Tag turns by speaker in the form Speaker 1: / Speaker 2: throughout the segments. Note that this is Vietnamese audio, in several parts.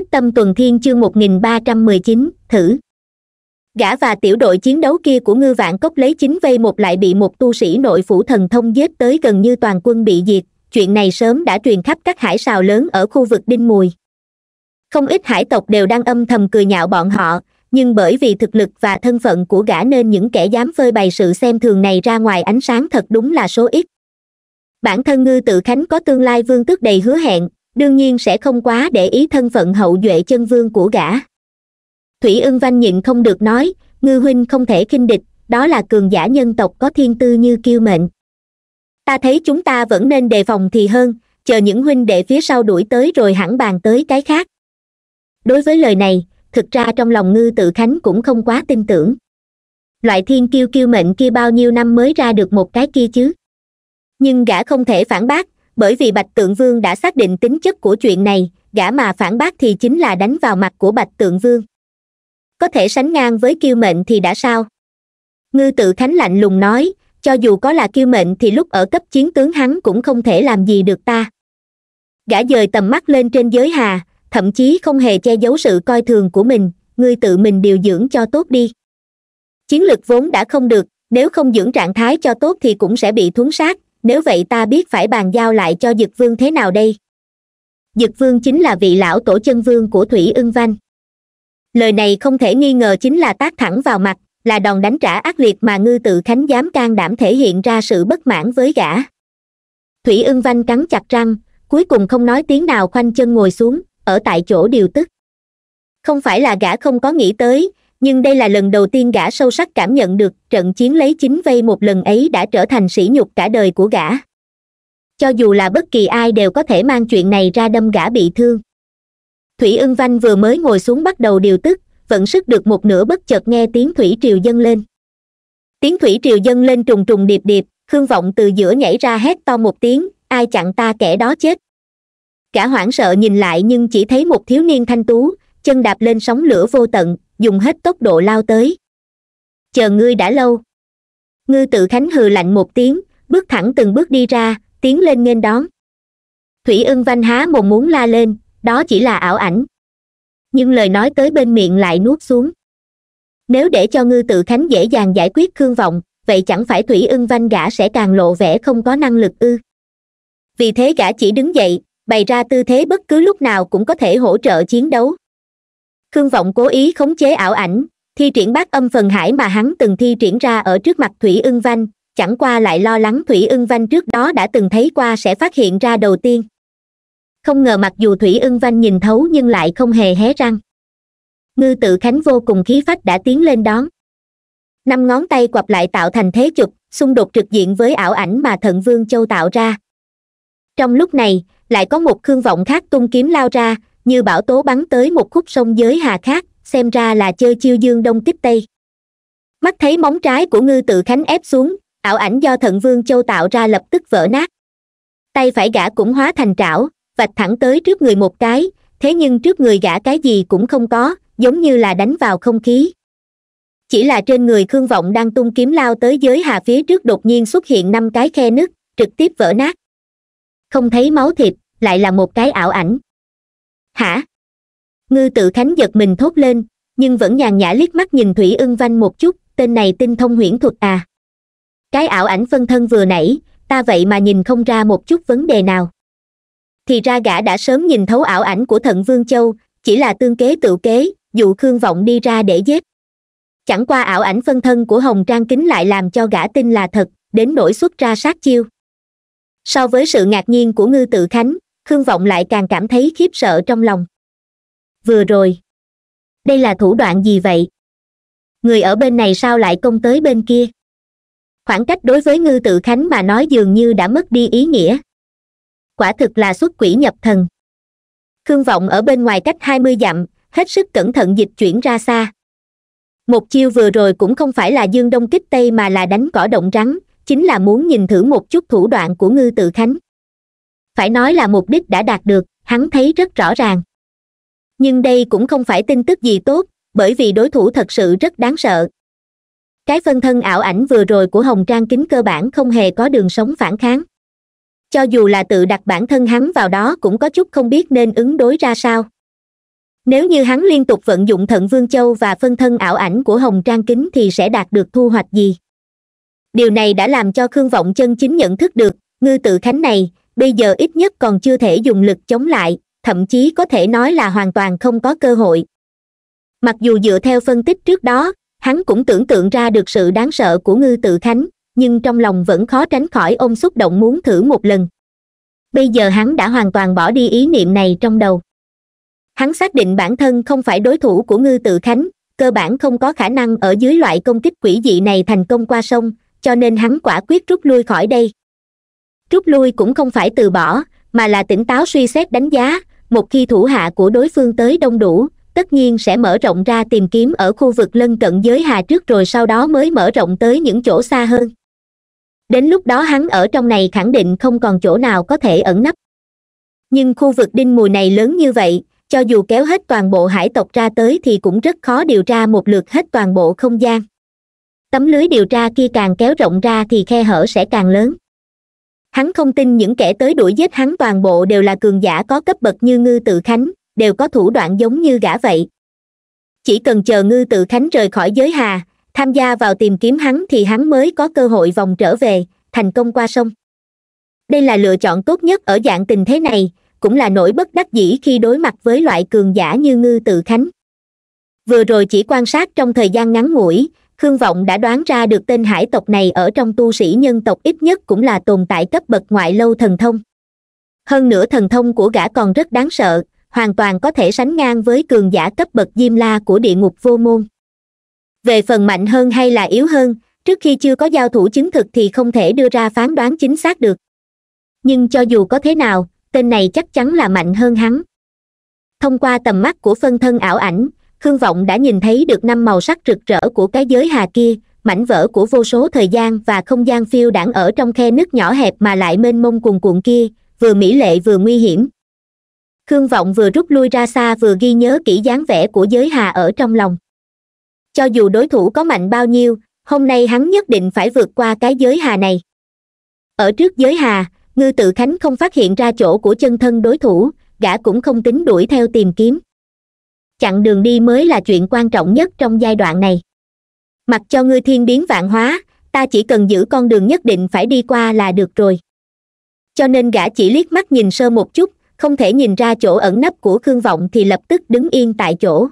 Speaker 1: xích tâm tuần thiên chương một nghìn ba trăm mười chín thử gã và tiểu đội chiến đấu kia của ngư vạn cốc lấy chính vây một lại bị một tu sĩ nội phủ thần thông giết tới gần như toàn quân bị diệt chuyện này sớm đã truyền khắp các hải sào lớn ở khu vực đinh mùi không ít hải tộc đều đang âm thầm cười nhạo bọn họ nhưng bởi vì thực lực và thân phận của gã nên những kẻ dám phơi bày sự xem thường này ra ngoài ánh sáng thật đúng là số ít bản thân ngư tự khánh có tương lai vương tước đầy hứa hẹn đương nhiên sẽ không quá để ý thân phận hậu duệ chân vương của gã thủy ưng vanh nhịn không được nói ngư huynh không thể khinh địch đó là cường giả nhân tộc có thiên tư như kiêu mệnh ta thấy chúng ta vẫn nên đề phòng thì hơn chờ những huynh đệ phía sau đuổi tới rồi hẳn bàn tới cái khác đối với lời này thực ra trong lòng ngư tự khánh cũng không quá tin tưởng loại thiên kiêu kiêu mệnh kia bao nhiêu năm mới ra được một cái kia chứ nhưng gã không thể phản bác bởi vì bạch tượng vương đã xác định tính chất của chuyện này gã mà phản bác thì chính là đánh vào mặt của bạch tượng vương có thể sánh ngang với kiêu mệnh thì đã sao ngư tự khánh lạnh lùng nói cho dù có là kiêu mệnh thì lúc ở cấp chiến tướng hắn cũng không thể làm gì được ta gã dời tầm mắt lên trên giới hà thậm chí không hề che giấu sự coi thường của mình ngươi tự mình điều dưỡng cho tốt đi chiến lực vốn đã không được nếu không dưỡng trạng thái cho tốt thì cũng sẽ bị thuấn sát nếu vậy ta biết phải bàn giao lại cho dực vương thế nào đây dực vương chính là vị lão tổ chân vương của thủy ưng văn lời này không thể nghi ngờ chính là tác thẳng vào mặt là đòn đánh trả ác liệt mà ngư tự khánh dám can đảm thể hiện ra sự bất mãn với gã thủy ưng văn cắn chặt răng cuối cùng không nói tiếng nào khoanh chân ngồi xuống ở tại chỗ điều tức không phải là gã không có nghĩ tới nhưng đây là lần đầu tiên gã sâu sắc cảm nhận được trận chiến lấy chính vây một lần ấy đã trở thành sỉ nhục cả đời của gã cho dù là bất kỳ ai đều có thể mang chuyện này ra đâm gã bị thương thủy ưng vanh vừa mới ngồi xuống bắt đầu điều tức vận sức được một nửa bất chợt nghe tiếng thủy triều dâng lên tiếng thủy triều dâng lên trùng trùng điệp điệp khương vọng từ giữa nhảy ra hét to một tiếng ai chặn ta kẻ đó chết cả hoảng sợ nhìn lại nhưng chỉ thấy một thiếu niên thanh tú chân đạp lên sóng lửa vô tận dùng hết tốc độ lao tới chờ ngươi đã lâu ngư tự khánh hừ lạnh một tiếng bước thẳng từng bước đi ra tiến lên nghênh đón thủy ưng vanh há mồm muốn la lên đó chỉ là ảo ảnh nhưng lời nói tới bên miệng lại nuốt xuống nếu để cho ngư tự khánh dễ dàng giải quyết khương vọng vậy chẳng phải thủy ưng vanh gã sẽ càng lộ vẻ không có năng lực ư vì thế gã chỉ đứng dậy bày ra tư thế bất cứ lúc nào cũng có thể hỗ trợ chiến đấu khương vọng cố ý khống chế ảo ảnh thi triển bát âm phần hải mà hắn từng thi triển ra ở trước mặt thủy ưng vanh chẳng qua lại lo lắng thủy ưng vanh trước đó đã từng thấy qua sẽ phát hiện ra đầu tiên không ngờ mặc dù thủy ưng vanh nhìn thấu nhưng lại không hề hé răng ngư tự khánh vô cùng khí phách đã tiến lên đón năm ngón tay quặp lại tạo thành thế chụp xung đột trực diện với ảo ảnh mà thận vương châu tạo ra trong lúc này lại có một khương vọng khác tung kiếm lao ra như bão tố bắn tới một khúc sông giới hà khác xem ra là chơi chiêu dương đông tiếp tây mắt thấy móng trái của ngư tự khánh ép xuống ảo ảnh do thận vương châu tạo ra lập tức vỡ nát tay phải gã cũng hóa thành trảo vạch thẳng tới trước người một cái thế nhưng trước người gã cái gì cũng không có giống như là đánh vào không khí chỉ là trên người khương vọng đang tung kiếm lao tới giới hà phía trước đột nhiên xuất hiện năm cái khe nứt trực tiếp vỡ nát không thấy máu thịt lại là một cái ảo ảnh hả ngư tự khánh giật mình thốt lên nhưng vẫn nhàn nhã liếc mắt nhìn thủy ưng vanh một chút tên này tinh thông huyễn thuật à cái ảo ảnh phân thân vừa nãy ta vậy mà nhìn không ra một chút vấn đề nào thì ra gã đã sớm nhìn thấu ảo ảnh của thận vương châu chỉ là tương kế tự kế dụ khương vọng đi ra để giết chẳng qua ảo ảnh phân thân của hồng trang kính lại làm cho gã tin là thật đến nỗi xuất ra sát chiêu so với sự ngạc nhiên của ngư tự khánh khương vọng lại càng cảm thấy khiếp sợ trong lòng vừa rồi đây là thủ đoạn gì vậy người ở bên này sao lại công tới bên kia khoảng cách đối với ngư tự khánh mà nói dường như đã mất đi ý nghĩa quả thực là xuất quỷ nhập thần khương vọng ở bên ngoài cách hai mươi dặm hết sức cẩn thận dịch chuyển ra xa một chiêu vừa rồi cũng không phải là dương đông kích tây mà là đánh cỏ động rắn chính là muốn nhìn thử một chút thủ đoạn của ngư tự khánh phải nói là mục đích đã đạt được hắn thấy rất rõ ràng nhưng đây cũng không phải tin tức gì tốt bởi vì đối thủ thật sự rất đáng sợ cái phân thân ảo ảnh vừa rồi của hồng trang kính cơ bản không hề có đường sống phản kháng cho dù là tự đặt bản thân hắn vào đó cũng có chút không biết nên ứng đối ra sao nếu như hắn liên tục vận dụng thận vương châu và phân thân ảo ảnh của hồng trang kính thì sẽ đạt được thu hoạch gì điều này đã làm cho khương vọng chân chính nhận thức được ngư tự khánh này bây giờ ít nhất còn chưa thể dùng lực chống lại thậm chí có thể nói là hoàn toàn không có cơ hội mặc dù dựa theo phân tích trước đó hắn cũng tưởng tượng ra được sự đáng sợ của ngư tự khánh nhưng trong lòng vẫn khó tránh khỏi ôm xúc động muốn thử một lần bây giờ hắn đã hoàn toàn bỏ đi ý niệm này trong đầu hắn xác định bản thân không phải đối thủ của ngư tự khánh cơ bản không có khả năng ở dưới loại công kích quỷ dị này thành công qua sông cho nên hắn quả quyết rút lui khỏi đây rút lui cũng không phải từ bỏ mà là tỉnh táo suy xét đánh giá một khi thủ hạ của đối phương tới đông đủ tất nhiên sẽ mở rộng ra tìm kiếm ở khu vực lân cận giới hà trước rồi sau đó mới mở rộng tới những chỗ xa hơn đến lúc đó hắn ở trong này khẳng định không còn chỗ nào có thể ẩn nấp nhưng khu vực đinh mùi này lớn như vậy cho dù kéo hết toàn bộ hải tộc ra tới thì cũng rất khó điều tra một lượt hết toàn bộ không gian tấm lưới điều tra kia càng kéo rộng ra thì khe hở sẽ càng lớn hắn không tin những kẻ tới đuổi giết hắn toàn bộ đều là cường giả có cấp bậc như ngư tự khánh đều có thủ đoạn giống như gã vậy chỉ cần chờ ngư tự khánh rời khỏi giới hà tham gia vào tìm kiếm hắn thì hắn mới có cơ hội vòng trở về thành công qua sông đây là lựa chọn tốt nhất ở dạng tình thế này cũng là nỗi bất đắc dĩ khi đối mặt với loại cường giả như ngư tự khánh vừa rồi chỉ quan sát trong thời gian ngắn ngủi khương vọng đã đoán ra được tên hải tộc này ở trong tu sĩ nhân tộc ít nhất cũng là tồn tại cấp bậc ngoại lâu thần thông hơn nữa thần thông của gã còn rất đáng sợ hoàn toàn có thể sánh ngang với cường giả cấp bậc diêm la của địa ngục vô môn về phần mạnh hơn hay là yếu hơn trước khi chưa có giao thủ chứng thực thì không thể đưa ra phán đoán chính xác được nhưng cho dù có thế nào tên này chắc chắn là mạnh hơn hắn thông qua tầm mắt của phân thân ảo ảnh khương vọng đã nhìn thấy được năm màu sắc rực rỡ của cái giới hà kia mảnh vỡ của vô số thời gian và không gian phiêu đãng ở trong khe nước nhỏ hẹp mà lại mênh mông cuồn cuộn kia vừa mỹ lệ vừa nguy hiểm khương vọng vừa rút lui ra xa vừa ghi nhớ kỹ dáng vẻ của giới hà ở trong lòng cho dù đối thủ có mạnh bao nhiêu hôm nay hắn nhất định phải vượt qua cái giới hà này ở trước giới hà ngư tự khánh không phát hiện ra chỗ của chân thân đối thủ gã cũng không tính đuổi theo tìm kiếm chặn đường đi mới là chuyện quan trọng nhất trong giai đoạn này mặc cho ngươi thiên biến vạn hóa ta chỉ cần giữ con đường nhất định phải đi qua là được rồi cho nên gã chỉ liếc mắt nhìn sơ một chút không thể nhìn ra chỗ ẩn nấp của khương vọng thì lập tức đứng yên tại chỗ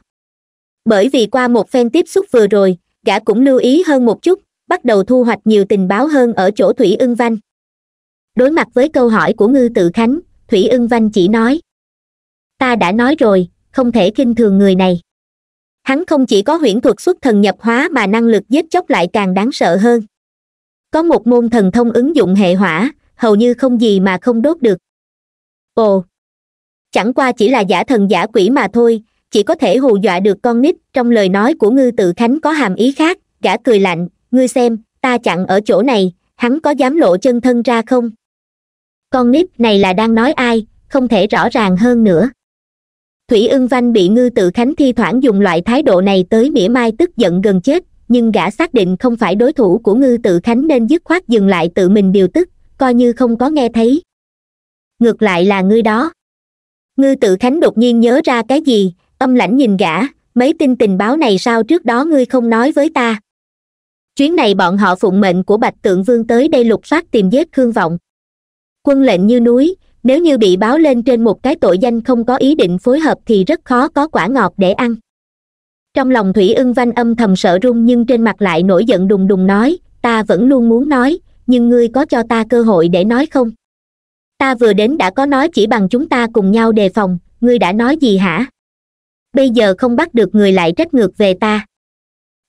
Speaker 1: bởi vì qua một phen tiếp xúc vừa rồi gã cũng lưu ý hơn một chút bắt đầu thu hoạch nhiều tình báo hơn ở chỗ thủy ưng văn. đối mặt với câu hỏi của ngư tự khánh thủy ưng văn chỉ nói ta đã nói rồi không thể kinh thường người này hắn không chỉ có huyễn thuật xuất thần nhập hóa mà năng lực giết chóc lại càng đáng sợ hơn có một môn thần thông ứng dụng hệ hỏa hầu như không gì mà không đốt được ồ chẳng qua chỉ là giả thần giả quỷ mà thôi chỉ có thể hù dọa được con nít trong lời nói của ngư tự khánh có hàm ý khác gã cười lạnh ngươi xem ta chặn ở chỗ này hắn có dám lộ chân thân ra không con nít này là đang nói ai không thể rõ ràng hơn nữa thủy ưng vanh bị ngư tự khánh thi thoảng dùng loại thái độ này tới mỉa mai tức giận gần chết nhưng gã xác định không phải đối thủ của ngư tự khánh nên dứt khoát dừng lại tự mình điều tức coi như không có nghe thấy ngược lại là ngươi đó ngư tự khánh đột nhiên nhớ ra cái gì âm lãnh nhìn gã mấy tin tình báo này sao trước đó ngươi không nói với ta chuyến này bọn họ phụng mệnh của bạch tượng vương tới đây lục soát tìm giết khương vọng quân lệnh như núi nếu như bị báo lên trên một cái tội danh không có ý định phối hợp thì rất khó có quả ngọt để ăn trong lòng thủy ưng vanh âm thầm sợ run nhưng trên mặt lại nổi giận đùng đùng nói ta vẫn luôn muốn nói nhưng ngươi có cho ta cơ hội để nói không ta vừa đến đã có nói chỉ bằng chúng ta cùng nhau đề phòng ngươi đã nói gì hả bây giờ không bắt được người lại trách ngược về ta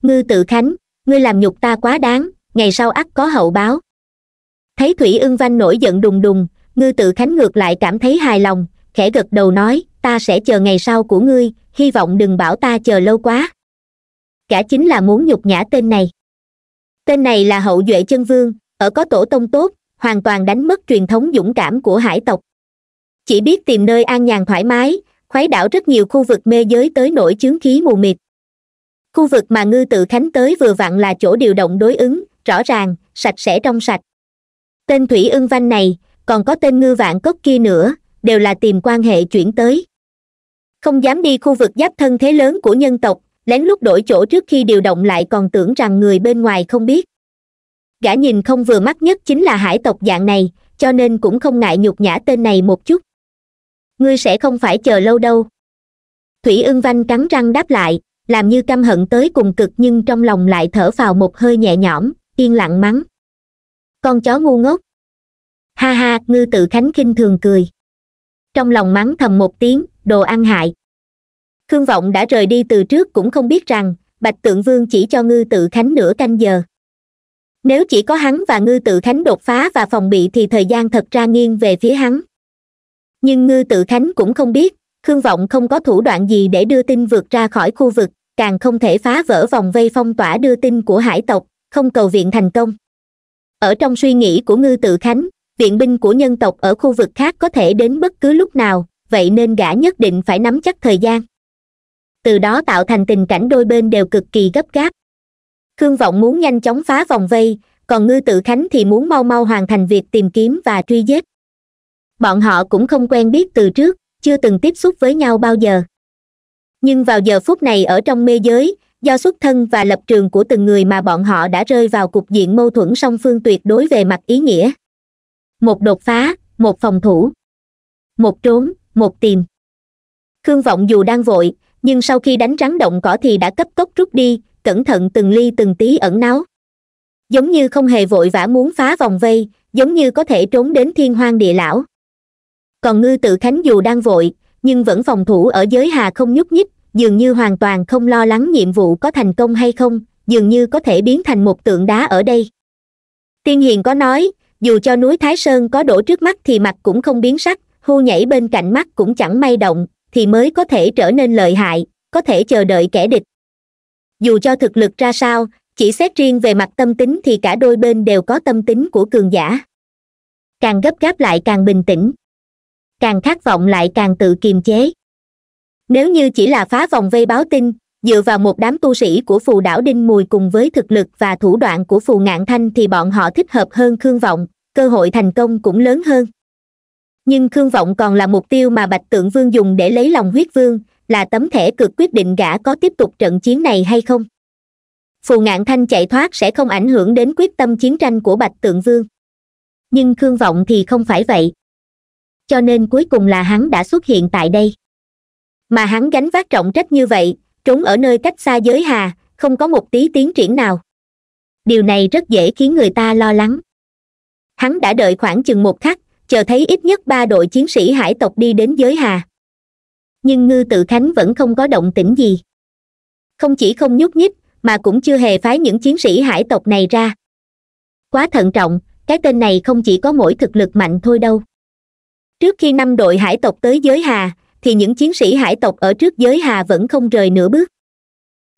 Speaker 1: ngư tự khánh ngươi làm nhục ta quá đáng ngày sau ắt có hậu báo thấy thủy ưng vanh nổi giận đùng đùng ngư tự khánh ngược lại cảm thấy hài lòng khẽ gật đầu nói ta sẽ chờ ngày sau của ngươi hy vọng đừng bảo ta chờ lâu quá cả chính là muốn nhục nhã tên này tên này là hậu duệ chân vương ở có tổ tông tốt hoàn toàn đánh mất truyền thống dũng cảm của hải tộc chỉ biết tìm nơi an nhàn thoải mái khoái đảo rất nhiều khu vực mê giới tới nổi chướng khí mù mịt khu vực mà ngư tự khánh tới vừa vặn là chỗ điều động đối ứng rõ ràng sạch sẽ trong sạch tên thủy ưng Văn này còn có tên ngư vạn cốc kia nữa đều là tìm quan hệ chuyển tới không dám đi khu vực giáp thân thế lớn của nhân tộc lén lút đổi chỗ trước khi điều động lại còn tưởng rằng người bên ngoài không biết gã nhìn không vừa mắt nhất chính là hải tộc dạng này cho nên cũng không ngại nhục nhã tên này một chút ngươi sẽ không phải chờ lâu đâu thủy ưng vanh cắn răng đáp lại làm như căm hận tới cùng cực nhưng trong lòng lại thở vào một hơi nhẹ nhõm yên lặng mắng con chó ngu ngốc ha ha ngư tự khánh khinh thường cười trong lòng mắng thầm một tiếng đồ ăn hại khương vọng đã rời đi từ trước cũng không biết rằng bạch tượng vương chỉ cho ngư tự khánh nửa canh giờ nếu chỉ có hắn và ngư tự khánh đột phá và phòng bị thì thời gian thật ra nghiêng về phía hắn nhưng ngư tự khánh cũng không biết khương vọng không có thủ đoạn gì để đưa tin vượt ra khỏi khu vực càng không thể phá vỡ vòng vây phong tỏa đưa tin của hải tộc không cầu viện thành công ở trong suy nghĩ của ngư tự khánh viện binh của nhân tộc ở khu vực khác có thể đến bất cứ lúc nào vậy nên gã nhất định phải nắm chắc thời gian từ đó tạo thành tình cảnh đôi bên đều cực kỳ gấp gáp khương vọng muốn nhanh chóng phá vòng vây còn ngư tự khánh thì muốn mau mau hoàn thành việc tìm kiếm và truy giết bọn họ cũng không quen biết từ trước chưa từng tiếp xúc với nhau bao giờ nhưng vào giờ phút này ở trong mê giới do xuất thân và lập trường của từng người mà bọn họ đã rơi vào cục diện mâu thuẫn song phương tuyệt đối về mặt ý nghĩa một đột phá một phòng thủ một trốn một tìm khương vọng dù đang vội nhưng sau khi đánh rắn động cỏ thì đã cấp tốc rút đi cẩn thận từng ly từng tí ẩn náu giống như không hề vội vã muốn phá vòng vây giống như có thể trốn đến thiên hoang địa lão còn ngư tự khánh dù đang vội nhưng vẫn phòng thủ ở giới hà không nhúc nhích dường như hoàn toàn không lo lắng nhiệm vụ có thành công hay không dường như có thể biến thành một tượng đá ở đây tiên hiền có nói dù cho núi thái sơn có đổ trước mắt thì mặt cũng không biến sắc hưu nhảy bên cạnh mắt cũng chẳng may động thì mới có thể trở nên lợi hại có thể chờ đợi kẻ địch dù cho thực lực ra sao chỉ xét riêng về mặt tâm tính thì cả đôi bên đều có tâm tính của cường giả càng gấp gáp lại càng bình tĩnh càng khát vọng lại càng tự kiềm chế nếu như chỉ là phá vòng vây báo tin dựa vào một đám tu sĩ của phù đảo đinh mùi cùng với thực lực và thủ đoạn của phù ngạn thanh thì bọn họ thích hợp hơn khương vọng cơ hội thành công cũng lớn hơn nhưng khương vọng còn là mục tiêu mà bạch tượng vương dùng để lấy lòng huyết vương là tấm thẻ cực quyết định gã có tiếp tục trận chiến này hay không phù ngạn thanh chạy thoát sẽ không ảnh hưởng đến quyết tâm chiến tranh của bạch tượng vương nhưng khương vọng thì không phải vậy cho nên cuối cùng là hắn đã xuất hiện tại đây mà hắn gánh vác trọng trách như vậy trốn ở nơi cách xa giới hà không có một tí tiến triển nào điều này rất dễ khiến người ta lo lắng hắn đã đợi khoảng chừng một khắc chờ thấy ít nhất ba đội chiến sĩ hải tộc đi đến giới hà nhưng ngư tự khánh vẫn không có động tĩnh gì không chỉ không nhúc nhích mà cũng chưa hề phái những chiến sĩ hải tộc này ra quá thận trọng cái tên này không chỉ có mỗi thực lực mạnh thôi đâu trước khi năm đội hải tộc tới giới hà thì những chiến sĩ hải tộc ở trước giới hà vẫn không rời nửa bước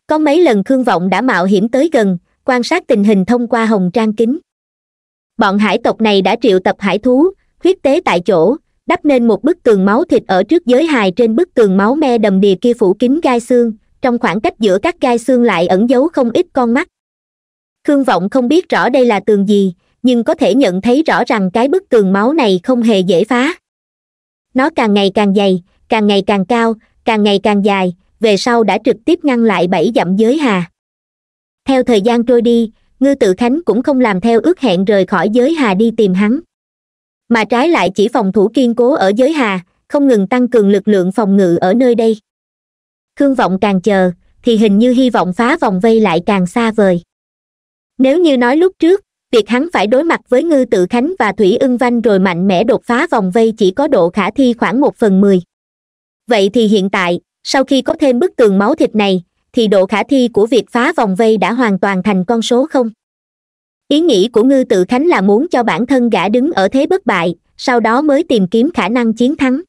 Speaker 1: có mấy lần khương vọng đã mạo hiểm tới gần quan sát tình hình thông qua hồng trang kính bọn hải tộc này đã triệu tập hải thú khuyết tế tại chỗ đắp nên một bức tường máu thịt ở trước giới hài trên bức tường máu me đầm đìa kia phủ kín gai xương trong khoảng cách giữa các gai xương lại ẩn giấu không ít con mắt khương vọng không biết rõ đây là tường gì nhưng có thể nhận thấy rõ rằng cái bức tường máu này không hề dễ phá nó càng ngày càng dày càng ngày càng cao càng ngày càng dài về sau đã trực tiếp ngăn lại bảy dặm giới hà theo thời gian trôi đi ngư tự khánh cũng không làm theo ước hẹn rời khỏi giới hà đi tìm hắn mà trái lại chỉ phòng thủ kiên cố ở giới hà không ngừng tăng cường lực lượng phòng ngự ở nơi đây khương vọng càng chờ thì hình như hy vọng phá vòng vây lại càng xa vời nếu như nói lúc trước việc hắn phải đối mặt với ngư tự khánh và thủy ưng vanh rồi mạnh mẽ đột phá vòng vây chỉ có độ khả thi khoảng một phần mười vậy thì hiện tại sau khi có thêm bức tường máu thịt này thì độ khả thi của việc phá vòng vây đã hoàn toàn thành con số không ý nghĩ của ngư tự khánh là muốn cho bản thân gã đứng ở thế bất bại sau đó mới tìm kiếm khả năng chiến thắng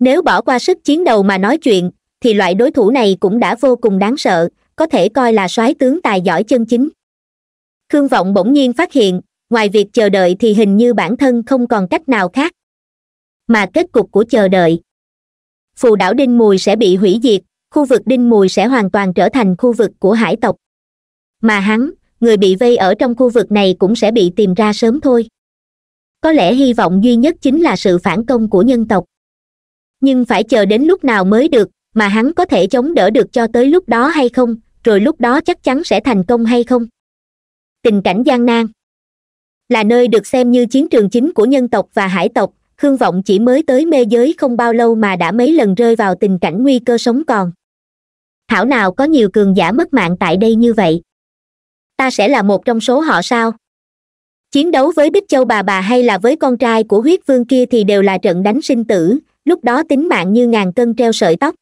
Speaker 1: nếu bỏ qua sức chiến đầu mà nói chuyện thì loại đối thủ này cũng đã vô cùng đáng sợ có thể coi là soái tướng tài giỏi chân chính khương vọng bỗng nhiên phát hiện ngoài việc chờ đợi thì hình như bản thân không còn cách nào khác mà kết cục của chờ đợi phù đảo đinh mùi sẽ bị hủy diệt khu vực đinh mùi sẽ hoàn toàn trở thành khu vực của hải tộc mà hắn người bị vây ở trong khu vực này cũng sẽ bị tìm ra sớm thôi có lẽ hy vọng duy nhất chính là sự phản công của nhân tộc nhưng phải chờ đến lúc nào mới được mà hắn có thể chống đỡ được cho tới lúc đó hay không rồi lúc đó chắc chắn sẽ thành công hay không tình cảnh gian nan là nơi được xem như chiến trường chính của nhân tộc và hải tộc khương vọng chỉ mới tới mê giới không bao lâu mà đã mấy lần rơi vào tình cảnh nguy cơ sống còn thảo nào có nhiều cường giả mất mạng tại đây như vậy ta sẽ là một trong số họ sao chiến đấu với bích châu bà bà hay là với con trai của huyết vương kia thì đều là trận đánh sinh tử lúc đó tính mạng như ngàn cân treo sợi tóc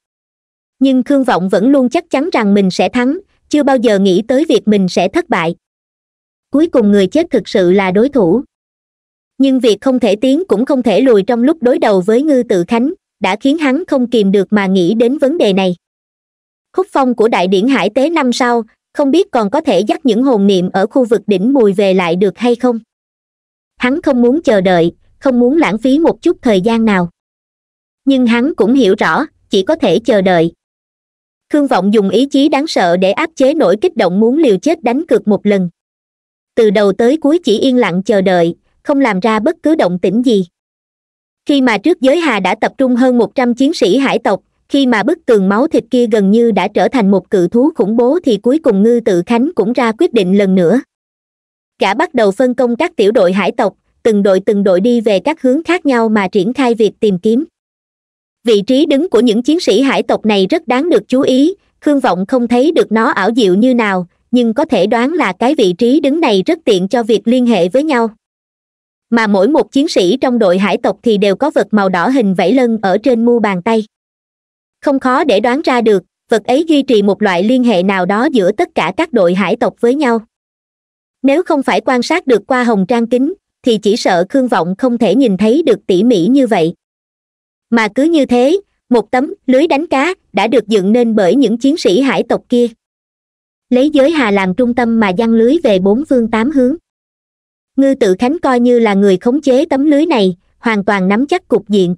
Speaker 1: nhưng khương vọng vẫn luôn chắc chắn rằng mình sẽ thắng chưa bao giờ nghĩ tới việc mình sẽ thất bại cuối cùng người chết thực sự là đối thủ nhưng việc không thể tiến cũng không thể lùi trong lúc đối đầu với ngư tự khánh đã khiến hắn không kìm được mà nghĩ đến vấn đề này hút phong của đại điển hải tế năm sau không biết còn có thể dắt những hồn niệm ở khu vực đỉnh mùi về lại được hay không hắn không muốn chờ đợi không muốn lãng phí một chút thời gian nào nhưng hắn cũng hiểu rõ chỉ có thể chờ đợi khương vọng dùng ý chí đáng sợ để áp chế nỗi kích động muốn liều chết đánh cược một lần từ đầu tới cuối chỉ yên lặng chờ đợi không làm ra bất cứ động tĩnh gì khi mà trước giới hà đã tập trung hơn một trăm chiến sĩ hải tộc khi mà bức tường máu thịt kia gần như đã trở thành một cự thú khủng bố thì cuối cùng ngư tự khánh cũng ra quyết định lần nữa cả bắt đầu phân công các tiểu đội hải tộc từng đội từng đội đi về các hướng khác nhau mà triển khai việc tìm kiếm vị trí đứng của những chiến sĩ hải tộc này rất đáng được chú ý khương vọng không thấy được nó ảo diệu như nào nhưng có thể đoán là cái vị trí đứng này rất tiện cho việc liên hệ với nhau mà mỗi một chiến sĩ trong đội hải tộc thì đều có vật màu đỏ hình vẫy lân ở trên mu bàn tay không khó để đoán ra được vật ấy duy trì một loại liên hệ nào đó giữa tất cả các đội hải tộc với nhau nếu không phải quan sát được qua hồng trang kính thì chỉ sợ khương vọng không thể nhìn thấy được tỉ mỉ như vậy mà cứ như thế một tấm lưới đánh cá đã được dựng nên bởi những chiến sĩ hải tộc kia lấy giới hà làm trung tâm mà giăng lưới về bốn phương tám hướng ngư tự khánh coi như là người khống chế tấm lưới này hoàn toàn nắm chắc cục diện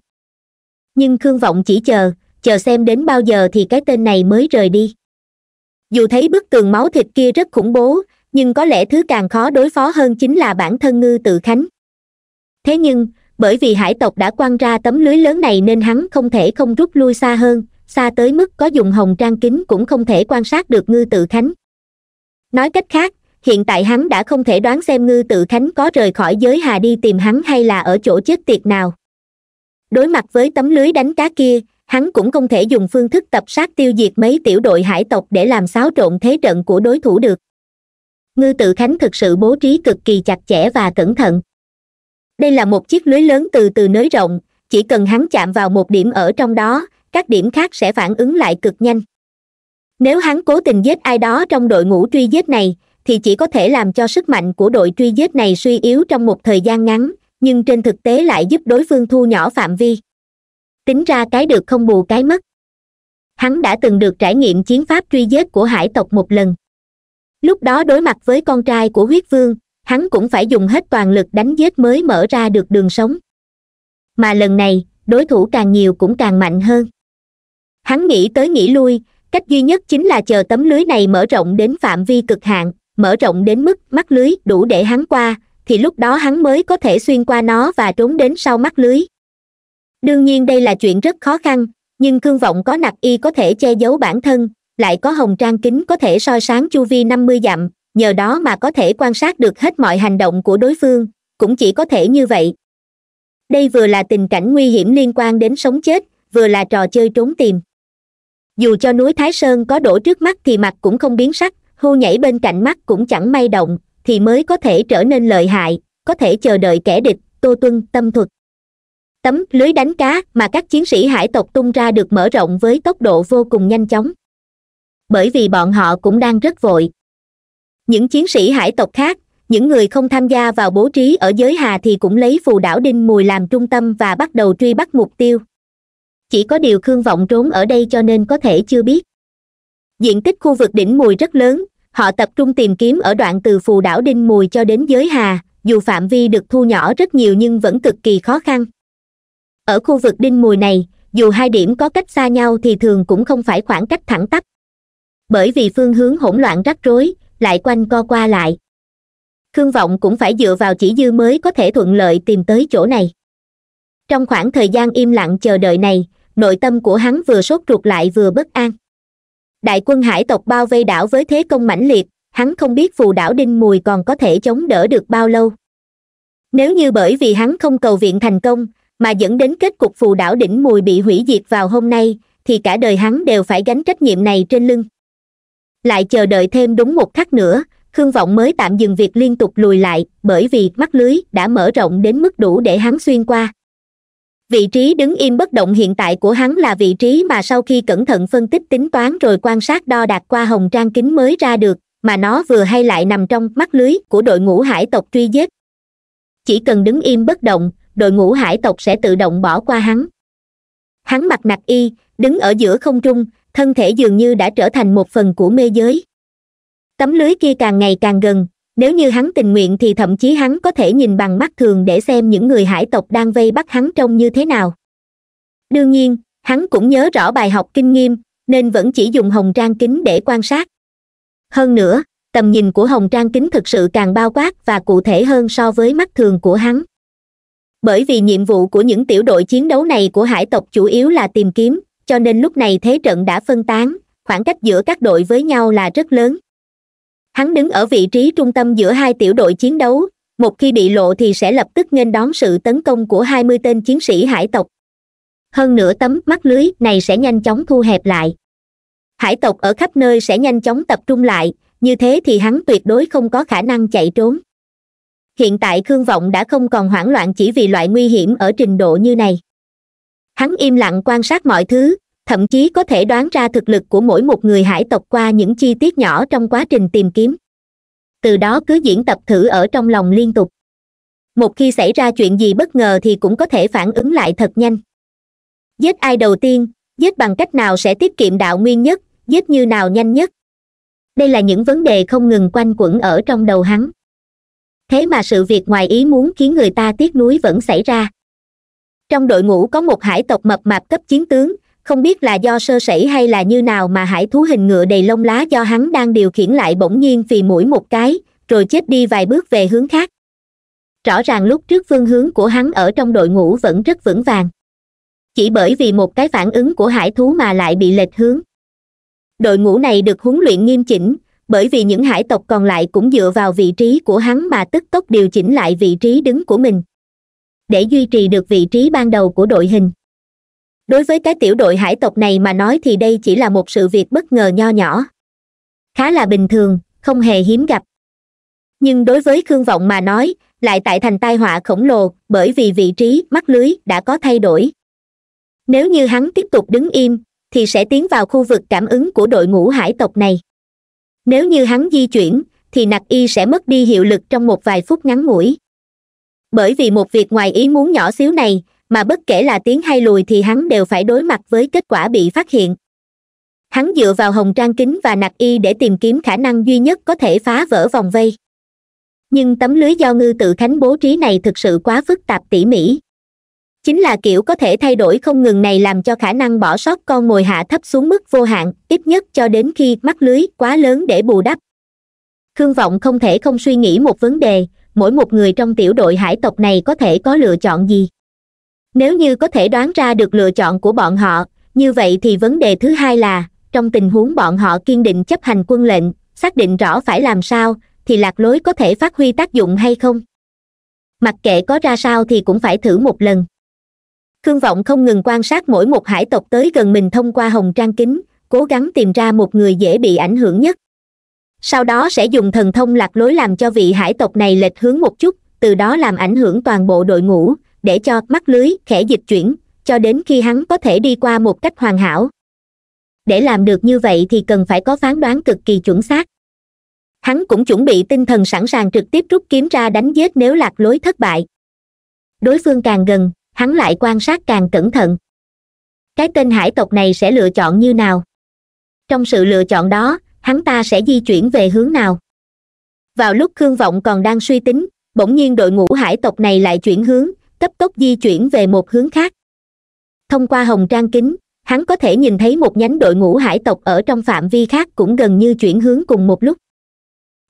Speaker 1: nhưng khương vọng chỉ chờ chờ xem đến bao giờ thì cái tên này mới rời đi dù thấy bức tường máu thịt kia rất khủng bố nhưng có lẽ thứ càng khó đối phó hơn chính là bản thân ngư tự khánh thế nhưng bởi vì hải tộc đã quăng ra tấm lưới lớn này nên hắn không thể không rút lui xa hơn xa tới mức có dùng hồng trang kính cũng không thể quan sát được ngư tự khánh nói cách khác hiện tại hắn đã không thể đoán xem ngư tự khánh có rời khỏi giới hà đi tìm hắn hay là ở chỗ chết tiệt nào đối mặt với tấm lưới đánh cá kia hắn cũng không thể dùng phương thức tập sát tiêu diệt mấy tiểu đội hải tộc để làm xáo trộn thế trận của đối thủ được ngư tự khánh thực sự bố trí cực kỳ chặt chẽ và cẩn thận đây là một chiếc lưới lớn từ từ nới rộng chỉ cần hắn chạm vào một điểm ở trong đó các điểm khác sẽ phản ứng lại cực nhanh nếu hắn cố tình giết ai đó trong đội ngũ truy giết này thì chỉ có thể làm cho sức mạnh của đội truy giết này suy yếu trong một thời gian ngắn nhưng trên thực tế lại giúp đối phương thu nhỏ phạm vi tính ra cái được không bù cái mất hắn đã từng được trải nghiệm chiến pháp truy vết của hải tộc một lần lúc đó đối mặt với con trai của huyết vương hắn cũng phải dùng hết toàn lực đánh giết mới mở ra được đường sống mà lần này đối thủ càng nhiều cũng càng mạnh hơn hắn nghĩ tới nghĩ lui cách duy nhất chính là chờ tấm lưới này mở rộng đến phạm vi cực hạn mở rộng đến mức mắt lưới đủ để hắn qua thì lúc đó hắn mới có thể xuyên qua nó và trốn đến sau mắt lưới đương nhiên đây là chuyện rất khó khăn nhưng khương vọng có nặc y có thể che giấu bản thân lại có hồng trang kính có thể soi sáng chu vi năm mươi dặm nhờ đó mà có thể quan sát được hết mọi hành động của đối phương cũng chỉ có thể như vậy đây vừa là tình cảnh nguy hiểm liên quan đến sống chết vừa là trò chơi trốn tìm dù cho núi thái sơn có đổ trước mắt thì mặt cũng không biến sắc hô nhảy bên cạnh mắt cũng chẳng may động thì mới có thể trở nên lợi hại có thể chờ đợi kẻ địch tô tuân tâm thuật tấm lưới đánh cá mà các chiến sĩ hải tộc tung ra được mở rộng với tốc độ vô cùng nhanh chóng bởi vì bọn họ cũng đang rất vội những chiến sĩ hải tộc khác những người không tham gia vào bố trí ở giới hà thì cũng lấy phù đảo đinh mùi làm trung tâm và bắt đầu truy bắt mục tiêu chỉ có điều khương vọng trốn ở đây cho nên có thể chưa biết diện tích khu vực đỉnh mùi rất lớn họ tập trung tìm kiếm ở đoạn từ phù đảo đinh mùi cho đến giới hà dù phạm vi được thu nhỏ rất nhiều nhưng vẫn cực kỳ khó khăn ở khu vực đinh mùi này dù hai điểm có cách xa nhau thì thường cũng không phải khoảng cách thẳng tắp bởi vì phương hướng hỗn loạn rắc rối lại quanh co qua lại khương vọng cũng phải dựa vào chỉ dư mới có thể thuận lợi tìm tới chỗ này trong khoảng thời gian im lặng chờ đợi này nội tâm của hắn vừa sốt ruột lại vừa bất an đại quân hải tộc bao vây đảo với thế công mãnh liệt hắn không biết phù đảo đinh mùi còn có thể chống đỡ được bao lâu nếu như bởi vì hắn không cầu viện thành công mà dẫn đến kết cục phù đảo đỉnh mùi bị hủy diệt vào hôm nay thì cả đời hắn đều phải gánh trách nhiệm này trên lưng lại chờ đợi thêm đúng một khắc nữa khương vọng mới tạm dừng việc liên tục lùi lại bởi vì mắt lưới đã mở rộng đến mức đủ để hắn xuyên qua vị trí đứng im bất động hiện tại của hắn là vị trí mà sau khi cẩn thận phân tích tính toán rồi quan sát đo đạt qua hồng trang kính mới ra được mà nó vừa hay lại nằm trong mắt lưới của đội ngũ hải tộc truy giết chỉ cần đứng im bất động đội ngũ hải tộc sẽ tự động bỏ qua hắn hắn mặc nặc y đứng ở giữa không trung thân thể dường như đã trở thành một phần của mê giới tấm lưới kia càng ngày càng gần nếu như hắn tình nguyện thì thậm chí hắn có thể nhìn bằng mắt thường để xem những người hải tộc đang vây bắt hắn trông như thế nào đương nhiên hắn cũng nhớ rõ bài học kinh nghiêm nên vẫn chỉ dùng hồng trang kính để quan sát hơn nữa tầm nhìn của hồng trang kính thực sự càng bao quát và cụ thể hơn so với mắt thường của hắn bởi vì nhiệm vụ của những tiểu đội chiến đấu này của hải tộc chủ yếu là tìm kiếm cho nên lúc này thế trận đã phân tán khoảng cách giữa các đội với nhau là rất lớn hắn đứng ở vị trí trung tâm giữa hai tiểu đội chiến đấu một khi bị lộ thì sẽ lập tức nghênh đón sự tấn công của hai mươi tên chiến sĩ hải tộc hơn nữa tấm mắt lưới này sẽ nhanh chóng thu hẹp lại hải tộc ở khắp nơi sẽ nhanh chóng tập trung lại như thế thì hắn tuyệt đối không có khả năng chạy trốn hiện tại khương vọng đã không còn hoảng loạn chỉ vì loại nguy hiểm ở trình độ như này hắn im lặng quan sát mọi thứ thậm chí có thể đoán ra thực lực của mỗi một người hải tộc qua những chi tiết nhỏ trong quá trình tìm kiếm từ đó cứ diễn tập thử ở trong lòng liên tục một khi xảy ra chuyện gì bất ngờ thì cũng có thể phản ứng lại thật nhanh giết ai đầu tiên giết bằng cách nào sẽ tiết kiệm đạo nguyên nhất giết như nào nhanh nhất đây là những vấn đề không ngừng quanh quẩn ở trong đầu hắn thế mà sự việc ngoài ý muốn khiến người ta tiếc nuối vẫn xảy ra trong đội ngũ có một hải tộc mập mạp cấp chiến tướng không biết là do sơ sẩy hay là như nào mà hải thú hình ngựa đầy lông lá do hắn đang điều khiển lại bỗng nhiên phì mũi một cái rồi chết đi vài bước về hướng khác rõ ràng lúc trước phương hướng của hắn ở trong đội ngũ vẫn rất vững vàng chỉ bởi vì một cái phản ứng của hải thú mà lại bị lệch hướng đội ngũ này được huấn luyện nghiêm chỉnh bởi vì những hải tộc còn lại cũng dựa vào vị trí của hắn mà tức tốc điều chỉnh lại vị trí đứng của mình để duy trì được vị trí ban đầu của đội hình đối với cái tiểu đội hải tộc này mà nói thì đây chỉ là một sự việc bất ngờ nho nhỏ khá là bình thường không hề hiếm gặp nhưng đối với khương vọng mà nói lại tại thành tai họa khổng lồ bởi vì vị trí mắt lưới đã có thay đổi nếu như hắn tiếp tục đứng im thì sẽ tiến vào khu vực cảm ứng của đội ngũ hải tộc này nếu như hắn di chuyển thì nặc y sẽ mất đi hiệu lực trong một vài phút ngắn ngủi bởi vì một việc ngoài ý muốn nhỏ xíu này mà bất kể là tiếng hay lùi thì hắn đều phải đối mặt với kết quả bị phát hiện hắn dựa vào hồng trang kính và nặc y để tìm kiếm khả năng duy nhất có thể phá vỡ vòng vây nhưng tấm lưới do ngư tự khánh bố trí này thực sự quá phức tạp tỉ mỉ chính là kiểu có thể thay đổi không ngừng này làm cho khả năng bỏ sót con mồi hạ thấp xuống mức vô hạn ít nhất cho đến khi mắt lưới quá lớn để bù đắp khương vọng không thể không suy nghĩ một vấn đề mỗi một người trong tiểu đội hải tộc này có thể có lựa chọn gì nếu như có thể đoán ra được lựa chọn của bọn họ như vậy thì vấn đề thứ hai là trong tình huống bọn họ kiên định chấp hành quân lệnh xác định rõ phải làm sao thì lạc lối có thể phát huy tác dụng hay không mặc kệ có ra sao thì cũng phải thử một lần thương vọng không ngừng quan sát mỗi một hải tộc tới gần mình thông qua hồng trang kính cố gắng tìm ra một người dễ bị ảnh hưởng nhất sau đó sẽ dùng thần thông lạc lối làm cho vị hải tộc này lệch hướng một chút từ đó làm ảnh hưởng toàn bộ đội ngũ để cho mắt lưới khẽ dịch chuyển cho đến khi hắn có thể đi qua một cách hoàn hảo để làm được như vậy thì cần phải có phán đoán cực kỳ chuẩn xác hắn cũng chuẩn bị tinh thần sẵn sàng trực tiếp rút kiếm ra đánh giết nếu lạc lối thất bại đối phương càng gần hắn lại quan sát càng cẩn thận cái tên hải tộc này sẽ lựa chọn như nào trong sự lựa chọn đó hắn ta sẽ di chuyển về hướng nào vào lúc khương vọng còn đang suy tính bỗng nhiên đội ngũ hải tộc này lại chuyển hướng cấp tốc di chuyển về một hướng khác thông qua hồng trang kính hắn có thể nhìn thấy một nhánh đội ngũ hải tộc ở trong phạm vi khác cũng gần như chuyển hướng cùng một lúc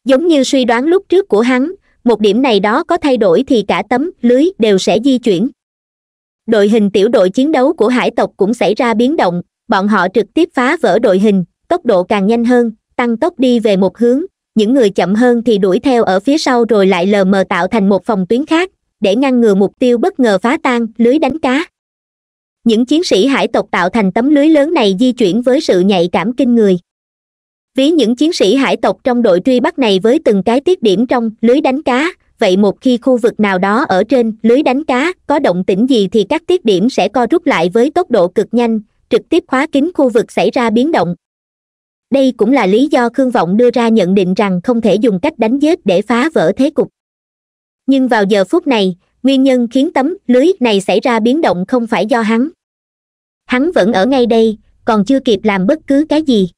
Speaker 1: giống như suy đoán lúc trước của hắn một điểm này đó có thay đổi thì cả tấm lưới đều sẽ di chuyển đội hình tiểu đội chiến đấu của hải tộc cũng xảy ra biến động bọn họ trực tiếp phá vỡ đội hình tốc độ càng nhanh hơn tăng tốc đi về một hướng những người chậm hơn thì đuổi theo ở phía sau rồi lại lờ mờ tạo thành một phòng tuyến khác để ngăn ngừa mục tiêu bất ngờ phá tan lưới đánh cá những chiến sĩ hải tộc tạo thành tấm lưới lớn này di chuyển với sự nhạy cảm kinh người ví những chiến sĩ hải tộc trong đội truy bắt này với từng cái tiết điểm trong lưới đánh cá vậy một khi khu vực nào đó ở trên lưới đánh cá có động tĩnh gì thì các tiết điểm sẽ co rút lại với tốc độ cực nhanh trực tiếp khóa kín khu vực xảy ra biến động đây cũng là lý do khương vọng đưa ra nhận định rằng không thể dùng cách đánh giết để phá vỡ thế cục nhưng vào giờ phút này nguyên nhân khiến tấm lưới này xảy ra biến động không phải do hắn hắn vẫn ở ngay đây còn chưa kịp làm bất cứ cái gì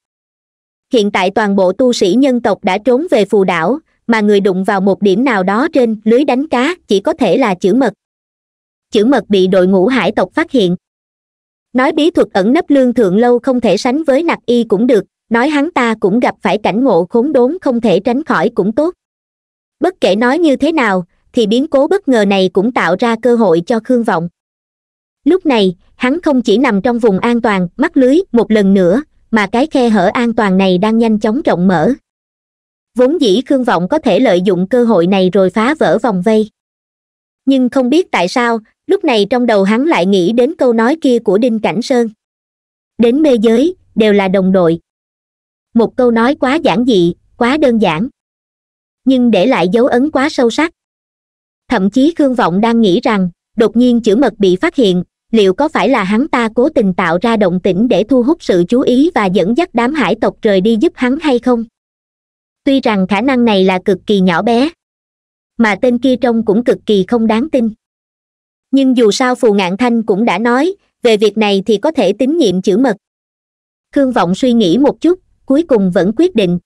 Speaker 1: hiện tại toàn bộ tu sĩ nhân tộc đã trốn về phù đảo mà người đụng vào một điểm nào đó trên lưới đánh cá chỉ có thể là chữ mật chữ mật bị đội ngũ hải tộc phát hiện nói bí thuật ẩn nấp lương thượng lâu không thể sánh với nặc y cũng được nói hắn ta cũng gặp phải cảnh ngộ khốn đốn không thể tránh khỏi cũng tốt bất kể nói như thế nào thì biến cố bất ngờ này cũng tạo ra cơ hội cho khương vọng lúc này hắn không chỉ nằm trong vùng an toàn mắc lưới một lần nữa mà cái khe hở an toàn này đang nhanh chóng rộng mở vốn dĩ khương vọng có thể lợi dụng cơ hội này rồi phá vỡ vòng vây nhưng không biết tại sao lúc này trong đầu hắn lại nghĩ đến câu nói kia của đinh cảnh sơn đến mê giới đều là đồng đội một câu nói quá giản dị quá đơn giản nhưng để lại dấu ấn quá sâu sắc thậm chí khương vọng đang nghĩ rằng đột nhiên chữ mật bị phát hiện liệu có phải là hắn ta cố tình tạo ra động tĩnh để thu hút sự chú ý và dẫn dắt đám hải tộc rời đi giúp hắn hay không tuy rằng khả năng này là cực kỳ nhỏ bé mà tên kia trông cũng cực kỳ không đáng tin nhưng dù sao phù ngạn thanh cũng đã nói về việc này thì có thể tín nhiệm chữ mật khương vọng suy nghĩ một chút cuối cùng vẫn quyết định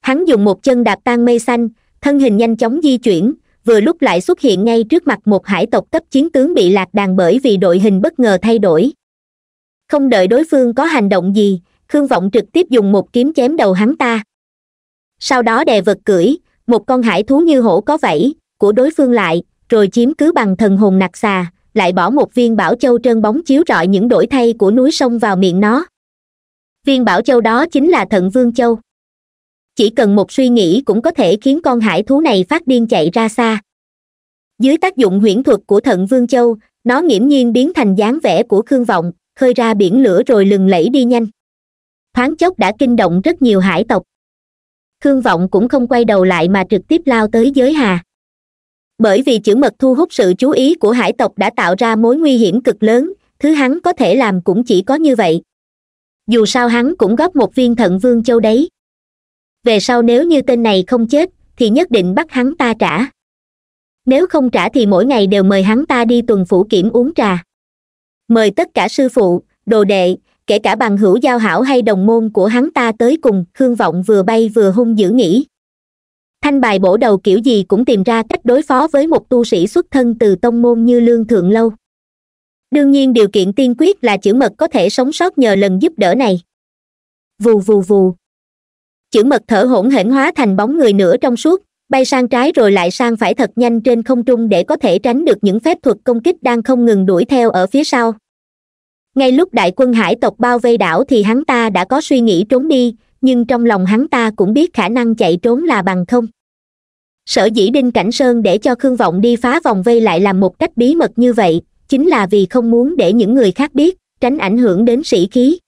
Speaker 1: hắn dùng một chân đạp tan mây xanh thân hình nhanh chóng di chuyển vừa lúc lại xuất hiện ngay trước mặt một hải tộc cấp chiến tướng bị lạc đàn bởi vì đội hình bất ngờ thay đổi không đợi đối phương có hành động gì khương vọng trực tiếp dùng một kiếm chém đầu hắn ta sau đó đè vật cưỡi một con hải thú như hổ có vẫy của đối phương lại rồi chiếm cứ bằng thần hồn nặc xà lại bỏ một viên bảo châu trơn bóng chiếu rọi những đổi thay của núi sông vào miệng nó viên bảo châu đó chính là thận vương châu chỉ cần một suy nghĩ cũng có thể khiến con hải thú này phát điên chạy ra xa dưới tác dụng huyễn thuật của thận vương châu nó nghiễm nhiên biến thành dáng vẻ của khương vọng khơi ra biển lửa rồi lừng lẫy đi nhanh thoáng chốc đã kinh động rất nhiều hải tộc khương vọng cũng không quay đầu lại mà trực tiếp lao tới giới hà bởi vì chữ mật thu hút sự chú ý của hải tộc đã tạo ra mối nguy hiểm cực lớn thứ hắn có thể làm cũng chỉ có như vậy dù sao hắn cũng góp một viên thận vương châu đấy về sau nếu như tên này không chết thì nhất định bắt hắn ta trả nếu không trả thì mỗi ngày đều mời hắn ta đi tuần phủ kiểm uống trà mời tất cả sư phụ đồ đệ kể cả bằng hữu giao hảo hay đồng môn của hắn ta tới cùng khương vọng vừa bay vừa hung dữ nghĩ thanh bài bổ đầu kiểu gì cũng tìm ra cách đối phó với một tu sĩ xuất thân từ tông môn như lương thượng lâu đương nhiên điều kiện tiên quyết là chữ mật có thể sống sót nhờ lần giúp đỡ này vù vù vù chữ mật thở hỗn hển hóa thành bóng người nửa trong suốt bay sang trái rồi lại sang phải thật nhanh trên không trung để có thể tránh được những phép thuật công kích đang không ngừng đuổi theo ở phía sau ngay lúc đại quân hải tộc bao vây đảo thì hắn ta đã có suy nghĩ trốn đi nhưng trong lòng hắn ta cũng biết khả năng chạy trốn là bằng không sở dĩ đinh cảnh sơn để cho khương vọng đi phá vòng vây lại làm một cách bí mật như vậy chính là vì không muốn để những người khác biết tránh ảnh hưởng đến sĩ khí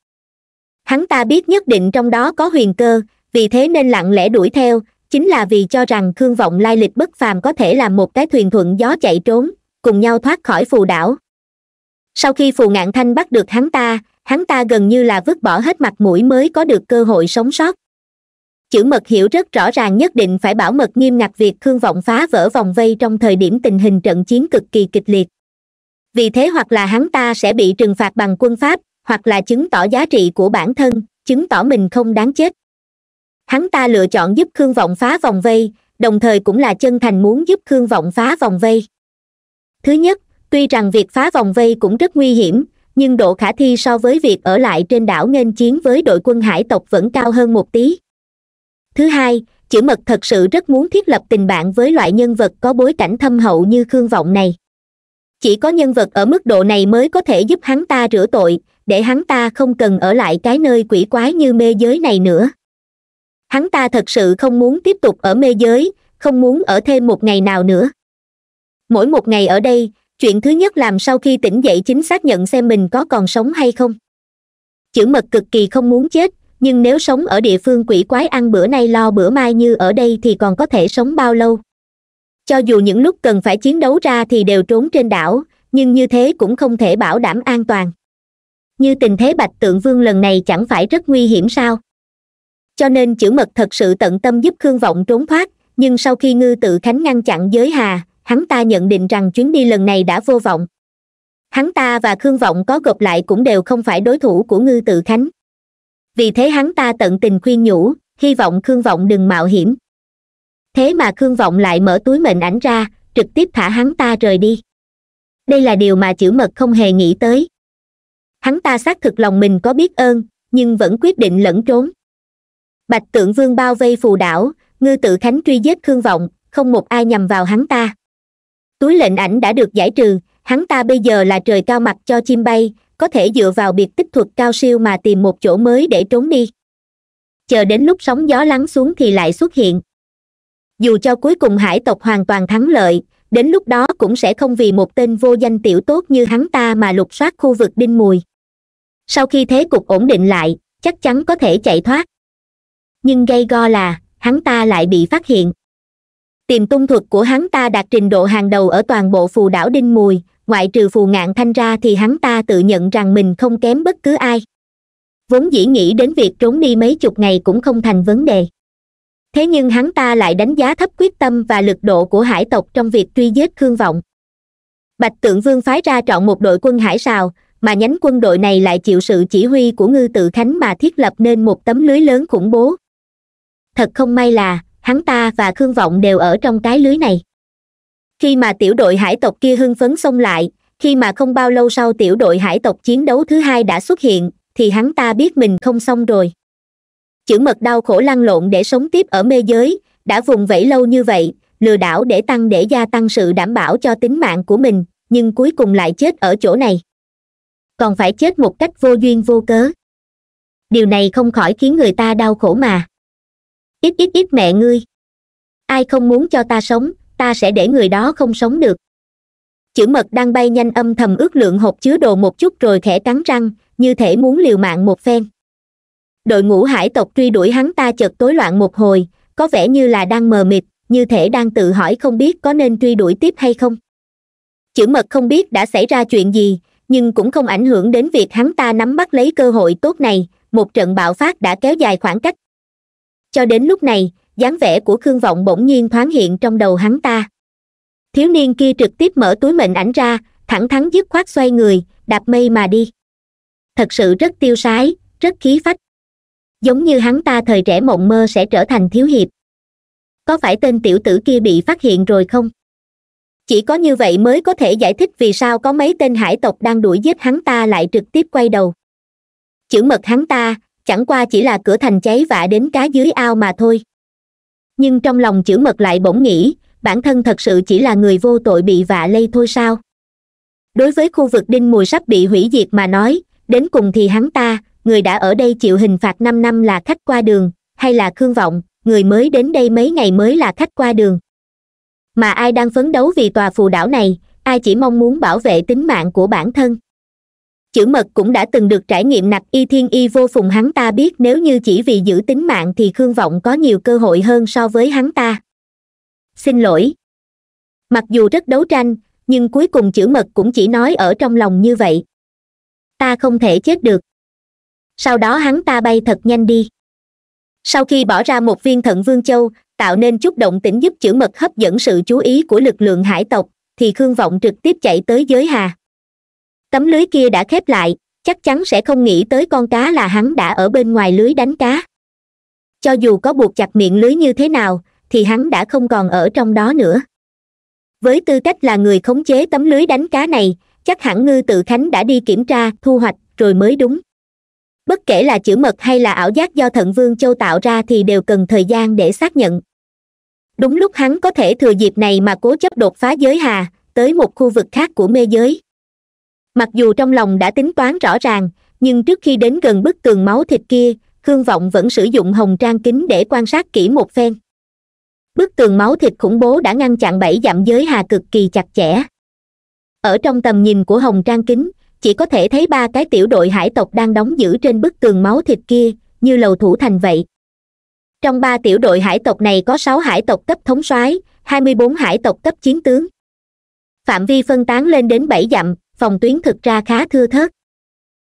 Speaker 1: hắn ta biết nhất định trong đó có huyền cơ vì thế nên lặng lẽ đuổi theo chính là vì cho rằng khương vọng lai lịch bất phàm có thể làm một cái thuyền thuận gió chạy trốn cùng nhau thoát khỏi phù đảo sau khi phù ngạn thanh bắt được hắn ta hắn ta gần như là vứt bỏ hết mặt mũi mới có được cơ hội sống sót chữ mật hiểu rất rõ ràng nhất định phải bảo mật nghiêm ngặt việc khương vọng phá vỡ vòng vây trong thời điểm tình hình trận chiến cực kỳ kịch liệt vì thế hoặc là hắn ta sẽ bị trừng phạt bằng quân pháp hoặc là chứng tỏ giá trị của bản thân chứng tỏ mình không đáng chết hắn ta lựa chọn giúp khương vọng phá vòng vây đồng thời cũng là chân thành muốn giúp khương vọng phá vòng vây thứ nhất tuy rằng việc phá vòng vây cũng rất nguy hiểm nhưng độ khả thi so với việc ở lại trên đảo nghênh chiến với đội quân hải tộc vẫn cao hơn một tí thứ hai chữ mật thật sự rất muốn thiết lập tình bạn với loại nhân vật có bối cảnh thâm hậu như khương vọng này chỉ có nhân vật ở mức độ này mới có thể giúp hắn ta rửa tội để hắn ta không cần ở lại cái nơi quỷ quái như mê giới này nữa hắn ta thật sự không muốn tiếp tục ở mê giới không muốn ở thêm một ngày nào nữa mỗi một ngày ở đây chuyện thứ nhất làm sau khi tỉnh dậy chính xác nhận xem mình có còn sống hay không chữ mật cực kỳ không muốn chết nhưng nếu sống ở địa phương quỷ quái ăn bữa nay lo bữa mai như ở đây thì còn có thể sống bao lâu cho dù những lúc cần phải chiến đấu ra thì đều trốn trên đảo nhưng như thế cũng không thể bảo đảm an toàn như tình thế bạch tượng vương lần này chẳng phải rất nguy hiểm sao cho nên chữ mật thật sự tận tâm giúp khương vọng trốn thoát nhưng sau khi ngư tự khánh ngăn chặn giới hà hắn ta nhận định rằng chuyến đi lần này đã vô vọng hắn ta và khương vọng có gặp lại cũng đều không phải đối thủ của ngư tự khánh vì thế hắn ta tận tình khuyên nhủ hy vọng khương vọng đừng mạo hiểm thế mà khương vọng lại mở túi mệnh ảnh ra trực tiếp thả hắn ta rời đi đây là điều mà chữ mật không hề nghĩ tới hắn ta xác thực lòng mình có biết ơn nhưng vẫn quyết định lẫn trốn bạch tượng vương bao vây phù đảo ngư tự khánh truy giết khương vọng không một ai nhằm vào hắn ta túi lệnh ảnh đã được giải trừ hắn ta bây giờ là trời cao mặt cho chim bay có thể dựa vào biệt tích thuật cao siêu mà tìm một chỗ mới để trốn đi chờ đến lúc sóng gió lắng xuống thì lại xuất hiện dù cho cuối cùng hải tộc hoàn toàn thắng lợi đến lúc đó cũng sẽ không vì một tên vô danh tiểu tốt như hắn ta mà lục soát khu vực đinh mùi sau khi thế cục ổn định lại chắc chắn có thể chạy thoát nhưng gây go là hắn ta lại bị phát hiện tìm tung thuật của hắn ta đạt trình độ hàng đầu ở toàn bộ phù đảo đinh mùi ngoại trừ phù ngạn thanh ra thì hắn ta tự nhận rằng mình không kém bất cứ ai vốn dĩ nghĩ đến việc trốn đi mấy chục ngày cũng không thành vấn đề thế nhưng hắn ta lại đánh giá thấp quyết tâm và lực độ của hải tộc trong việc truy giết khương vọng bạch tượng vương phái ra chọn một đội quân hải sào mà nhánh quân đội này lại chịu sự chỉ huy của ngư tự khánh mà thiết lập nên một tấm lưới lớn khủng bố thật không may là hắn ta và khương vọng đều ở trong cái lưới này khi mà tiểu đội hải tộc kia hưng phấn xông lại khi mà không bao lâu sau tiểu đội hải tộc chiến đấu thứ hai đã xuất hiện thì hắn ta biết mình không xong rồi chữ mật đau khổ lăn lộn để sống tiếp ở mê giới đã vùng vẫy lâu như vậy lừa đảo để tăng để gia tăng sự đảm bảo cho tính mạng của mình nhưng cuối cùng lại chết ở chỗ này còn phải chết một cách vô duyên vô cớ điều này không khỏi khiến người ta đau khổ mà ít ít ít mẹ ngươi ai không muốn cho ta sống ta sẽ để người đó không sống được chữ mật đang bay nhanh âm thầm ước lượng hộp chứa đồ một chút rồi khẽ cắn răng như thể muốn liều mạng một phen đội ngũ hải tộc truy đuổi hắn ta chợt tối loạn một hồi có vẻ như là đang mờ mịt như thể đang tự hỏi không biết có nên truy đuổi tiếp hay không chữ mật không biết đã xảy ra chuyện gì nhưng cũng không ảnh hưởng đến việc hắn ta nắm bắt lấy cơ hội tốt này một trận bạo phát đã kéo dài khoảng cách cho đến lúc này dáng vẻ của khương vọng bỗng nhiên thoáng hiện trong đầu hắn ta thiếu niên kia trực tiếp mở túi mệnh ảnh ra thẳng thắn dứt khoát xoay người đạp mây mà đi thật sự rất tiêu sái rất khí phách giống như hắn ta thời trẻ mộng mơ sẽ trở thành thiếu hiệp có phải tên tiểu tử kia bị phát hiện rồi không chỉ có như vậy mới có thể giải thích vì sao có mấy tên hải tộc đang đuổi giết hắn ta lại trực tiếp quay đầu chữ mật hắn ta chẳng qua chỉ là cửa thành cháy vạ đến cá dưới ao mà thôi nhưng trong lòng chữ mật lại bỗng nghĩ bản thân thật sự chỉ là người vô tội bị vạ lây thôi sao đối với khu vực đinh mùi sắp bị hủy diệt mà nói đến cùng thì hắn ta người đã ở đây chịu hình phạt năm năm là khách qua đường hay là khương vọng người mới đến đây mấy ngày mới là khách qua đường mà ai đang phấn đấu vì tòa phù đảo này ai chỉ mong muốn bảo vệ tính mạng của bản thân chữ mật cũng đã từng được trải nghiệm nạp y thiên y vô phùng hắn ta biết nếu như chỉ vì giữ tính mạng thì khương vọng có nhiều cơ hội hơn so với hắn ta xin lỗi mặc dù rất đấu tranh nhưng cuối cùng chữ mật cũng chỉ nói ở trong lòng như vậy ta không thể chết được sau đó hắn ta bay thật nhanh đi sau khi bỏ ra một viên thận vương châu tạo nên chút động tĩnh giúp chữ mật hấp dẫn sự chú ý của lực lượng hải tộc thì khương vọng trực tiếp chạy tới giới hà tấm lưới kia đã khép lại chắc chắn sẽ không nghĩ tới con cá là hắn đã ở bên ngoài lưới đánh cá cho dù có buộc chặt miệng lưới như thế nào thì hắn đã không còn ở trong đó nữa với tư cách là người khống chế tấm lưới đánh cá này chắc hẳn ngư tự khánh đã đi kiểm tra thu hoạch rồi mới đúng bất kể là chữ mật hay là ảo giác do thận vương châu tạo ra thì đều cần thời gian để xác nhận đúng lúc hắn có thể thừa dịp này mà cố chấp đột phá giới hà tới một khu vực khác của mê giới mặc dù trong lòng đã tính toán rõ ràng nhưng trước khi đến gần bức tường máu thịt kia khương vọng vẫn sử dụng hồng trang kính để quan sát kỹ một phen bức tường máu thịt khủng bố đã ngăn chặn bảy dặm giới hà cực kỳ chặt chẽ ở trong tầm nhìn của hồng trang kính chỉ có thể thấy ba cái tiểu đội hải tộc đang đóng giữ trên bức tường máu thịt kia như lầu thủ thành vậy trong ba tiểu đội hải tộc này có sáu hải tộc cấp thống soái hai mươi bốn hải tộc cấp chiến tướng phạm vi phân tán lên đến bảy dặm phòng tuyến thực ra khá thưa thớt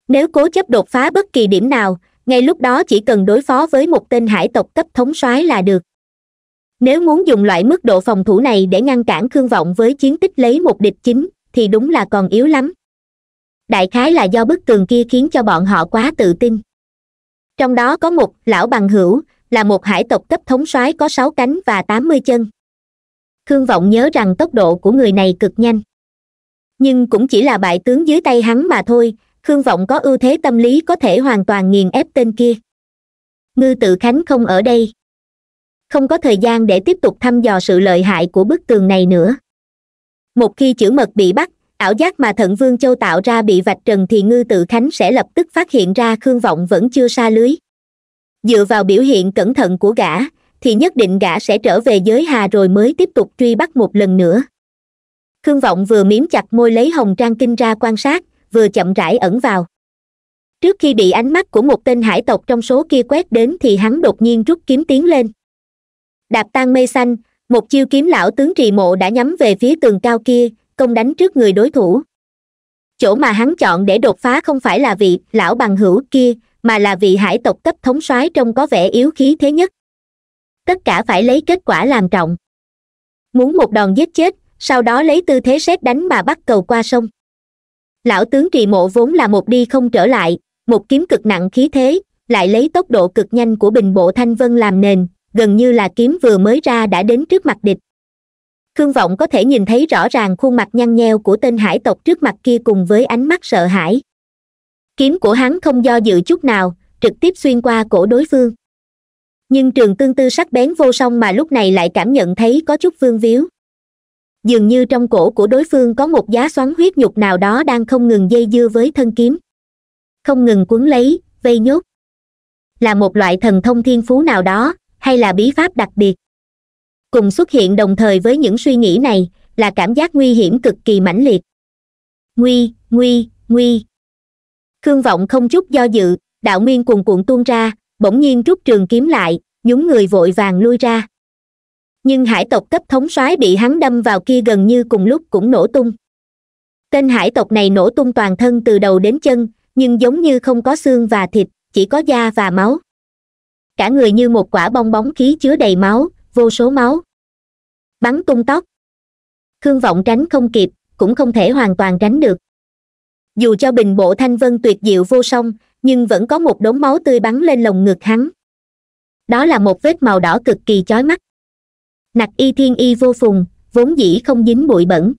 Speaker 1: nếu cố chấp đột phá bất kỳ điểm nào ngay lúc đó chỉ cần đối phó với một tên hải tộc cấp thống soái là được nếu muốn dùng loại mức độ phòng thủ này để ngăn cản khương vọng với chiến tích lấy một địch chính thì đúng là còn yếu lắm đại khái là do bức tường kia khiến cho bọn họ quá tự tin trong đó có một lão bằng hữu là một hải tộc cấp thống soái có sáu cánh và tám mươi chân khương vọng nhớ rằng tốc độ của người này cực nhanh nhưng cũng chỉ là bại tướng dưới tay hắn mà thôi khương vọng có ưu thế tâm lý có thể hoàn toàn nghiền ép tên kia ngư tự khánh không ở đây không có thời gian để tiếp tục thăm dò sự lợi hại của bức tường này nữa một khi chữ mật bị bắt ảo giác mà thận vương châu tạo ra bị vạch trần thì ngư tự khánh sẽ lập tức phát hiện ra khương vọng vẫn chưa xa lưới dựa vào biểu hiện cẩn thận của gã thì nhất định gã sẽ trở về giới hà rồi mới tiếp tục truy bắt một lần nữa khương vọng vừa miếm chặt môi lấy hồng trang kinh ra quan sát vừa chậm rãi ẩn vào trước khi bị ánh mắt của một tên hải tộc trong số kia quét đến thì hắn đột nhiên rút kiếm tiến lên đạp tan mây xanh một chiêu kiếm lão tướng trì mộ đã nhắm về phía tường cao kia công đánh trước người đối thủ chỗ mà hắn chọn để đột phá không phải là vị lão bằng hữu kia mà là vị hải tộc cấp thống soái trông có vẻ yếu khí thế nhất tất cả phải lấy kết quả làm trọng muốn một đòn giết chết sau đó lấy tư thế xét đánh mà bắt cầu qua sông lão tướng trì mộ vốn là một đi không trở lại một kiếm cực nặng khí thế lại lấy tốc độ cực nhanh của bình bộ thanh vân làm nền gần như là kiếm vừa mới ra đã đến trước mặt địch khương vọng có thể nhìn thấy rõ ràng khuôn mặt nhăn nheo của tên hải tộc trước mặt kia cùng với ánh mắt sợ hãi kiếm của hắn không do dự chút nào trực tiếp xuyên qua cổ đối phương nhưng trường tương tư sắc bén vô song mà lúc này lại cảm nhận thấy có chút vương víu dường như trong cổ của đối phương có một giá xoắn huyết nhục nào đó đang không ngừng dây dưa với thân kiếm không ngừng cuốn lấy vây nhốt là một loại thần thông thiên phú nào đó hay là bí pháp đặc biệt cùng xuất hiện đồng thời với những suy nghĩ này là cảm giác nguy hiểm cực kỳ mãnh liệt nguy nguy nguy khương vọng không chút do dự đạo nguyên cuồn cuộn tuôn ra bỗng nhiên rút trường kiếm lại nhúng người vội vàng lui ra nhưng hải tộc cấp thống soái bị hắn đâm vào kia gần như cùng lúc cũng nổ tung tên hải tộc này nổ tung toàn thân từ đầu đến chân nhưng giống như không có xương và thịt chỉ có da và máu cả người như một quả bong bóng khí chứa đầy máu vô số máu bắn tung tóc khương vọng tránh không kịp cũng không thể hoàn toàn tránh được dù cho bình bộ thanh vân tuyệt diệu vô song nhưng vẫn có một đống máu tươi bắn lên lồng ngực hắn đó là một vết màu đỏ cực kỳ chói mắt nặc y thiên y vô phùng vốn dĩ không dính bụi bẩn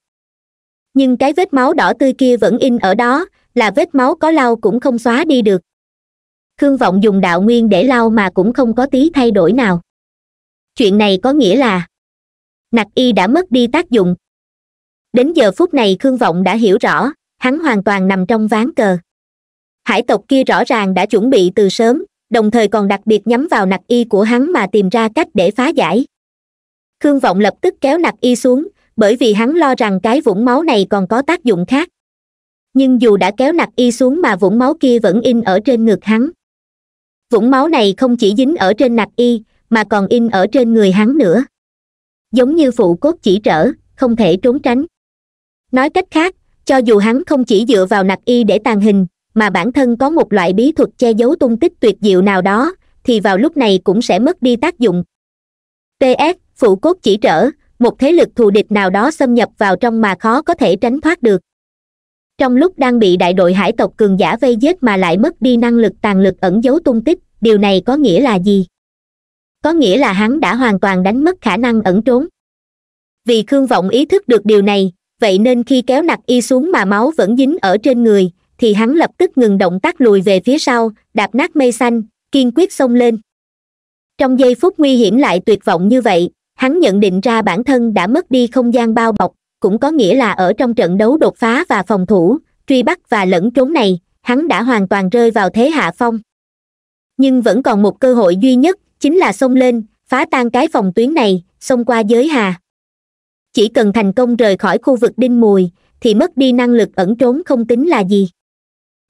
Speaker 1: nhưng cái vết máu đỏ tươi kia vẫn in ở đó là vết máu có lau cũng không xóa đi được khương vọng dùng đạo nguyên để lau mà cũng không có tí thay đổi nào chuyện này có nghĩa là nặc y đã mất đi tác dụng đến giờ phút này khương vọng đã hiểu rõ hắn hoàn toàn nằm trong ván cờ hải tộc kia rõ ràng đã chuẩn bị từ sớm đồng thời còn đặc biệt nhắm vào nặc y của hắn mà tìm ra cách để phá giải khương vọng lập tức kéo nặc y xuống bởi vì hắn lo rằng cái vũng máu này còn có tác dụng khác nhưng dù đã kéo nặc y xuống mà vũng máu kia vẫn in ở trên ngực hắn vũng máu này không chỉ dính ở trên nặc y mà còn in ở trên người hắn nữa giống như phụ cốt chỉ trở không thể trốn tránh nói cách khác cho dù hắn không chỉ dựa vào nặc y để tàn hình mà bản thân có một loại bí thuật che giấu tung tích tuyệt diệu nào đó thì vào lúc này cũng sẽ mất đi tác dụng ts phụ cốt chỉ trở một thế lực thù địch nào đó xâm nhập vào trong mà khó có thể tránh thoát được trong lúc đang bị đại đội hải tộc cường giả vây giết mà lại mất đi năng lực tàn lực ẩn giấu tung tích điều này có nghĩa là gì có nghĩa là hắn đã hoàn toàn đánh mất khả năng ẩn trốn vì khương vọng ý thức được điều này vậy nên khi kéo nặc y xuống mà máu vẫn dính ở trên người thì hắn lập tức ngừng động tác lùi về phía sau đạp nát mây xanh kiên quyết xông lên trong giây phút nguy hiểm lại tuyệt vọng như vậy hắn nhận định ra bản thân đã mất đi không gian bao bọc cũng có nghĩa là ở trong trận đấu đột phá và phòng thủ truy bắt và lẫn trốn này hắn đã hoàn toàn rơi vào thế hạ phong nhưng vẫn còn một cơ hội duy nhất chính là xông lên phá tan cái phòng tuyến này xông qua giới hà chỉ cần thành công rời khỏi khu vực đinh mùi thì mất đi năng lực ẩn trốn không tính là gì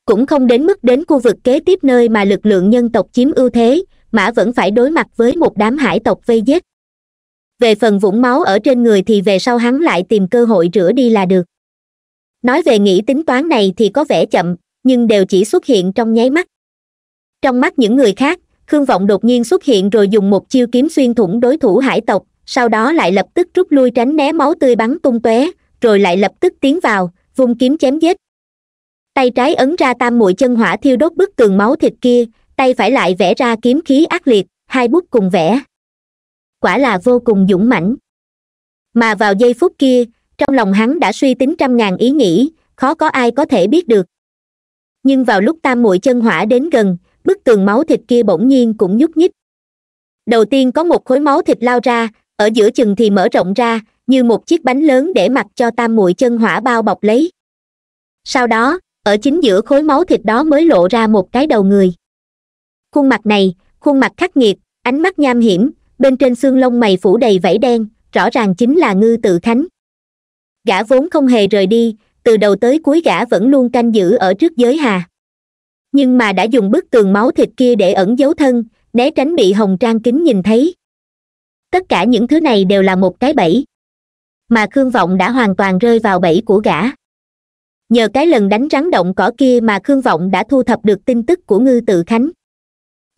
Speaker 1: cũng không đến mức đến khu vực kế tiếp nơi mà lực lượng nhân tộc chiếm ưu thế mà vẫn phải đối mặt với một đám hải tộc vây giết về phần vũng máu ở trên người thì về sau hắn lại tìm cơ hội rửa đi là được nói về nghĩ tính toán này thì có vẻ chậm nhưng đều chỉ xuất hiện trong nháy mắt trong mắt những người khác khương vọng đột nhiên xuất hiện rồi dùng một chiêu kiếm xuyên thủng đối thủ hải tộc sau đó lại lập tức rút lui tránh né máu tươi bắn tung tóe rồi lại lập tức tiến vào vung kiếm chém giết tay trái ấn ra tam mũi chân hỏa thiêu đốt bức tường máu thịt kia tay phải lại vẽ ra kiếm khí ác liệt hai bút cùng vẽ quả là vô cùng dũng mãnh mà vào giây phút kia trong lòng hắn đã suy tính trăm ngàn ý nghĩ khó có ai có thể biết được nhưng vào lúc tam muội chân hỏa đến gần bức tường máu thịt kia bỗng nhiên cũng nhúc nhích đầu tiên có một khối máu thịt lao ra ở giữa chừng thì mở rộng ra như một chiếc bánh lớn để mặc cho tam muội chân hỏa bao bọc lấy sau đó ở chính giữa khối máu thịt đó mới lộ ra một cái đầu người khuôn mặt này khuôn mặt khắc nghiệt ánh mắt nham hiểm bên trên xương lông mày phủ đầy vảy đen rõ ràng chính là ngư tự khánh gã vốn không hề rời đi từ đầu tới cuối gã vẫn luôn canh giữ ở trước giới hà nhưng mà đã dùng bức tường máu thịt kia để ẩn giấu thân né tránh bị hồng trang kính nhìn thấy tất cả những thứ này đều là một cái bẫy mà khương vọng đã hoàn toàn rơi vào bẫy của gã nhờ cái lần đánh rắn động cỏ kia mà khương vọng đã thu thập được tin tức của ngư tự khánh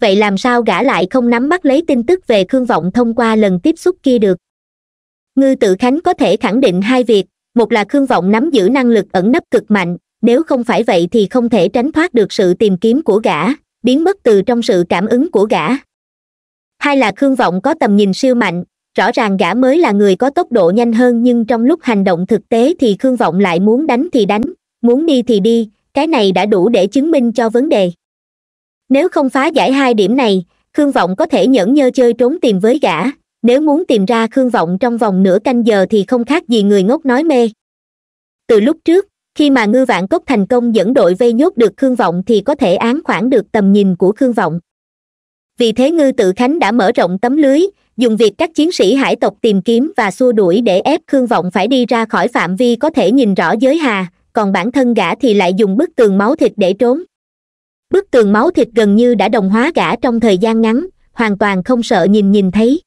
Speaker 1: vậy làm sao gã lại không nắm bắt lấy tin tức về khương vọng thông qua lần tiếp xúc kia được ngư tự khánh có thể khẳng định hai việc một là khương vọng nắm giữ năng lực ẩn nấp cực mạnh nếu không phải vậy thì không thể tránh thoát được sự tìm kiếm của gã biến mất từ trong sự cảm ứng của gã hai là khương vọng có tầm nhìn siêu mạnh rõ ràng gã mới là người có tốc độ nhanh hơn nhưng trong lúc hành động thực tế thì khương vọng lại muốn đánh thì đánh muốn đi thì đi cái này đã đủ để chứng minh cho vấn đề nếu không phá giải hai điểm này khương vọng có thể nhẫn nhơ chơi trốn tìm với gã nếu muốn tìm ra khương vọng trong vòng nửa canh giờ thì không khác gì người ngốc nói mê từ lúc trước khi mà ngư vạn cốc thành công dẫn đội vây nhốt được khương vọng thì có thể án khoảng được tầm nhìn của khương vọng vì thế ngư tự khánh đã mở rộng tấm lưới dùng việc các chiến sĩ hải tộc tìm kiếm và xua đuổi để ép khương vọng phải đi ra khỏi phạm vi có thể nhìn rõ giới hà còn bản thân gã thì lại dùng bức tường máu thịt để trốn bức tường máu thịt gần như đã đồng hóa gã trong thời gian ngắn hoàn toàn không sợ nhìn nhìn thấy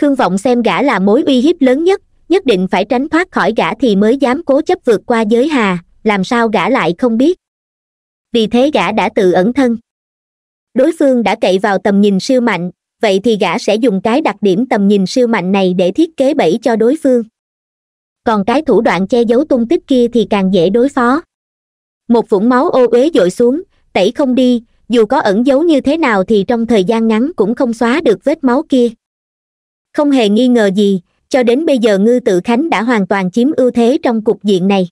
Speaker 1: khương vọng xem gã là mối uy hiếp lớn nhất nhất định phải tránh thoát khỏi gã thì mới dám cố chấp vượt qua giới hà làm sao gã lại không biết vì thế gã đã tự ẩn thân đối phương đã cậy vào tầm nhìn siêu mạnh vậy thì gã sẽ dùng cái đặc điểm tầm nhìn siêu mạnh này để thiết kế bẫy cho đối phương còn cái thủ đoạn che giấu tung tích kia thì càng dễ đối phó một vũng máu ô uế dội xuống tẩy không đi dù có ẩn giấu như thế nào thì trong thời gian ngắn cũng không xóa được vết máu kia không hề nghi ngờ gì cho đến bây giờ ngư tự khánh đã hoàn toàn chiếm ưu thế trong cục diện này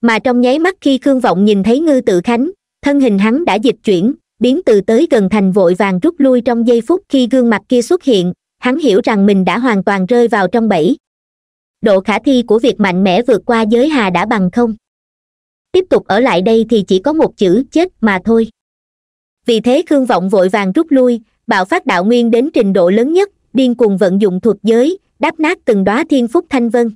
Speaker 1: mà trong nháy mắt khi khương vọng nhìn thấy ngư tự khánh thân hình hắn đã dịch chuyển biến từ tới gần thành vội vàng rút lui trong giây phút khi gương mặt kia xuất hiện hắn hiểu rằng mình đã hoàn toàn rơi vào trong bẫy độ khả thi của việc mạnh mẽ vượt qua giới hà đã bằng không tiếp tục ở lại đây thì chỉ có một chữ chết mà thôi vì thế khương vọng vội vàng rút lui bạo phát đạo nguyên đến trình độ lớn nhất điên cuồng vận dụng thuật giới đáp nát từng đóa thiên phúc thanh vân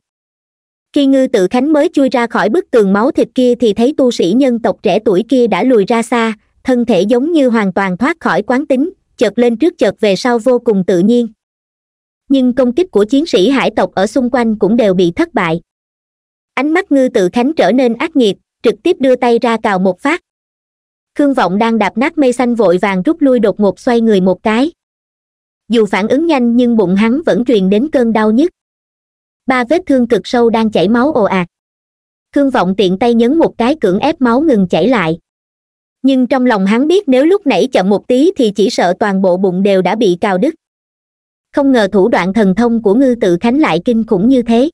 Speaker 1: khi ngư tự khánh mới chui ra khỏi bức tường máu thịt kia thì thấy tu sĩ nhân tộc trẻ tuổi kia đã lùi ra xa thân thể giống như hoàn toàn thoát khỏi quán tính chợt lên trước chợt về sau vô cùng tự nhiên nhưng công kích của chiến sĩ hải tộc ở xung quanh cũng đều bị thất bại ánh mắt ngư tự khánh trở nên ác nghiệt trực tiếp đưa tay ra cào một phát khương vọng đang đạp nát mây xanh vội vàng rút lui đột ngột xoay người một cái dù phản ứng nhanh nhưng bụng hắn vẫn truyền đến cơn đau nhức ba vết thương cực sâu đang chảy máu ồ ạt khương vọng tiện tay nhấn một cái cưỡng ép máu ngừng chảy lại nhưng trong lòng hắn biết nếu lúc nãy chậm một tí thì chỉ sợ toàn bộ bụng đều đã bị cào đứt không ngờ thủ đoạn thần thông của ngư tự khánh lại kinh khủng như thế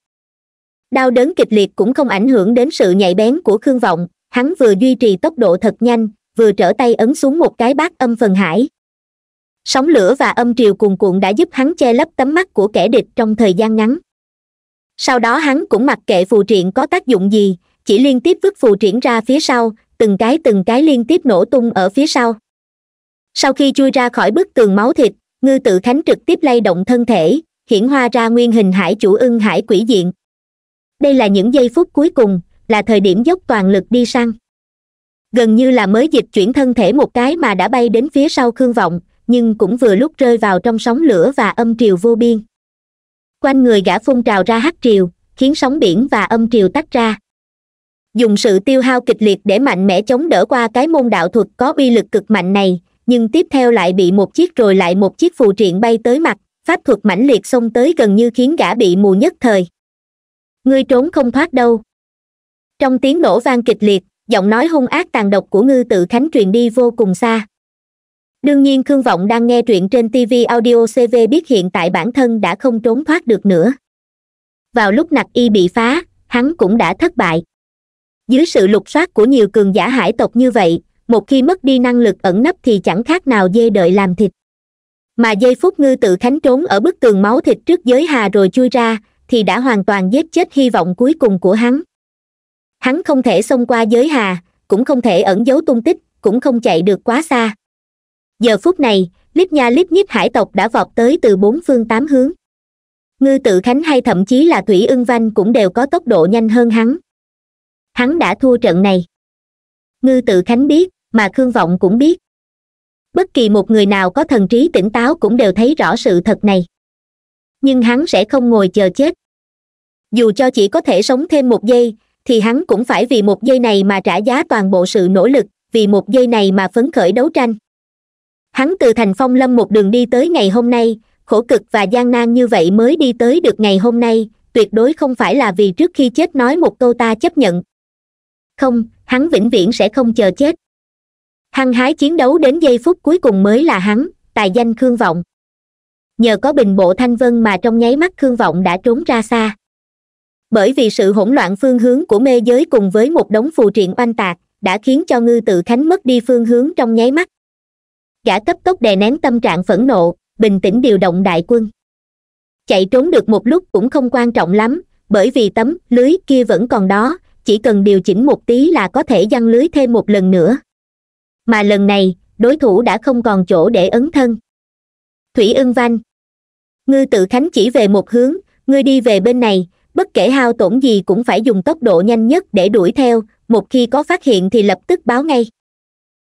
Speaker 1: đau đớn kịch liệt cũng không ảnh hưởng đến sự nhạy bén của khương vọng hắn vừa duy trì tốc độ thật nhanh vừa trở tay ấn xuống một cái bát âm phần hải sóng lửa và âm triều cuồn cuộn đã giúp hắn che lấp tấm mắt của kẻ địch trong thời gian ngắn sau đó hắn cũng mặc kệ phù triện có tác dụng gì chỉ liên tiếp vứt phù triển ra phía sau từng cái từng cái liên tiếp nổ tung ở phía sau sau khi chui ra khỏi bức tường máu thịt ngư tự khánh trực tiếp lay động thân thể hiển hoa ra nguyên hình hải chủ ưng hải quỷ diện đây là những giây phút cuối cùng là thời điểm dốc toàn lực đi săn gần như là mới dịch chuyển thân thể một cái mà đã bay đến phía sau khương vọng nhưng cũng vừa lúc rơi vào trong sóng lửa và âm triều vô biên quanh người gã phun trào ra hắc triều khiến sóng biển và âm triều tách ra dùng sự tiêu hao kịch liệt để mạnh mẽ chống đỡ qua cái môn đạo thuật có uy lực cực mạnh này nhưng tiếp theo lại bị một chiếc rồi lại một chiếc phù triện bay tới mặt pháp thuật mãnh liệt xông tới gần như khiến gã bị mù nhất thời ngươi trốn không thoát đâu trong tiếng nổ vang kịch liệt giọng nói hung ác tàn độc của ngư tự khánh truyền đi vô cùng xa đương nhiên khương vọng đang nghe truyện trên tv audio cv biết hiện tại bản thân đã không trốn thoát được nữa vào lúc nặc y bị phá hắn cũng đã thất bại dưới sự lục soát của nhiều cường giả hải tộc như vậy một khi mất đi năng lực ẩn nấp thì chẳng khác nào dê đợi làm thịt mà giây phút ngư tự khánh trốn ở bức tường máu thịt trước giới hà rồi chui ra thì đã hoàn toàn giết chết hy vọng cuối cùng của hắn hắn không thể xông qua giới hà cũng không thể ẩn giấu tung tích cũng không chạy được quá xa giờ phút này líp nha líp nhíp hải tộc đã vọt tới từ bốn phương tám hướng ngư tự khánh hay thậm chí là thủy ưng vanh cũng đều có tốc độ nhanh hơn hắn hắn đã thua trận này ngư tự khánh biết mà khương vọng cũng biết bất kỳ một người nào có thần trí tỉnh táo cũng đều thấy rõ sự thật này nhưng hắn sẽ không ngồi chờ chết dù cho chỉ có thể sống thêm một giây thì hắn cũng phải vì một giây này mà trả giá toàn bộ sự nỗ lực vì một giây này mà phấn khởi đấu tranh hắn từ thành phong lâm một đường đi tới ngày hôm nay khổ cực và gian nan như vậy mới đi tới được ngày hôm nay tuyệt đối không phải là vì trước khi chết nói một câu ta chấp nhận không hắn vĩnh viễn sẽ không chờ chết hăng hái chiến đấu đến giây phút cuối cùng mới là hắn tài danh khương vọng nhờ có bình bộ thanh vân mà trong nháy mắt khương vọng đã trốn ra xa bởi vì sự hỗn loạn phương hướng của mê giới cùng với một đống phù triện oanh tạc đã khiến cho ngư tự khánh mất đi phương hướng trong nháy mắt gã cấp tốc đè nén tâm trạng phẫn nộ bình tĩnh điều động đại quân chạy trốn được một lúc cũng không quan trọng lắm bởi vì tấm lưới kia vẫn còn đó chỉ cần điều chỉnh một tí là có thể giăng lưới thêm một lần nữa mà lần này đối thủ đã không còn chỗ để ấn thân thủy ưng vanh ngư tự khánh chỉ về một hướng ngươi đi về bên này bất kể hao tổn gì cũng phải dùng tốc độ nhanh nhất để đuổi theo một khi có phát hiện thì lập tức báo ngay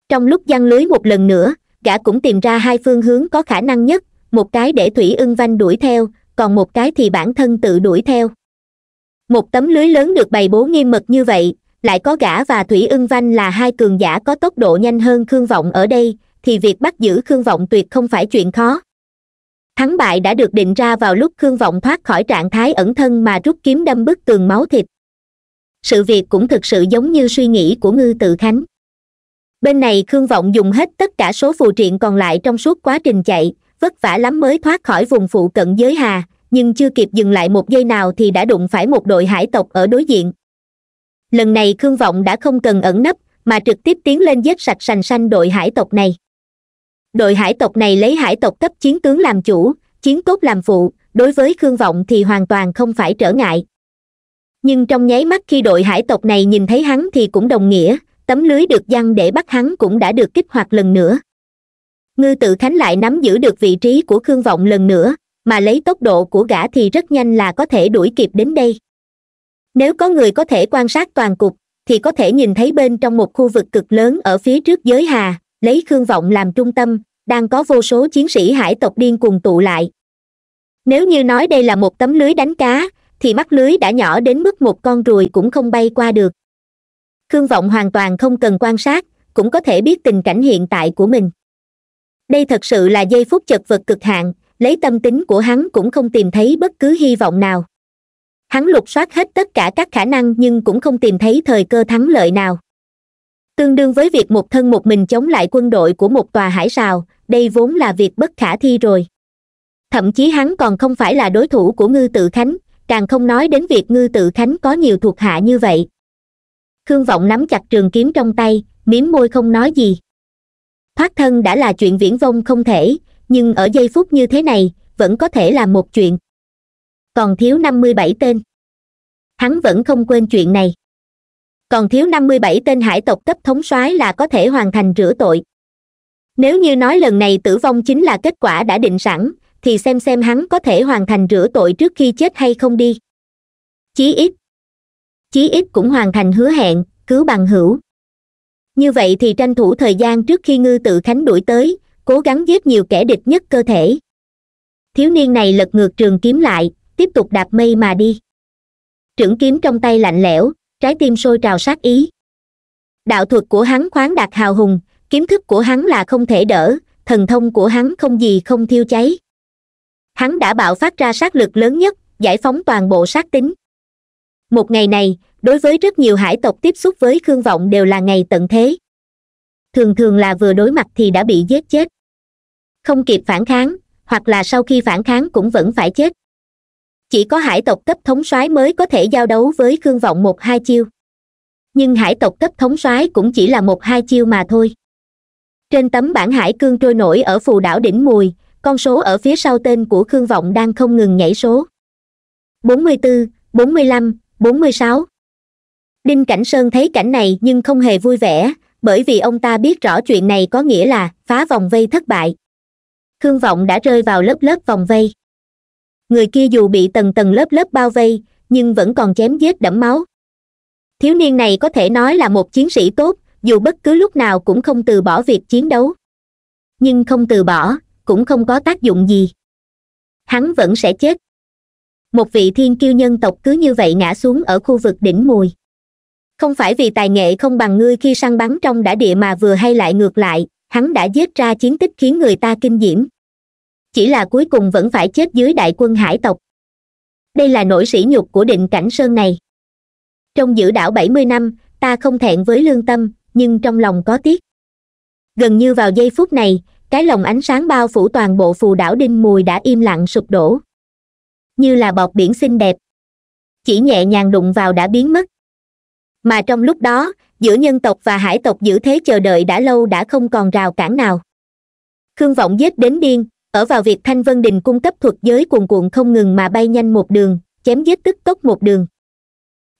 Speaker 1: trong lúc giăng lưới một lần nữa gã cũng tìm ra hai phương hướng có khả năng nhất một cái để thủy ưng vanh đuổi theo còn một cái thì bản thân tự đuổi theo một tấm lưới lớn được bày bố nghiêm mật như vậy lại có gã và thủy ưng vanh là hai cường giả có tốc độ nhanh hơn khương vọng ở đây thì việc bắt giữ khương vọng tuyệt không phải chuyện khó thắng bại đã được định ra vào lúc khương vọng thoát khỏi trạng thái ẩn thân mà rút kiếm đâm bức tường máu thịt sự việc cũng thực sự giống như suy nghĩ của ngư tự khánh bên này khương vọng dùng hết tất cả số phù triện còn lại trong suốt quá trình chạy vất vả lắm mới thoát khỏi vùng phụ cận giới hà nhưng chưa kịp dừng lại một giây nào thì đã đụng phải một đội hải tộc ở đối diện lần này khương vọng đã không cần ẩn nấp mà trực tiếp tiến lên giết sạch sành sanh đội hải tộc này đội hải tộc này lấy hải tộc cấp chiến tướng làm chủ chiến tốt làm phụ đối với khương vọng thì hoàn toàn không phải trở ngại nhưng trong nháy mắt khi đội hải tộc này nhìn thấy hắn thì cũng đồng nghĩa tấm lưới được giăng để bắt hắn cũng đã được kích hoạt lần nữa ngư tự khánh lại nắm giữ được vị trí của khương vọng lần nữa mà lấy tốc độ của gã thì rất nhanh là có thể đuổi kịp đến đây nếu có người có thể quan sát toàn cục thì có thể nhìn thấy bên trong một khu vực cực lớn ở phía trước giới hà lấy khương vọng làm trung tâm đang có vô số chiến sĩ hải tộc điên cùng tụ lại nếu như nói đây là một tấm lưới đánh cá thì mắt lưới đã nhỏ đến mức một con ruồi cũng không bay qua được khương vọng hoàn toàn không cần quan sát cũng có thể biết tình cảnh hiện tại của mình đây thật sự là giây phút chật vật cực hạn lấy tâm tính của hắn cũng không tìm thấy bất cứ hy vọng nào hắn lục soát hết tất cả các khả năng nhưng cũng không tìm thấy thời cơ thắng lợi nào tương đương với việc một thân một mình chống lại quân đội của một tòa hải sào đây vốn là việc bất khả thi rồi thậm chí hắn còn không phải là đối thủ của ngư tự khánh càng không nói đến việc ngư tự khánh có nhiều thuộc hạ như vậy khương vọng nắm chặt trường kiếm trong tay miếm môi không nói gì thoát thân đã là chuyện viễn vông không thể nhưng ở giây phút như thế này vẫn có thể là một chuyện còn thiếu năm mươi bảy tên hắn vẫn không quên chuyện này còn thiếu năm mươi bảy tên hải tộc cấp thống soái là có thể hoàn thành rửa tội nếu như nói lần này tử vong chính là kết quả đã định sẵn thì xem xem hắn có thể hoàn thành rửa tội trước khi chết hay không đi chí ít chí ít cũng hoàn thành hứa hẹn cứu bằng hữu như vậy thì tranh thủ thời gian trước khi ngư tự khánh đuổi tới cố gắng giết nhiều kẻ địch nhất cơ thể thiếu niên này lật ngược trường kiếm lại tiếp tục đạp mây mà đi trưởng kiếm trong tay lạnh lẽo trái tim sôi trào sát ý đạo thuật của hắn khoáng đạt hào hùng kiếm thức của hắn là không thể đỡ thần thông của hắn không gì không thiêu cháy hắn đã bạo phát ra sát lực lớn nhất giải phóng toàn bộ sát tính một ngày này đối với rất nhiều hải tộc tiếp xúc với khương vọng đều là ngày tận thế thường thường là vừa đối mặt thì đã bị giết chết không kịp phản kháng hoặc là sau khi phản kháng cũng vẫn phải chết chỉ có hải tộc cấp thống soái mới có thể giao đấu với khương vọng một hai chiêu nhưng hải tộc cấp thống soái cũng chỉ là một hai chiêu mà thôi trên tấm bản hải cương trôi nổi ở phù đảo đỉnh mùi con số ở phía sau tên của khương vọng đang không ngừng nhảy số 44, 45, 46. đinh cảnh sơn thấy cảnh này nhưng không hề vui vẻ bởi vì ông ta biết rõ chuyện này có nghĩa là phá vòng vây thất bại khương vọng đã rơi vào lớp lớp vòng vây người kia dù bị tầng tầng lớp lớp bao vây nhưng vẫn còn chém giết đẫm máu thiếu niên này có thể nói là một chiến sĩ tốt dù bất cứ lúc nào cũng không từ bỏ việc chiến đấu nhưng không từ bỏ cũng không có tác dụng gì hắn vẫn sẽ chết một vị thiên kiêu nhân tộc cứ như vậy ngã xuống ở khu vực đỉnh mùi không phải vì tài nghệ không bằng ngươi khi săn bắn trong đã địa mà vừa hay lại ngược lại hắn đã giết ra chiến tích khiến người ta kinh diễm chỉ là cuối cùng vẫn phải chết dưới đại quân hải tộc đây là nỗi sỉ nhục của định cảnh sơn này trong giữ đảo bảy mươi năm ta không thẹn với lương tâm nhưng trong lòng có tiếc gần như vào giây phút này cái lồng ánh sáng bao phủ toàn bộ phù đảo đinh mùi đã im lặng sụp đổ như là bọt biển xinh đẹp chỉ nhẹ nhàng đụng vào đã biến mất mà trong lúc đó giữa nhân tộc và hải tộc giữ thế chờ đợi đã lâu đã không còn rào cản nào khương vọng giết đến điên ở vào việc thanh vân đình cung cấp thuật giới cuồn cuộn không ngừng mà bay nhanh một đường chém giết tức tốc một đường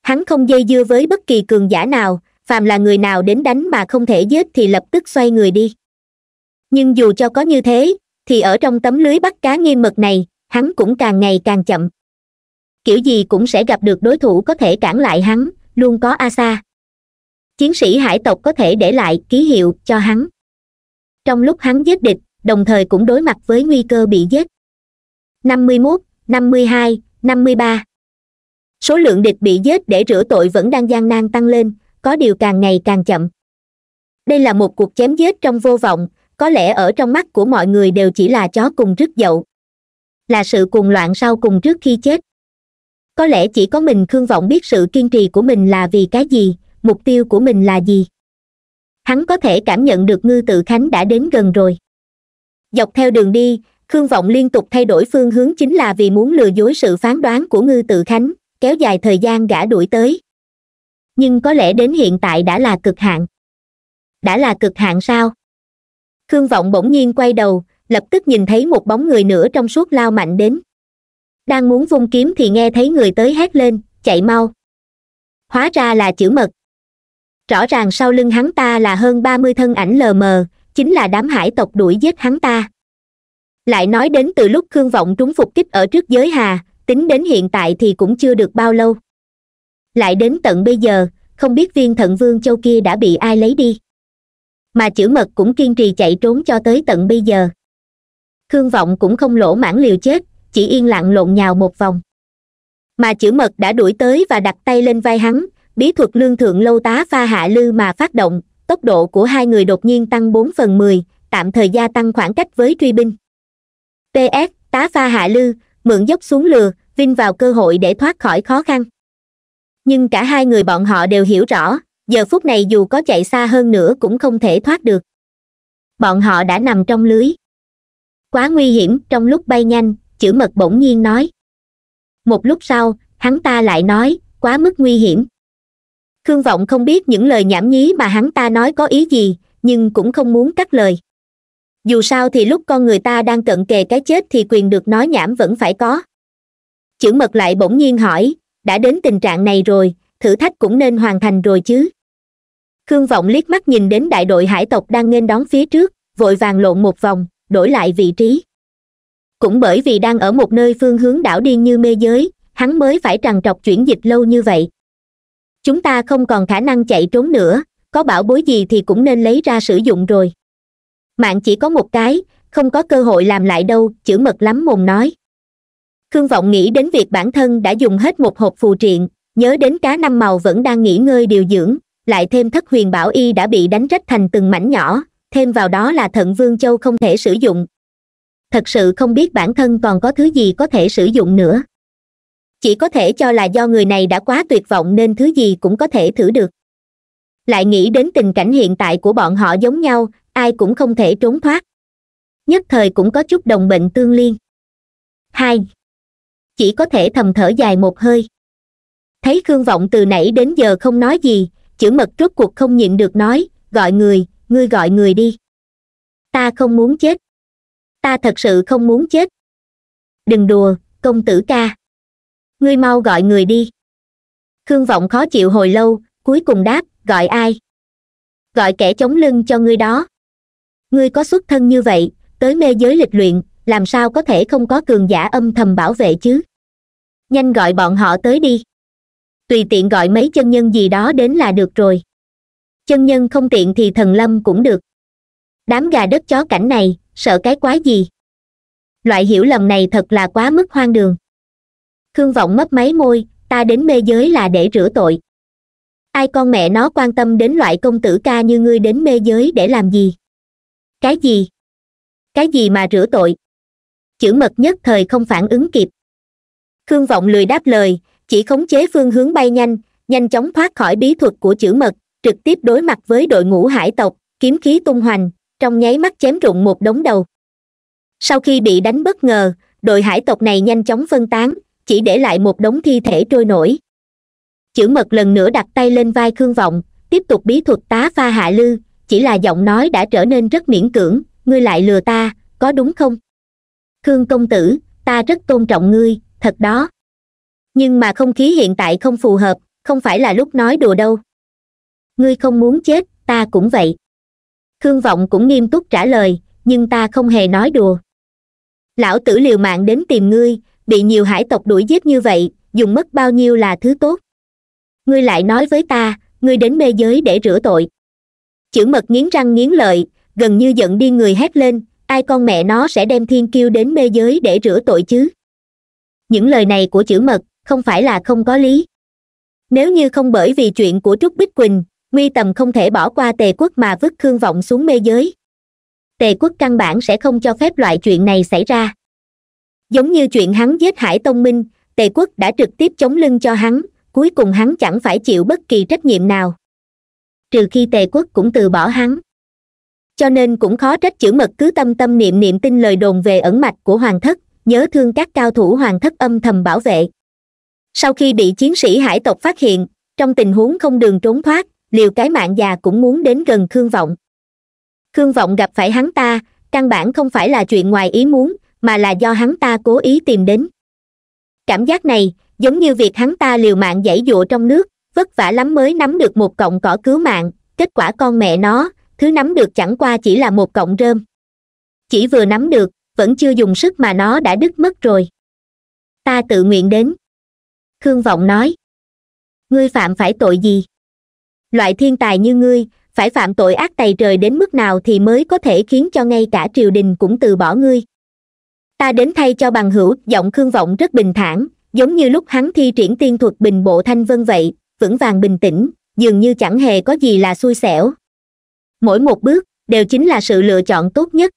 Speaker 1: hắn không dây dưa với bất kỳ cường giả nào phàm là người nào đến đánh mà không thể giết thì lập tức xoay người đi nhưng dù cho có như thế thì ở trong tấm lưới bắt cá nghiêm mật này hắn cũng càng ngày càng chậm kiểu gì cũng sẽ gặp được đối thủ có thể cản lại hắn luôn có a sa chiến sĩ hải tộc có thể để lại ký hiệu cho hắn trong lúc hắn giết địch đồng thời cũng đối mặt với nguy cơ bị giết 51, 52, 53 số lượng địch bị giết để rửa tội vẫn đang gian nan tăng lên có điều càng ngày càng chậm đây là một cuộc chém giết trong vô vọng có lẽ ở trong mắt của mọi người đều chỉ là chó cùng rứt dậu là sự cuồng loạn sau cùng trước khi chết có lẽ chỉ có mình khương vọng biết sự kiên trì của mình là vì cái gì mục tiêu của mình là gì hắn có thể cảm nhận được ngư tự khánh đã đến gần rồi dọc theo đường đi khương vọng liên tục thay đổi phương hướng chính là vì muốn lừa dối sự phán đoán của ngư tự khánh kéo dài thời gian gã đuổi tới nhưng có lẽ đến hiện tại đã là cực hạn đã là cực hạn sao khương vọng bỗng nhiên quay đầu lập tức nhìn thấy một bóng người nữa trong suốt lao mạnh đến đang muốn vung kiếm thì nghe thấy người tới hét lên chạy mau hóa ra là chữ mật rõ ràng sau lưng hắn ta là hơn ba mươi thân ảnh lờ mờ chính là đám hải tộc đuổi giết hắn ta lại nói đến từ lúc khương vọng trúng phục kích ở trước giới hà tính đến hiện tại thì cũng chưa được bao lâu lại đến tận bây giờ không biết viên thận vương châu kia đã bị ai lấy đi mà chữ mật cũng kiên trì chạy trốn cho tới tận bây giờ khương vọng cũng không lỗ mãn liều chết chỉ yên lặng lộn nhào một vòng mà chữ mật đã đuổi tới và đặt tay lên vai hắn bí thuật lương thượng lâu tá pha hạ lư mà phát động tốc độ của hai người đột nhiên tăng bốn phần mười tạm thời gia tăng khoảng cách với truy binh ps tá pha hạ lư mượn dốc xuống lừa vinh vào cơ hội để thoát khỏi khó khăn nhưng cả hai người bọn họ đều hiểu rõ giờ phút này dù có chạy xa hơn nữa cũng không thể thoát được bọn họ đã nằm trong lưới quá nguy hiểm trong lúc bay nhanh chữ mật bỗng nhiên nói một lúc sau hắn ta lại nói quá mức nguy hiểm khương vọng không biết những lời nhảm nhí mà hắn ta nói có ý gì nhưng cũng không muốn cắt lời dù sao thì lúc con người ta đang cận kề cái chết thì quyền được nói nhảm vẫn phải có chữ mật lại bỗng nhiên hỏi đã đến tình trạng này rồi thử thách cũng nên hoàn thành rồi chứ khương vọng liếc mắt nhìn đến đại đội hải tộc đang nghênh đón phía trước vội vàng lộn một vòng đổi lại vị trí cũng bởi vì đang ở một nơi phương hướng đảo điên như mê giới hắn mới phải trằn trọc chuyển dịch lâu như vậy chúng ta không còn khả năng chạy trốn nữa có bảo bối gì thì cũng nên lấy ra sử dụng rồi mạng chỉ có một cái không có cơ hội làm lại đâu chữ mật lắm mồm nói khương vọng nghĩ đến việc bản thân đã dùng hết một hộp phù triện nhớ đến cá năm màu vẫn đang nghỉ ngơi điều dưỡng lại thêm thất huyền bảo y đã bị đánh rách thành từng mảnh nhỏ thêm vào đó là thận vương châu không thể sử dụng thật sự không biết bản thân còn có thứ gì có thể sử dụng nữa chỉ có thể cho là do người này đã quá tuyệt vọng nên thứ gì cũng có thể thử được lại nghĩ đến tình cảnh hiện tại của bọn họ giống nhau ai cũng không thể trốn thoát nhất thời cũng có chút đồng bệnh tương liên hai chỉ có thể thầm thở dài một hơi thấy khương vọng từ nãy đến giờ không nói gì chữ mật rốt cuộc không nhịn được nói gọi người ngươi gọi người đi ta không muốn chết ta thật sự không muốn chết đừng đùa công tử ca ngươi mau gọi người đi khương vọng khó chịu hồi lâu cuối cùng đáp gọi ai gọi kẻ chống lưng cho ngươi đó ngươi có xuất thân như vậy tới mê giới lịch luyện làm sao có thể không có cường giả âm thầm bảo vệ chứ nhanh gọi bọn họ tới đi tùy tiện gọi mấy chân nhân gì đó đến là được rồi chân nhân không tiện thì thần lâm cũng được đám gà đất chó cảnh này sợ cái quái gì loại hiểu lầm này thật là quá mức hoang đường khương vọng mấp máy môi ta đến mê giới là để rửa tội ai con mẹ nó quan tâm đến loại công tử ca như ngươi đến mê giới để làm gì cái gì cái gì mà rửa tội chữ mật nhất thời không phản ứng kịp khương vọng lười đáp lời chỉ khống chế phương hướng bay nhanh nhanh chóng thoát khỏi bí thuật của chữ mật trực tiếp đối mặt với đội ngũ hải tộc kiếm khí tung hoành trong nháy mắt chém rụng một đống đầu sau khi bị đánh bất ngờ đội hải tộc này nhanh chóng phân tán chỉ để lại một đống thi thể trôi nổi chữ mật lần nữa đặt tay lên vai khương vọng tiếp tục bí thuật tá pha hạ lư chỉ là giọng nói đã trở nên rất miễn cưỡng ngươi lại lừa ta có đúng không khương công tử ta rất tôn trọng ngươi thật đó nhưng mà không khí hiện tại không phù hợp không phải là lúc nói đùa đâu ngươi không muốn chết ta cũng vậy khương vọng cũng nghiêm túc trả lời nhưng ta không hề nói đùa lão tử liều mạng đến tìm ngươi bị nhiều hải tộc đuổi giết như vậy dùng mất bao nhiêu là thứ tốt ngươi lại nói với ta ngươi đến mê giới để rửa tội chữ mật nghiến răng nghiến lợi gần như giận điên người hét lên ai con mẹ nó sẽ đem thiên kiêu đến mê giới để rửa tội chứ những lời này của chữ mật không phải là không có lý nếu như không bởi vì chuyện của trúc bích quỳnh nguy tầm không thể bỏ qua tề quốc mà vứt khương vọng xuống mê giới tề quốc căn bản sẽ không cho phép loại chuyện này xảy ra giống như chuyện hắn giết hải tông minh tề quốc đã trực tiếp chống lưng cho hắn cuối cùng hắn chẳng phải chịu bất kỳ trách nhiệm nào trừ khi tề quốc cũng từ bỏ hắn cho nên cũng khó trách chữ mật cứ tâm tâm niệm niệm tin lời đồn về ẩn mạch của hoàng thất nhớ thương các cao thủ hoàng thất âm thầm bảo vệ sau khi bị chiến sĩ hải tộc phát hiện trong tình huống không đường trốn thoát liều cái mạng già cũng muốn đến gần khương vọng khương vọng gặp phải hắn ta căn bản không phải là chuyện ngoài ý muốn mà là do hắn ta cố ý tìm đến cảm giác này giống như việc hắn ta liều mạng dãy dụa trong nước vất vả lắm mới nắm được một cọng cỏ cứu mạng kết quả con mẹ nó thứ nắm được chẳng qua chỉ là một cọng rơm chỉ vừa nắm được vẫn chưa dùng sức mà nó đã đứt mất rồi ta tự nguyện đến khương vọng nói ngươi phạm phải tội gì loại thiên tài như ngươi phải phạm tội ác tày trời đến mức nào thì mới có thể khiến cho ngay cả triều đình cũng từ bỏ ngươi ta đến thay cho bằng hữu giọng khương vọng rất bình thản giống như lúc hắn thi triển tiên thuật bình bộ thanh vân vậy vững vàng bình tĩnh dường như chẳng hề có gì là xui xẻo mỗi một bước đều chính là sự lựa chọn tốt nhất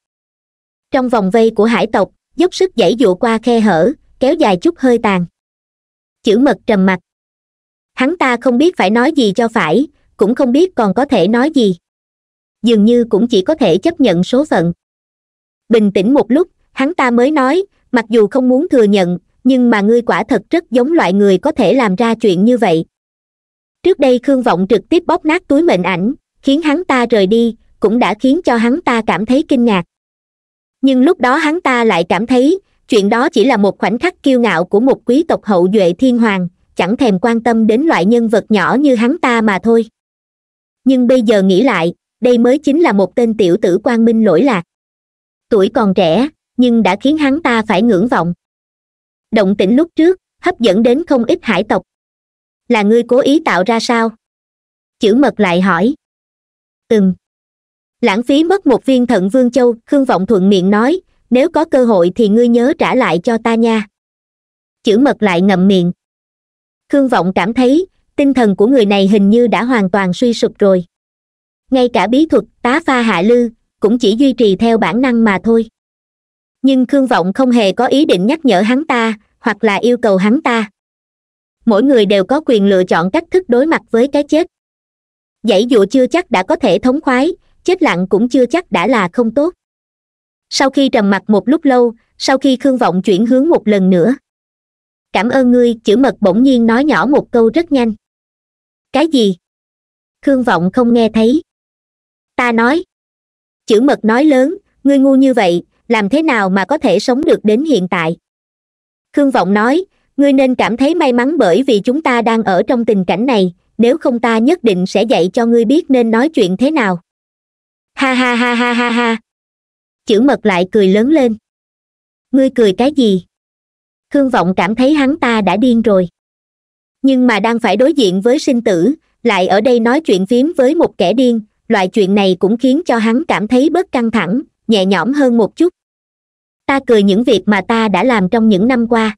Speaker 1: trong vòng vây của hải tộc dốc sức dãy dụa qua khe hở kéo dài chút hơi tàn chữ mật trầm mặc hắn ta không biết phải nói gì cho phải cũng không biết còn có thể nói gì dường như cũng chỉ có thể chấp nhận số phận bình tĩnh một lúc hắn ta mới nói mặc dù không muốn thừa nhận nhưng mà ngươi quả thật rất giống loại người có thể làm ra chuyện như vậy trước đây khương vọng trực tiếp bóp nát túi mệnh ảnh khiến hắn ta rời đi cũng đã khiến cho hắn ta cảm thấy kinh ngạc nhưng lúc đó hắn ta lại cảm thấy chuyện đó chỉ là một khoảnh khắc kiêu ngạo của một quý tộc hậu duệ thiên hoàng chẳng thèm quan tâm đến loại nhân vật nhỏ như hắn ta mà thôi nhưng bây giờ nghĩ lại đây mới chính là một tên tiểu tử quan minh lỗi lạc tuổi còn trẻ nhưng đã khiến hắn ta phải ngưỡng vọng động tĩnh lúc trước hấp dẫn đến không ít hải tộc là ngươi cố ý tạo ra sao chữ mật lại hỏi ừm lãng phí mất một viên thận vương châu khương vọng thuận miệng nói nếu có cơ hội thì ngươi nhớ trả lại cho ta nha chữ mật lại ngậm miệng khương vọng cảm thấy tinh thần của người này hình như đã hoàn toàn suy sụp rồi ngay cả bí thuật tá pha hạ lư cũng chỉ duy trì theo bản năng mà thôi nhưng khương vọng không hề có ý định nhắc nhở hắn ta hoặc là yêu cầu hắn ta mỗi người đều có quyền lựa chọn cách thức đối mặt với cái chết dãy dụ chưa chắc đã có thể thống khoái chết lặng cũng chưa chắc đã là không tốt sau khi trầm mặc một lúc lâu sau khi khương vọng chuyển hướng một lần nữa cảm ơn ngươi chữ mật bỗng nhiên nói nhỏ một câu rất nhanh cái gì khương vọng không nghe thấy ta nói chữ mật nói lớn ngươi ngu như vậy làm thế nào mà có thể sống được đến hiện tại khương vọng nói ngươi nên cảm thấy may mắn bởi vì chúng ta đang ở trong tình cảnh này nếu không ta nhất định sẽ dạy cho ngươi biết nên nói chuyện thế nào ha ha ha ha ha ha chữ mật lại cười lớn lên ngươi cười cái gì khương vọng cảm thấy hắn ta đã điên rồi nhưng mà đang phải đối diện với sinh tử lại ở đây nói chuyện phím với một kẻ điên loại chuyện này cũng khiến cho hắn cảm thấy bớt căng thẳng nhẹ nhõm hơn một chút ta cười những việc mà ta đã làm trong những năm qua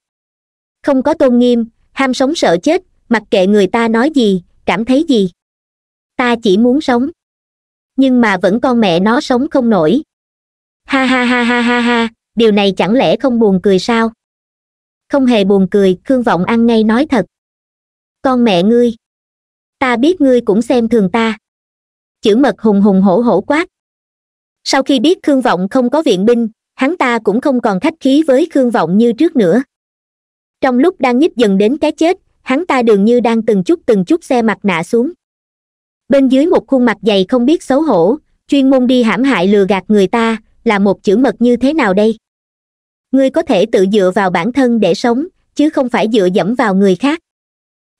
Speaker 1: không có tôn nghiêm ham sống sợ chết mặc kệ người ta nói gì cảm thấy gì ta chỉ muốn sống nhưng mà vẫn con mẹ nó sống không nổi ha ha ha ha ha ha điều này chẳng lẽ không buồn cười sao không hề buồn cười khương vọng ăn ngay nói thật con mẹ ngươi ta biết ngươi cũng xem thường ta chữ mật hùng hùng hổ hổ quát sau khi biết khương vọng không có viện binh hắn ta cũng không còn khách khí với khương vọng như trước nữa trong lúc đang nhích dần đến cái chết hắn ta đường như đang từng chút từng chút xe mặt nạ xuống bên dưới một khuôn mặt dày không biết xấu hổ chuyên môn đi hãm hại lừa gạt người ta là một chữ mật như thế nào đây ngươi có thể tự dựa vào bản thân để sống chứ không phải dựa dẫm vào người khác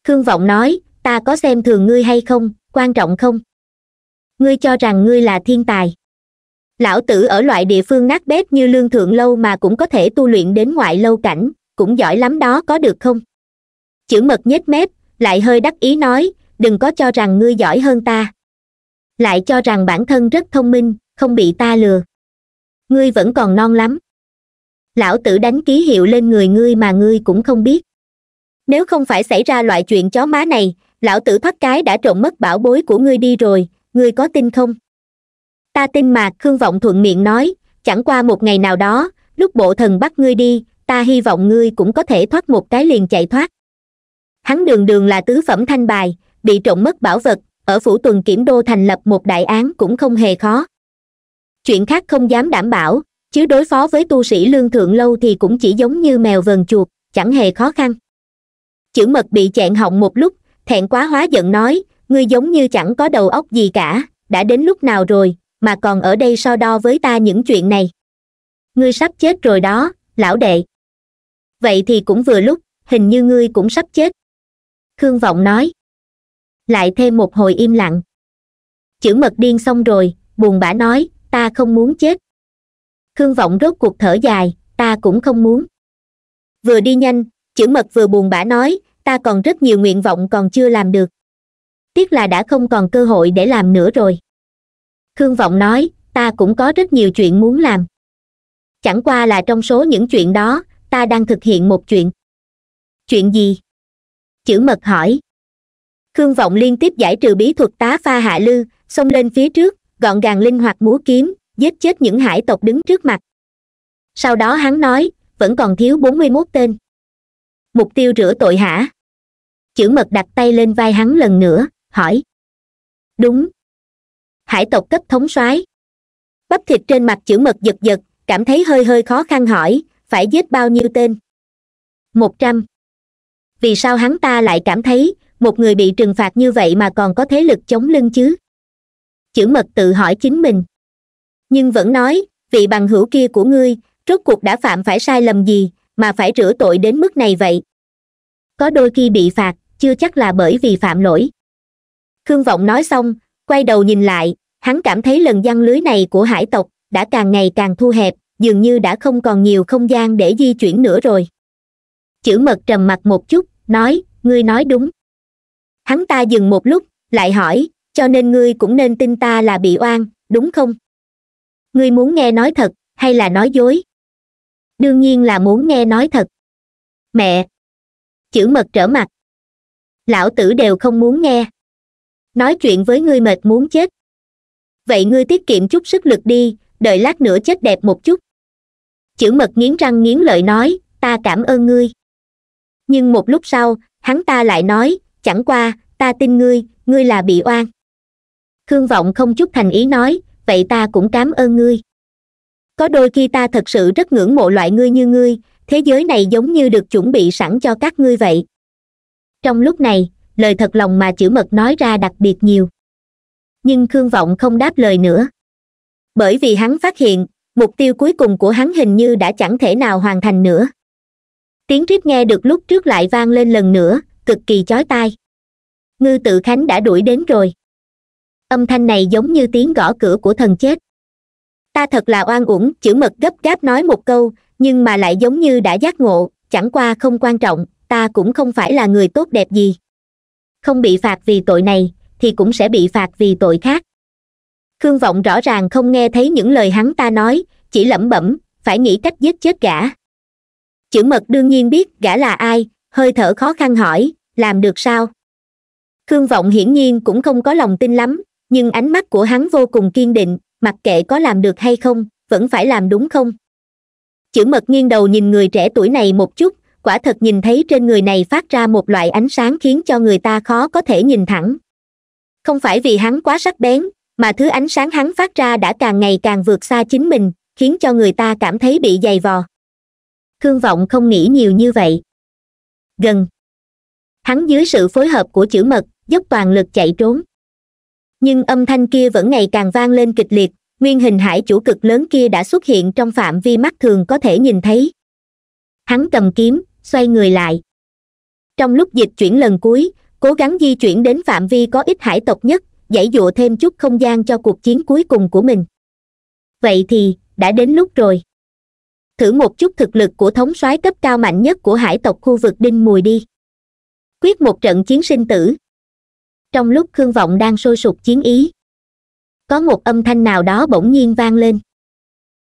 Speaker 1: khương vọng nói ta có xem thường ngươi hay không quan trọng không ngươi cho rằng ngươi là thiên tài lão tử ở loại địa phương nát bét như lương thượng lâu mà cũng có thể tu luyện đến ngoại lâu cảnh cũng giỏi lắm đó có được không chữ mật nhếch mép lại hơi đắc ý nói đừng có cho rằng ngươi giỏi hơn ta lại cho rằng bản thân rất thông minh không bị ta lừa ngươi vẫn còn non lắm lão tử đánh ký hiệu lên người ngươi mà ngươi cũng không biết nếu không phải xảy ra loại chuyện chó má này lão tử thoát cái đã trộm mất bảo bối của ngươi đi rồi ngươi có tin không ta tin mà khương vọng thuận miệng nói chẳng qua một ngày nào đó lúc bộ thần bắt ngươi đi ta hy vọng ngươi cũng có thể thoát một cái liền chạy thoát hắn đường đường là tứ phẩm thanh bài bị trộm mất bảo vật ở phủ tuần kiểm đô thành lập một đại án cũng không hề khó chuyện khác không dám đảm bảo chứ đối phó với tu sĩ lương thượng lâu thì cũng chỉ giống như mèo vờn chuột chẳng hề khó khăn chữ mật bị chẹn họng một lúc thẹn quá hóa giận nói ngươi giống như chẳng có đầu óc gì cả đã đến lúc nào rồi mà còn ở đây so đo với ta những chuyện này ngươi sắp chết rồi đó lão đệ vậy thì cũng vừa lúc hình như ngươi cũng sắp chết khương vọng nói lại thêm một hồi im lặng chữ mật điên xong rồi buồn bã nói ta không muốn chết khương vọng rốt cuộc thở dài ta cũng không muốn vừa đi nhanh chữ mật vừa buồn bã nói ta còn rất nhiều nguyện vọng còn chưa làm được tiếc là đã không còn cơ hội để làm nữa rồi khương vọng nói ta cũng có rất nhiều chuyện muốn làm chẳng qua là trong số những chuyện đó ta đang thực hiện một chuyện chuyện gì chữ mật hỏi khương vọng liên tiếp giải trừ bí thuật tá pha hạ lư xông lên phía trước gọn gàng linh hoạt múa kiếm giết chết những hải tộc đứng trước mặt sau đó hắn nói vẫn còn thiếu bốn mươi mốt tên mục tiêu rửa tội hả chữ mật đặt tay lên vai hắn lần nữa hỏi đúng hải tộc cấp thống soái bắp thịt trên mặt chữ mật giật giật cảm thấy hơi hơi khó khăn hỏi phải giết bao nhiêu tên một trăm vì sao hắn ta lại cảm thấy một người bị trừng phạt như vậy mà còn có thế lực chống lưng chứ chữ mật tự hỏi chính mình nhưng vẫn nói vị bằng hữu kia của ngươi rốt cuộc đã phạm phải sai lầm gì mà phải rửa tội đến mức này vậy có đôi khi bị phạt chưa chắc là bởi vì phạm lỗi khương vọng nói xong quay đầu nhìn lại hắn cảm thấy lần giăng lưới này của hải tộc đã càng ngày càng thu hẹp dường như đã không còn nhiều không gian để di chuyển nữa rồi chữ mật trầm mặt một chút nói ngươi nói đúng hắn ta dừng một lúc lại hỏi cho nên ngươi cũng nên tin ta là bị oan đúng không ngươi muốn nghe nói thật hay là nói dối đương nhiên là muốn nghe nói thật mẹ chữ mật trở mặt lão tử đều không muốn nghe nói chuyện với ngươi mệt muốn chết vậy ngươi tiết kiệm chút sức lực đi đợi lát nữa chết đẹp một chút chữ mật nghiến răng nghiến lợi nói ta cảm ơn ngươi nhưng một lúc sau hắn ta lại nói chẳng qua ta tin ngươi ngươi là bị oan khương vọng không chút thành ý nói vậy ta cũng cảm ơn ngươi có đôi khi ta thật sự rất ngưỡng mộ loại ngươi như ngươi thế giới này giống như được chuẩn bị sẵn cho các ngươi vậy trong lúc này lời thật lòng mà chữ mật nói ra đặc biệt nhiều nhưng khương vọng không đáp lời nữa bởi vì hắn phát hiện mục tiêu cuối cùng của hắn hình như đã chẳng thể nào hoàn thành nữa tiếng rít nghe được lúc trước lại vang lên lần nữa cực kỳ chói tai ngư tự khánh đã đuổi đến rồi âm thanh này giống như tiếng gõ cửa của thần chết ta thật là oan uổng chữ mật gấp gáp nói một câu nhưng mà lại giống như đã giác ngộ chẳng qua không quan trọng ta cũng không phải là người tốt đẹp gì không bị phạt vì tội này thì cũng sẽ bị phạt vì tội khác khương vọng rõ ràng không nghe thấy những lời hắn ta nói chỉ lẩm bẩm phải nghĩ cách giết chết gã chữ mật đương nhiên biết gã là ai hơi thở khó khăn hỏi làm được sao khương vọng hiển nhiên cũng không có lòng tin lắm nhưng ánh mắt của hắn vô cùng kiên định mặc kệ có làm được hay không vẫn phải làm đúng không chữ mật nghiêng đầu nhìn người trẻ tuổi này một chút quả thật nhìn thấy trên người này phát ra một loại ánh sáng khiến cho người ta khó có thể nhìn thẳng không phải vì hắn quá sắc bén mà thứ ánh sáng hắn phát ra đã càng ngày càng vượt xa chính mình khiến cho người ta cảm thấy bị dày vò Thương vọng không nghĩ nhiều như vậy gần hắn dưới sự phối hợp của chữ mật dốc toàn lực chạy trốn nhưng âm thanh kia vẫn ngày càng vang lên kịch liệt nguyên hình hải chủ cực lớn kia đã xuất hiện trong phạm vi mắt thường có thể nhìn thấy hắn cầm kiếm xoay người lại trong lúc dịch chuyển lần cuối cố gắng di chuyển đến phạm vi có ít hải tộc nhất dãy dụa thêm chút không gian cho cuộc chiến cuối cùng của mình vậy thì đã đến lúc rồi thử một chút thực lực của thống soái cấp cao mạnh nhất của hải tộc khu vực đinh mùi đi quyết một trận chiến sinh tử trong lúc khương vọng đang sôi sục chiến ý có một âm thanh nào đó bỗng nhiên vang lên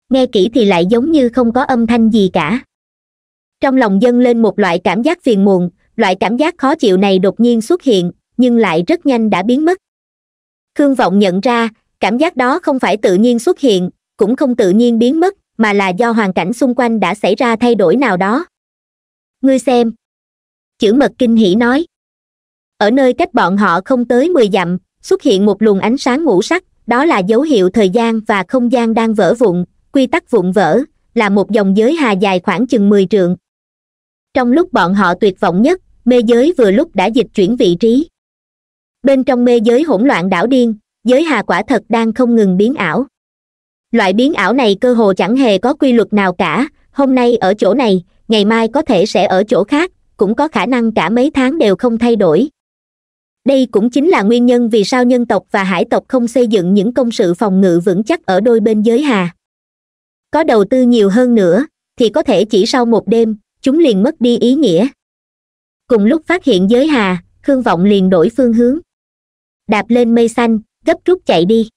Speaker 1: nghe kỹ thì lại giống như không có âm thanh gì cả trong lòng dâng lên một loại cảm giác phiền muộn loại cảm giác khó chịu này đột nhiên xuất hiện nhưng lại rất nhanh đã biến mất khương vọng nhận ra cảm giác đó không phải tự nhiên xuất hiện cũng không tự nhiên biến mất mà là do hoàn cảnh xung quanh đã xảy ra thay đổi nào đó ngươi xem chữ mật kinh hỉ nói ở nơi cách bọn họ không tới mười dặm xuất hiện một luồng ánh sáng ngũ sắc đó là dấu hiệu thời gian và không gian đang vỡ vụn quy tắc vụn vỡ là một dòng giới hà dài khoảng chừng mười trượng trong lúc bọn họ tuyệt vọng nhất mê giới vừa lúc đã dịch chuyển vị trí bên trong mê giới hỗn loạn đảo điên giới hà quả thật đang không ngừng biến ảo loại biến ảo này cơ hồ chẳng hề có quy luật nào cả hôm nay ở chỗ này ngày mai có thể sẽ ở chỗ khác cũng có khả năng cả mấy tháng đều không thay đổi đây cũng chính là nguyên nhân vì sao nhân tộc và hải tộc không xây dựng những công sự phòng ngự vững chắc ở đôi bên giới hà có đầu tư nhiều hơn nữa thì có thể chỉ sau một đêm chúng liền mất đi ý nghĩa cùng lúc phát hiện giới hà khương vọng liền đổi phương hướng đạp lên mây xanh gấp rút chạy đi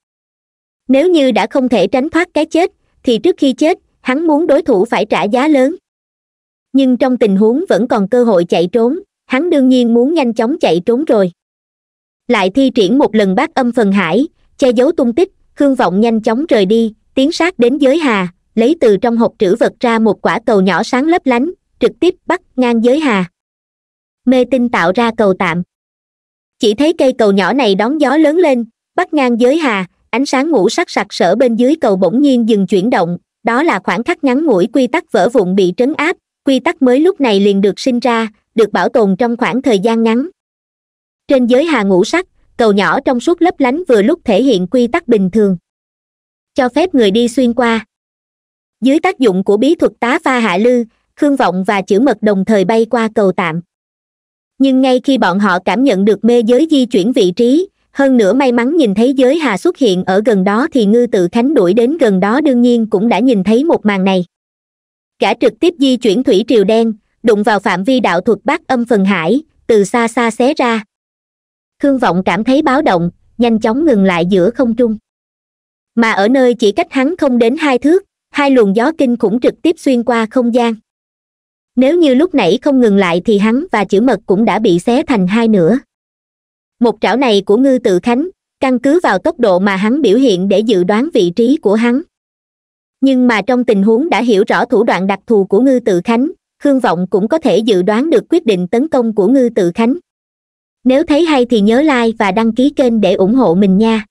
Speaker 1: nếu như đã không thể tránh thoát cái chết thì trước khi chết hắn muốn đối thủ phải trả giá lớn nhưng trong tình huống vẫn còn cơ hội chạy trốn hắn đương nhiên muốn nhanh chóng chạy trốn rồi lại thi triển một lần bát âm phần hải che giấu tung tích khương vọng nhanh chóng rời đi tiến sát đến giới hà lấy từ trong hộp trữ vật ra một quả cầu nhỏ sáng lấp lánh trực tiếp bắt ngang giới hà mê tinh tạo ra cầu tạm chỉ thấy cây cầu nhỏ này đón gió lớn lên bắt ngang giới hà ánh sáng ngủ sắc sặc sỡ bên dưới cầu bỗng nhiên dừng chuyển động đó là khoảng khắc ngắn ngủi quy tắc vỡ vụn bị trấn áp quy tắc mới lúc này liền được sinh ra được bảo tồn trong khoảng thời gian ngắn trên giới hà ngũ sắc cầu nhỏ trong suốt lấp lánh vừa lúc thể hiện quy tắc bình thường cho phép người đi xuyên qua dưới tác dụng của bí thuật tá pha hạ lư khương vọng và chữ mật đồng thời bay qua cầu tạm nhưng ngay khi bọn họ cảm nhận được mê giới di chuyển vị trí hơn nữa may mắn nhìn thấy giới hà xuất hiện ở gần đó thì ngư tự khánh đuổi đến gần đó đương nhiên cũng đã nhìn thấy một màn này cả trực tiếp di chuyển thủy triều đen đụng vào phạm vi đạo thuật bát âm phần hải từ xa xa xé ra khương vọng cảm thấy báo động nhanh chóng ngừng lại giữa không trung mà ở nơi chỉ cách hắn không đến hai thước hai luồng gió kinh khủng trực tiếp xuyên qua không gian nếu như lúc nãy không ngừng lại thì hắn và chữ mật cũng đã bị xé thành hai nửa một trảo này của ngư tự khánh căn cứ vào tốc độ mà hắn biểu hiện để dự đoán vị trí của hắn nhưng mà trong tình huống đã hiểu rõ thủ đoạn đặc thù của ngư tự khánh khương vọng cũng có thể dự đoán được quyết định tấn công của ngư tự khánh nếu thấy hay thì nhớ like và đăng ký kênh để ủng hộ mình nha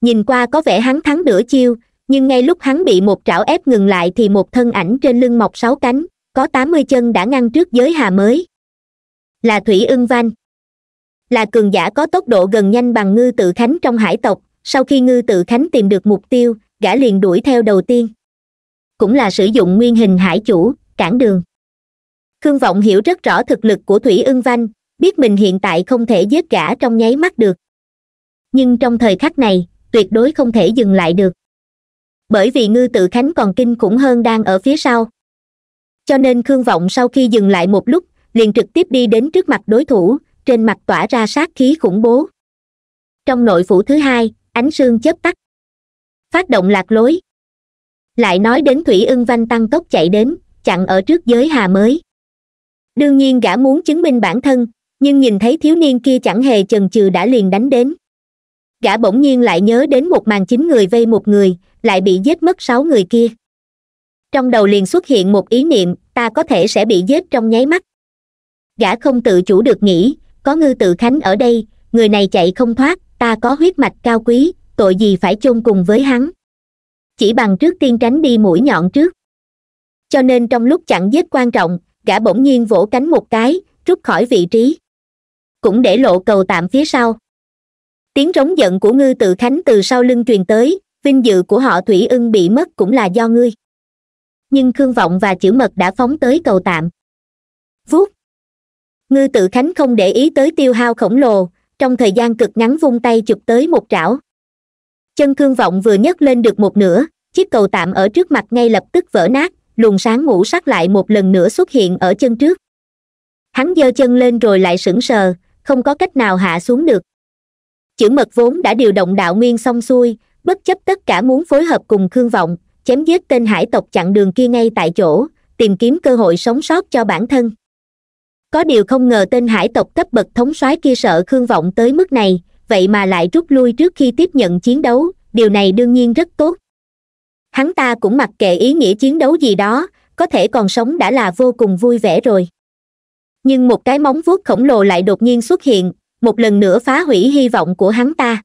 Speaker 1: nhìn qua có vẻ hắn thắng nửa chiêu nhưng ngay lúc hắn bị một trảo ép ngừng lại thì một thân ảnh trên lưng mọc sáu cánh có tám mươi chân đã ngăn trước giới hà mới là thủy ưng van là cường giả có tốc độ gần nhanh bằng ngư tự khánh trong hải tộc sau khi ngư tự khánh tìm được mục tiêu gã liền đuổi theo đầu tiên cũng là sử dụng nguyên hình hải chủ cản đường khương vọng hiểu rất rõ thực lực của thủy ưng văn biết mình hiện tại không thể giết gã trong nháy mắt được nhưng trong thời khắc này tuyệt đối không thể dừng lại được bởi vì ngư tự khánh còn kinh khủng hơn đang ở phía sau cho nên khương vọng sau khi dừng lại một lúc liền trực tiếp đi đến trước mặt đối thủ trên mặt tỏa ra sát khí khủng bố trong nội phủ thứ hai ánh sương chớp tắt phát động lạc lối lại nói đến thủy ưng vanh tăng tốc chạy đến chặn ở trước giới hà mới đương nhiên gã muốn chứng minh bản thân nhưng nhìn thấy thiếu niên kia chẳng hề chần chừ đã liền đánh đến gã bỗng nhiên lại nhớ đến một màn chín người vây một người lại bị giết mất sáu người kia trong đầu liền xuất hiện một ý niệm ta có thể sẽ bị giết trong nháy mắt gã không tự chủ được nghĩ có ngư tự khánh ở đây người này chạy không thoát ta có huyết mạch cao quý tội gì phải chôn cùng với hắn chỉ bằng trước tiên tránh đi mũi nhọn trước cho nên trong lúc chặn giết quan trọng gã bỗng nhiên vỗ cánh một cái rút khỏi vị trí cũng để lộ cầu tạm phía sau tiếng rống giận của ngư tự khánh từ sau lưng truyền tới vinh dự của họ thủy ưng bị mất cũng là do ngươi nhưng khương vọng và chữ mật đã phóng tới cầu tạm vuốt ngư tự khánh không để ý tới tiêu hao khổng lồ trong thời gian cực ngắn vung tay chụp tới một trảo chân khương vọng vừa nhấc lên được một nửa chiếc cầu tạm ở trước mặt ngay lập tức vỡ nát luồng sáng ngũ sắc lại một lần nữa xuất hiện ở chân trước hắn giơ chân lên rồi lại sững sờ không có cách nào hạ xuống được chữ mật vốn đã điều động đạo nguyên xong xuôi bất chấp tất cả muốn phối hợp cùng khương vọng chém giết tên hải tộc chặn đường kia ngay tại chỗ tìm kiếm cơ hội sống sót cho bản thân có điều không ngờ tên hải tộc cấp bậc thống soái kia sợ khương vọng tới mức này vậy mà lại rút lui trước khi tiếp nhận chiến đấu điều này đương nhiên rất tốt hắn ta cũng mặc kệ ý nghĩa chiến đấu gì đó có thể còn sống đã là vô cùng vui vẻ rồi nhưng một cái móng vuốt khổng lồ lại đột nhiên xuất hiện một lần nữa phá hủy hy vọng của hắn ta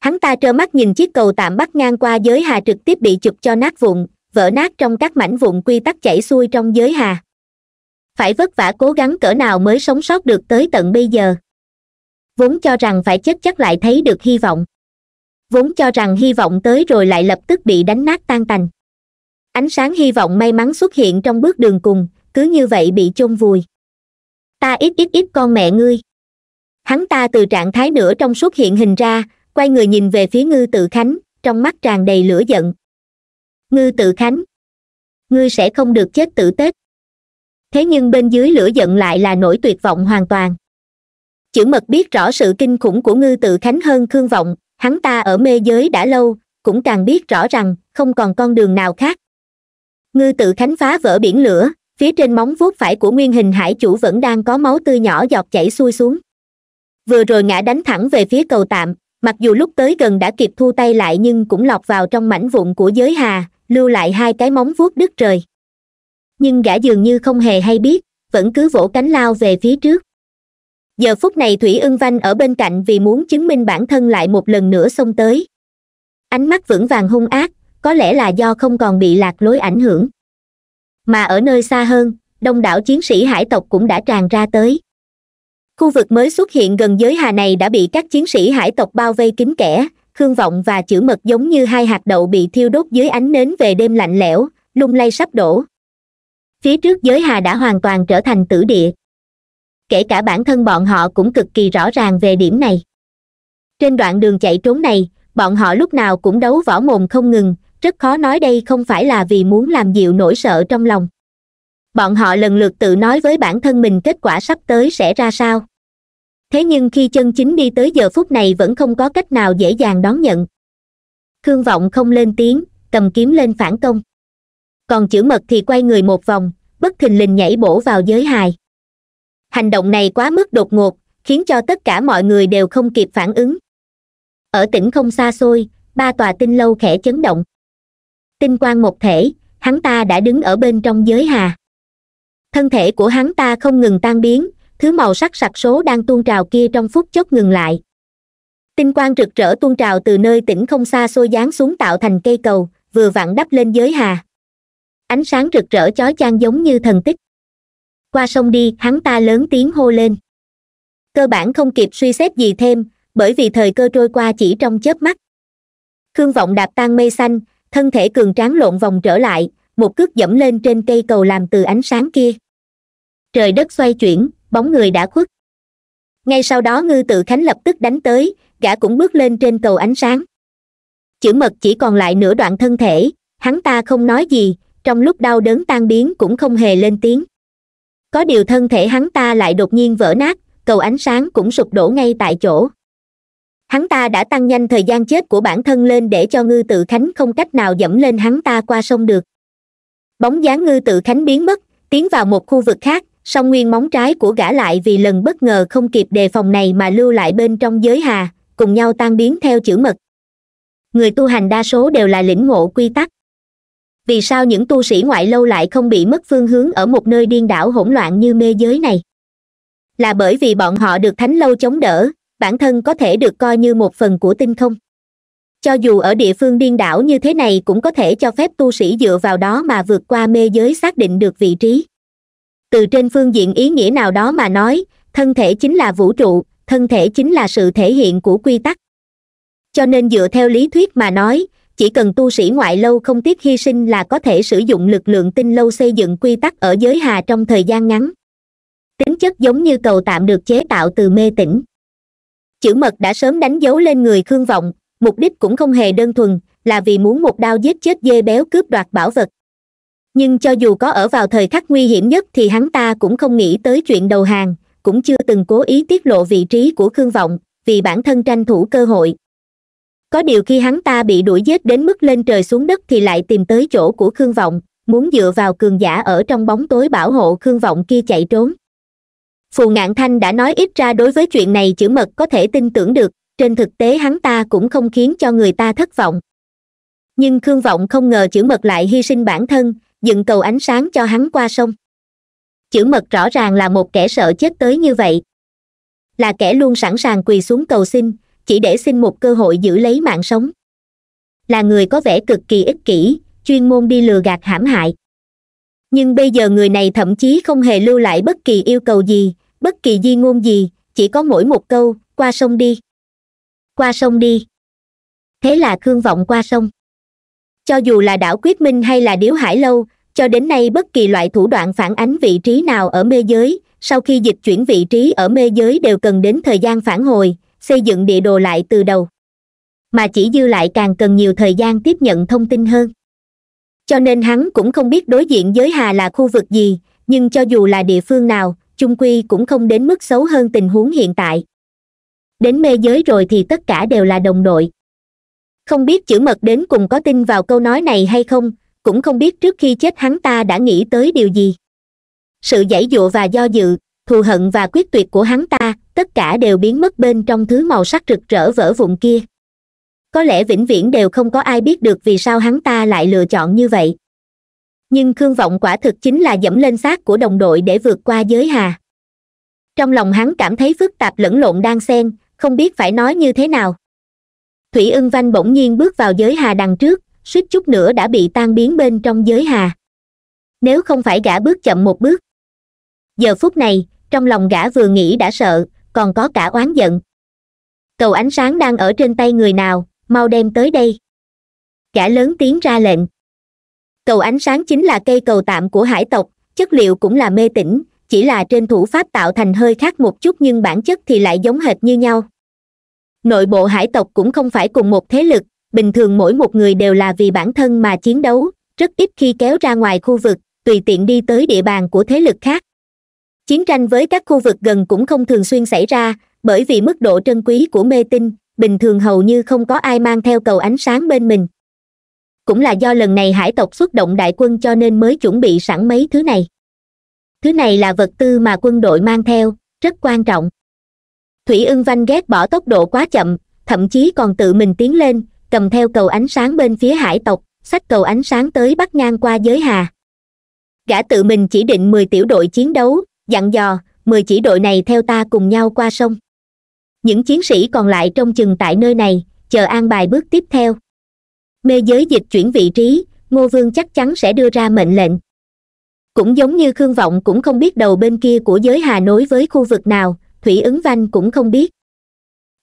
Speaker 1: hắn ta trơ mắt nhìn chiếc cầu tạm bắc ngang qua giới hà trực tiếp bị chụp cho nát vụn vỡ nát trong các mảnh vụn quy tắc chảy xuôi trong giới hà phải vất vả cố gắng cỡ nào mới sống sót được tới tận bây giờ vốn cho rằng phải chết chắc lại thấy được hy vọng vốn cho rằng hy vọng tới rồi lại lập tức bị đánh nát tan tành ánh sáng hy vọng may mắn xuất hiện trong bước đường cùng cứ như vậy bị chôn vùi ta ít ít ít con mẹ ngươi hắn ta từ trạng thái nửa trong suốt hiện hình ra quay người nhìn về phía ngư tự khánh trong mắt tràn đầy lửa giận ngư tự khánh ngươi sẽ không được chết tử tết thế nhưng bên dưới lửa giận lại là nỗi tuyệt vọng hoàn toàn chữ mật biết rõ sự kinh khủng của ngư tự khánh hơn khương vọng hắn ta ở mê giới đã lâu cũng càng biết rõ rằng không còn con đường nào khác ngư tự khánh phá vỡ biển lửa phía trên móng vuốt phải của nguyên hình hải chủ vẫn đang có máu tươi nhỏ giọt chảy xuôi xuống vừa rồi ngã đánh thẳng về phía cầu tạm mặc dù lúc tới gần đã kịp thu tay lại nhưng cũng lọt vào trong mảnh vụn của giới hà lưu lại hai cái móng vuốt đứt trời nhưng gã dường như không hề hay biết vẫn cứ vỗ cánh lao về phía trước giờ phút này thủy ưng vanh ở bên cạnh vì muốn chứng minh bản thân lại một lần nữa xông tới ánh mắt vững vàng hung ác có lẽ là do không còn bị lạc lối ảnh hưởng mà ở nơi xa hơn đông đảo chiến sĩ hải tộc cũng đã tràn ra tới khu vực mới xuất hiện gần giới hà này đã bị các chiến sĩ hải tộc bao vây kín kẽ khương vọng và chữ mật giống như hai hạt đậu bị thiêu đốt dưới ánh nến về đêm lạnh lẽo lung lay sắp đổ phía trước giới hà đã hoàn toàn trở thành tử địa kể cả bản thân bọn họ cũng cực kỳ rõ ràng về điểm này trên đoạn đường chạy trốn này bọn họ lúc nào cũng đấu võ mồm không ngừng rất khó nói đây không phải là vì muốn làm dịu nỗi sợ trong lòng bọn họ lần lượt tự nói với bản thân mình kết quả sắp tới sẽ ra sao thế nhưng khi chân chính đi tới giờ phút này vẫn không có cách nào dễ dàng đón nhận khương vọng không lên tiếng cầm kiếm lên phản công còn chữ mật thì quay người một vòng bất thình lình nhảy bổ vào giới hài hành động này quá mức đột ngột khiến cho tất cả mọi người đều không kịp phản ứng ở tỉnh không xa xôi ba tòa tinh lâu khẽ chấn động tinh quang một thể hắn ta đã đứng ở bên trong giới hà thân thể của hắn ta không ngừng tan biến thứ màu sắc sặc số đang tuôn trào kia trong phút chốc ngừng lại tinh quang rực rỡ tuôn trào từ nơi tỉnh không xa xôi dán xuống tạo thành cây cầu vừa vặn đắp lên giới hà ánh sáng rực rỡ chói chang giống như thần tích qua sông đi hắn ta lớn tiếng hô lên cơ bản không kịp suy xét gì thêm bởi vì thời cơ trôi qua chỉ trong chớp mắt khương vọng đạp tan mây xanh thân thể cường tráng lộn vòng trở lại một cước dẫm lên trên cây cầu làm từ ánh sáng kia trời đất xoay chuyển bóng người đã khuất ngay sau đó ngư tự khánh lập tức đánh tới gã cũng bước lên trên cầu ánh sáng chữ mật chỉ còn lại nửa đoạn thân thể hắn ta không nói gì trong lúc đau đớn tan biến cũng không hề lên tiếng có điều thân thể hắn ta lại đột nhiên vỡ nát cầu ánh sáng cũng sụp đổ ngay tại chỗ hắn ta đã tăng nhanh thời gian chết của bản thân lên để cho ngư tự khánh không cách nào dẫm lên hắn ta qua sông được bóng dáng ngư tự khánh biến mất tiến vào một khu vực khác song nguyên móng trái của gã lại vì lần bất ngờ không kịp đề phòng này mà lưu lại bên trong giới hà cùng nhau tan biến theo chữ mật người tu hành đa số đều là lĩnh ngộ quy tắc vì sao những tu sĩ ngoại lâu lại không bị mất phương hướng ở một nơi điên đảo hỗn loạn như mê giới này là bởi vì bọn họ được thánh lâu chống đỡ bản thân có thể được coi như một phần của tinh không cho dù ở địa phương điên đảo như thế này cũng có thể cho phép tu sĩ dựa vào đó mà vượt qua mê giới xác định được vị trí từ trên phương diện ý nghĩa nào đó mà nói thân thể chính là vũ trụ thân thể chính là sự thể hiện của quy tắc cho nên dựa theo lý thuyết mà nói chỉ cần tu sĩ ngoại lâu không tiếc hy sinh là có thể sử dụng lực lượng tinh lâu xây dựng quy tắc ở giới hà trong thời gian ngắn tính chất giống như cầu tạm được chế tạo từ mê tỉnh chữ mật đã sớm đánh dấu lên người khương vọng mục đích cũng không hề đơn thuần là vì muốn một đao giết chết dê béo cướp đoạt bảo vật nhưng cho dù có ở vào thời khắc nguy hiểm nhất thì hắn ta cũng không nghĩ tới chuyện đầu hàng cũng chưa từng cố ý tiết lộ vị trí của khương vọng vì bản thân tranh thủ cơ hội có điều khi hắn ta bị đuổi giết đến mức lên trời xuống đất thì lại tìm tới chỗ của khương vọng muốn dựa vào cường giả ở trong bóng tối bảo hộ khương vọng kia chạy trốn phù ngạn thanh đã nói ít ra đối với chuyện này chữ mật có thể tin tưởng được trên thực tế hắn ta cũng không khiến cho người ta thất vọng nhưng khương vọng không ngờ chữ mật lại hy sinh bản thân dựng cầu ánh sáng cho hắn qua sông chữ mật rõ ràng là một kẻ sợ chết tới như vậy là kẻ luôn sẵn sàng quỳ xuống cầu xin chỉ để xin một cơ hội giữ lấy mạng sống là người có vẻ cực kỳ ích kỷ chuyên môn đi lừa gạt hãm hại nhưng bây giờ người này thậm chí không hề lưu lại bất kỳ yêu cầu gì bất kỳ di ngôn gì chỉ có mỗi một câu qua sông đi qua sông đi thế là khương vọng qua sông cho dù là đảo quyết minh hay là điếu hải lâu cho đến nay bất kỳ loại thủ đoạn phản ánh vị trí nào ở mê giới sau khi dịch chuyển vị trí ở mê giới đều cần đến thời gian phản hồi xây dựng địa đồ lại từ đầu mà chỉ dư lại càng cần nhiều thời gian tiếp nhận thông tin hơn cho nên hắn cũng không biết đối diện giới hà là khu vực gì nhưng cho dù là địa phương nào chung quy cũng không đến mức xấu hơn tình huống hiện tại đến mê giới rồi thì tất cả đều là đồng đội không biết chữ mật đến cùng có tin vào câu nói này hay không cũng không biết trước khi chết hắn ta đã nghĩ tới điều gì sự giãy dụa và do dự thù hận và quyết tuyệt của hắn ta tất cả đều biến mất bên trong thứ màu sắc rực rỡ vỡ vụn kia có lẽ vĩnh viễn đều không có ai biết được vì sao hắn ta lại lựa chọn như vậy nhưng khương vọng quả thực chính là dẫm lên xác của đồng đội để vượt qua giới hà trong lòng hắn cảm thấy phức tạp lẫn lộn đang xen không biết phải nói như thế nào thủy ưng vanh bỗng nhiên bước vào giới hà đằng trước suýt chút nữa đã bị tan biến bên trong giới hà nếu không phải gã bước chậm một bước giờ phút này trong lòng gã vừa nghĩ đã sợ còn có cả oán giận cầu ánh sáng đang ở trên tay người nào mau đem tới đây gã lớn tiếng ra lệnh cầu ánh sáng chính là cây cầu tạm của hải tộc chất liệu cũng là mê tĩnh chỉ là trên thủ pháp tạo thành hơi khác một chút nhưng bản chất thì lại giống hệt như nhau nội bộ hải tộc cũng không phải cùng một thế lực bình thường mỗi một người đều là vì bản thân mà chiến đấu rất ít khi kéo ra ngoài khu vực tùy tiện đi tới địa bàn của thế lực khác chiến tranh với các khu vực gần cũng không thường xuyên xảy ra bởi vì mức độ trân quý của mê tinh bình thường hầu như không có ai mang theo cầu ánh sáng bên mình cũng là do lần này hải tộc xuất động đại quân cho nên mới chuẩn bị sẵn mấy thứ này thứ này là vật tư mà quân đội mang theo rất quan trọng thủy ưng vanh ghét bỏ tốc độ quá chậm thậm chí còn tự mình tiến lên cầm theo cầu ánh sáng bên phía hải tộc xách cầu ánh sáng tới bắt ngang qua giới hà gã tự mình chỉ định mười tiểu đội chiến đấu dặn dò mười chỉ đội này theo ta cùng nhau qua sông những chiến sĩ còn lại trong chừng tại nơi này chờ an bài bước tiếp theo mê giới dịch chuyển vị trí ngô vương chắc chắn sẽ đưa ra mệnh lệnh cũng giống như khương vọng cũng không biết đầu bên kia của giới hà nối với khu vực nào thủy ứng vanh cũng không biết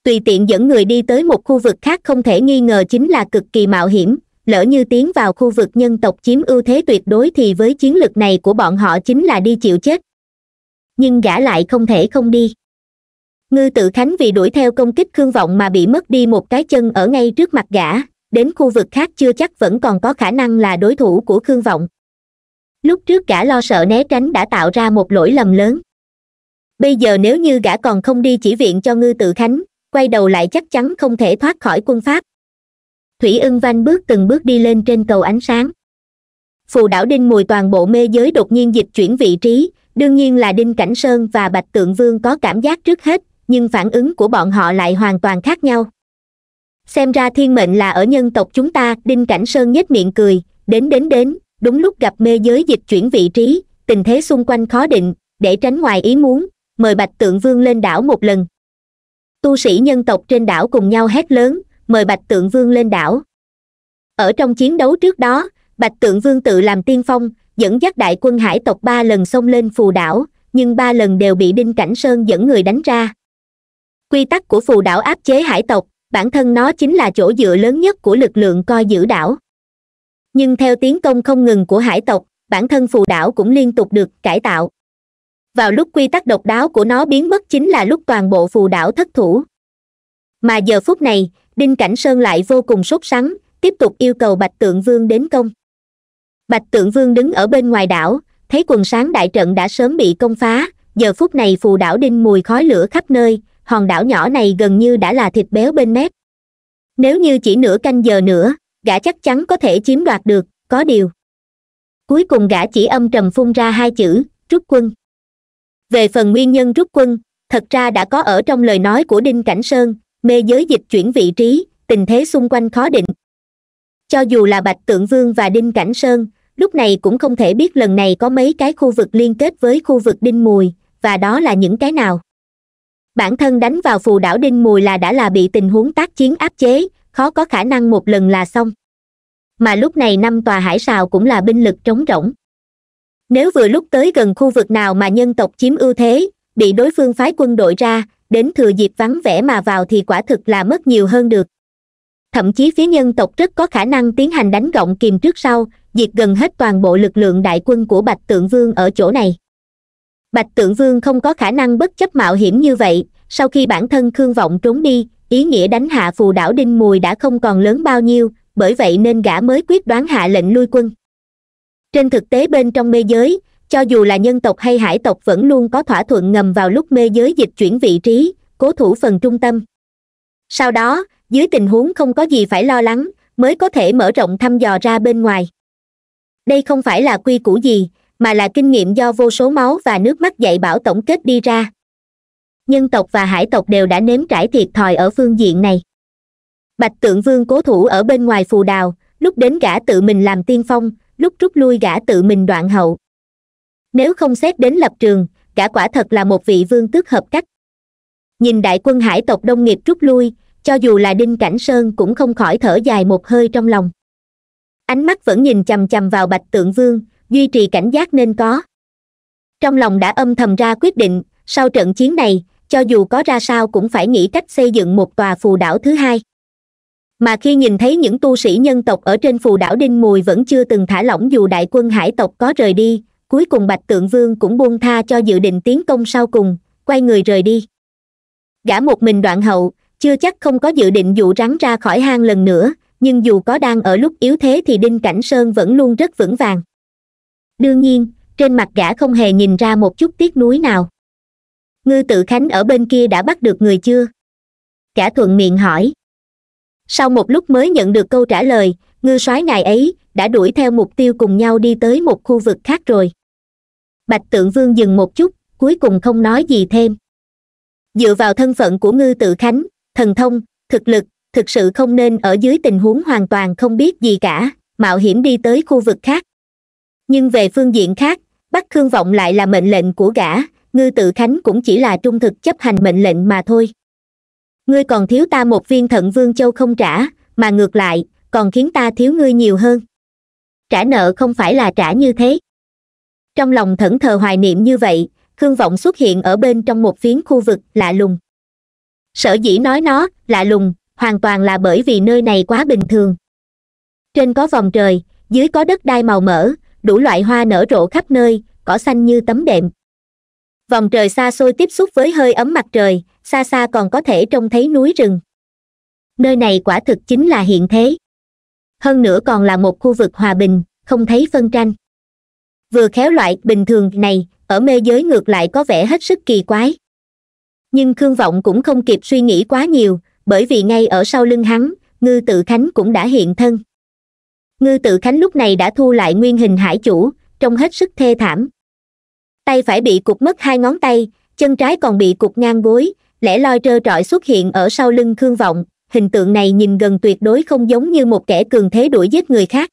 Speaker 1: tùy tiện dẫn người đi tới một khu vực khác không thể nghi ngờ chính là cực kỳ mạo hiểm lỡ như tiến vào khu vực nhân tộc chiếm ưu thế tuyệt đối thì với chiến lược này của bọn họ chính là đi chịu chết nhưng gã lại không thể không đi ngư tự khánh vì đuổi theo công kích khương vọng mà bị mất đi một cái chân ở ngay trước mặt gã đến khu vực khác chưa chắc vẫn còn có khả năng là đối thủ của khương vọng lúc trước gã lo sợ né tránh đã tạo ra một lỗi lầm lớn bây giờ nếu như gã còn không đi chỉ viện cho ngư tự khánh quay đầu lại chắc chắn không thể thoát khỏi quân pháp thủy ưng vanh bước từng bước đi lên trên cầu ánh sáng phù đảo đinh mùi toàn bộ mê giới đột nhiên dịch chuyển vị trí đương nhiên là đinh cảnh sơn và bạch tượng vương có cảm giác trước hết nhưng phản ứng của bọn họ lại hoàn toàn khác nhau xem ra thiên mệnh là ở nhân tộc chúng ta đinh cảnh sơn nhếch miệng cười đến đến đến đúng lúc gặp mê giới dịch chuyển vị trí tình thế xung quanh khó định để tránh ngoài ý muốn mời bạch tượng vương lên đảo một lần tu sĩ nhân tộc trên đảo cùng nhau hét lớn mời bạch tượng vương lên đảo ở trong chiến đấu trước đó bạch tượng vương tự làm tiên phong dẫn dắt đại quân hải tộc ba lần xông lên phù đảo nhưng ba lần đều bị đinh cảnh sơn dẫn người đánh ra quy tắc của phù đảo áp chế hải tộc bản thân nó chính là chỗ dựa lớn nhất của lực lượng coi giữ đảo nhưng theo tiến công không ngừng của hải tộc bản thân phù đảo cũng liên tục được cải tạo vào lúc quy tắc độc đáo của nó biến mất chính là lúc toàn bộ phù đảo thất thủ mà giờ phút này đinh cảnh sơn lại vô cùng sốt sắng tiếp tục yêu cầu bạch tượng vương đến công bạch tượng vương đứng ở bên ngoài đảo thấy quần sáng đại trận đã sớm bị công phá giờ phút này phù đảo đinh mùi khói lửa khắp nơi hòn đảo nhỏ này gần như đã là thịt béo bên mép nếu như chỉ nửa canh giờ nữa gã chắc chắn có thể chiếm đoạt được có điều cuối cùng gã chỉ âm trầm phun ra hai chữ rút quân về phần nguyên nhân rút quân thật ra đã có ở trong lời nói của đinh cảnh sơn mê giới dịch chuyển vị trí tình thế xung quanh khó định cho dù là bạch tượng vương và đinh cảnh sơn lúc này cũng không thể biết lần này có mấy cái khu vực liên kết với khu vực đinh mùi và đó là những cái nào bản thân đánh vào phù đảo đinh mùi là đã là bị tình huống tác chiến áp chế khó có khả năng một lần là xong mà lúc này năm tòa hải sào cũng là binh lực trống rỗng nếu vừa lúc tới gần khu vực nào mà nhân tộc chiếm ưu thế bị đối phương phái quân đội ra đến thừa dịp vắng vẻ mà vào thì quả thực là mất nhiều hơn được thậm chí phía nhân tộc rất có khả năng tiến hành đánh gọng kìm trước sau diệt gần hết toàn bộ lực lượng đại quân của bạch tượng vương ở chỗ này bạch tượng vương không có khả năng bất chấp mạo hiểm như vậy sau khi bản thân khương vọng trốn đi ý nghĩa đánh hạ phù đảo đinh mùi đã không còn lớn bao nhiêu bởi vậy nên gã mới quyết đoán hạ lệnh lui quân trên thực tế bên trong mê giới cho dù là nhân tộc hay hải tộc vẫn luôn có thỏa thuận ngầm vào lúc mê giới dịch chuyển vị trí cố thủ phần trung tâm sau đó dưới tình huống không có gì phải lo lắng mới có thể mở rộng thăm dò ra bên ngoài đây không phải là quy củ gì mà là kinh nghiệm do vô số máu và nước mắt dạy bảo tổng kết đi ra nhân tộc và hải tộc đều đã nếm trải thiệt thòi ở phương diện này bạch tượng vương cố thủ ở bên ngoài phù đào lúc đến gã tự mình làm tiên phong lúc rút lui gã tự mình đoạn hậu nếu không xét đến lập trường gã quả thật là một vị vương tước hợp cách nhìn đại quân hải tộc đông nghiệp rút lui cho dù là đinh cảnh sơn cũng không khỏi thở dài một hơi trong lòng ánh mắt vẫn nhìn chằm chằm vào bạch tượng vương duy trì cảnh giác nên có trong lòng đã âm thầm ra quyết định sau trận chiến này cho dù có ra sao cũng phải nghĩ cách xây dựng một tòa phù đảo thứ hai mà khi nhìn thấy những tu sĩ nhân tộc ở trên phù đảo đinh mùi vẫn chưa từng thả lỏng dù đại quân hải tộc có rời đi cuối cùng bạch tượng vương cũng buông tha cho dự định tiến công sau cùng quay người rời đi gã một mình đoạn hậu chưa chắc không có dự định dụ rắn ra khỏi hang lần nữa nhưng dù có đang ở lúc yếu thế thì đinh cảnh sơn vẫn luôn rất vững vàng đương nhiên trên mặt gã không hề nhìn ra một chút tiếc nuối nào ngư tự khánh ở bên kia đã bắt được người chưa gã thuận miệng hỏi sau một lúc mới nhận được câu trả lời ngư soái ngài ấy đã đuổi theo mục tiêu cùng nhau đi tới một khu vực khác rồi bạch tượng vương dừng một chút cuối cùng không nói gì thêm dựa vào thân phận của ngư tự khánh thần thông thực lực thực sự không nên ở dưới tình huống hoàn toàn không biết gì cả mạo hiểm đi tới khu vực khác nhưng về phương diện khác bắt khương vọng lại là mệnh lệnh của gã ngư tự khánh cũng chỉ là trung thực chấp hành mệnh lệnh mà thôi ngươi còn thiếu ta một viên thận vương châu không trả mà ngược lại còn khiến ta thiếu ngươi nhiều hơn trả nợ không phải là trả như thế trong lòng thẫn thờ hoài niệm như vậy khương vọng xuất hiện ở bên trong một phiến khu vực lạ lùng sở dĩ nói nó lạ lùng hoàn toàn là bởi vì nơi này quá bình thường trên có vòng trời dưới có đất đai màu mỡ đủ loại hoa nở rộ khắp nơi cỏ xanh như tấm đệm vòng trời xa xôi tiếp xúc với hơi ấm mặt trời xa xa còn có thể trông thấy núi rừng nơi này quả thực chính là hiện thế hơn nữa còn là một khu vực hòa bình không thấy phân tranh vừa khéo loại bình thường này ở mê giới ngược lại có vẻ hết sức kỳ quái nhưng khương vọng cũng không kịp suy nghĩ quá nhiều bởi vì ngay ở sau lưng hắn ngư tự khánh cũng đã hiện thân ngư tự khánh lúc này đã thu lại nguyên hình hải chủ trông hết sức thê thảm tay phải bị cụt mất hai ngón tay chân trái còn bị cụt ngang gối lẻ loi trơ trọi xuất hiện ở sau lưng khương vọng hình tượng này nhìn gần tuyệt đối không giống như một kẻ cường thế đuổi giết người khác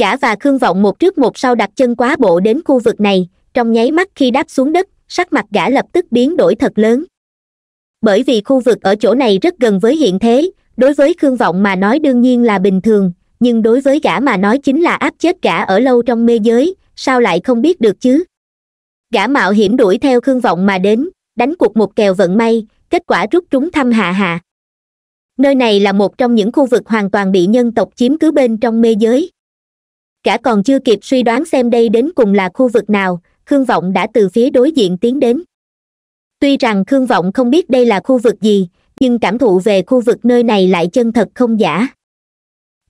Speaker 1: gã và khương vọng một trước một sau đặt chân quá bộ đến khu vực này trong nháy mắt khi đáp xuống đất sắc mặt gã lập tức biến đổi thật lớn bởi vì khu vực ở chỗ này rất gần với hiện thế đối với khương vọng mà nói đương nhiên là bình thường nhưng đối với gã mà nói chính là áp chết gã ở lâu trong mê giới sao lại không biết được chứ gã mạo hiểm đuổi theo khương vọng mà đến đánh cuộc một kèo vận may kết quả rút trúng thăm hạ hạ nơi này là một trong những khu vực hoàn toàn bị nhân tộc chiếm cứ bên trong mê giới cả còn chưa kịp suy đoán xem đây đến cùng là khu vực nào khương vọng đã từ phía đối diện tiến đến tuy rằng khương vọng không biết đây là khu vực gì nhưng cảm thụ về khu vực nơi này lại chân thật không giả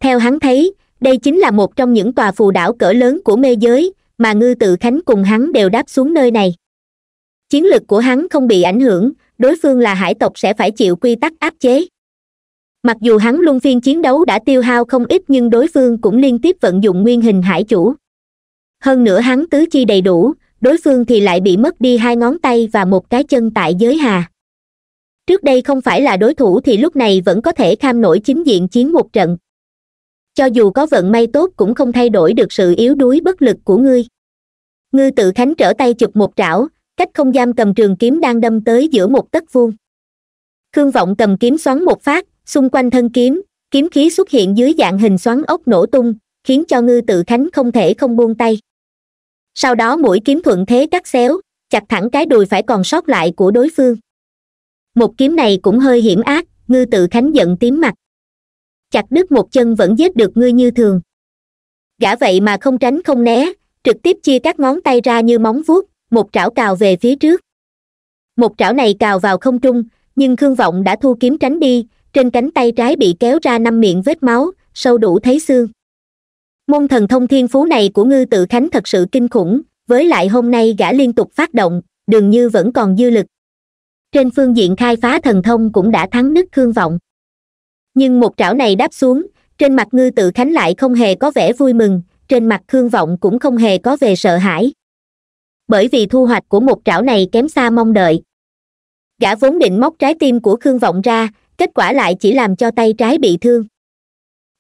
Speaker 1: theo hắn thấy đây chính là một trong những tòa phù đảo cỡ lớn của mê giới mà ngư tự khánh cùng hắn đều đáp xuống nơi này chiến lực của hắn không bị ảnh hưởng đối phương là hải tộc sẽ phải chịu quy tắc áp chế mặc dù hắn luân phiên chiến đấu đã tiêu hao không ít nhưng đối phương cũng liên tiếp vận dụng nguyên hình hải chủ hơn nữa hắn tứ chi đầy đủ đối phương thì lại bị mất đi hai ngón tay và một cái chân tại giới hà trước đây không phải là đối thủ thì lúc này vẫn có thể kham nổi chính diện chiến một trận cho dù có vận may tốt cũng không thay đổi được sự yếu đuối bất lực của ngươi ngư tự khánh trở tay chụp một trảo cách không giam cầm trường kiếm đang đâm tới giữa một tấc vuông khương vọng cầm kiếm xoắn một phát xung quanh thân kiếm kiếm khí xuất hiện dưới dạng hình xoắn ốc nổ tung khiến cho ngư tự khánh không thể không buông tay sau đó mũi kiếm thuận thế cắt xéo chặt thẳng cái đùi phải còn sót lại của đối phương một kiếm này cũng hơi hiểm ác ngư tự khánh giận tím mặt chặt đứt một chân vẫn giết được ngươi như thường gã vậy mà không tránh không né trực tiếp chia các ngón tay ra như móng vuốt một trảo cào về phía trước một trảo này cào vào không trung nhưng khương vọng đã thu kiếm tránh đi trên cánh tay trái bị kéo ra năm miệng vết máu sâu đủ thấy xương môn thần thông thiên phú này của ngư tự khánh thật sự kinh khủng với lại hôm nay gã liên tục phát động đường như vẫn còn dư lực trên phương diện khai phá thần thông cũng đã thắng nứt khương vọng nhưng một trảo này đáp xuống trên mặt ngư tự khánh lại không hề có vẻ vui mừng trên mặt khương vọng cũng không hề có về sợ hãi bởi vì thu hoạch của một trảo này kém xa mong đợi gã vốn định móc trái tim của khương vọng ra kết quả lại chỉ làm cho tay trái bị thương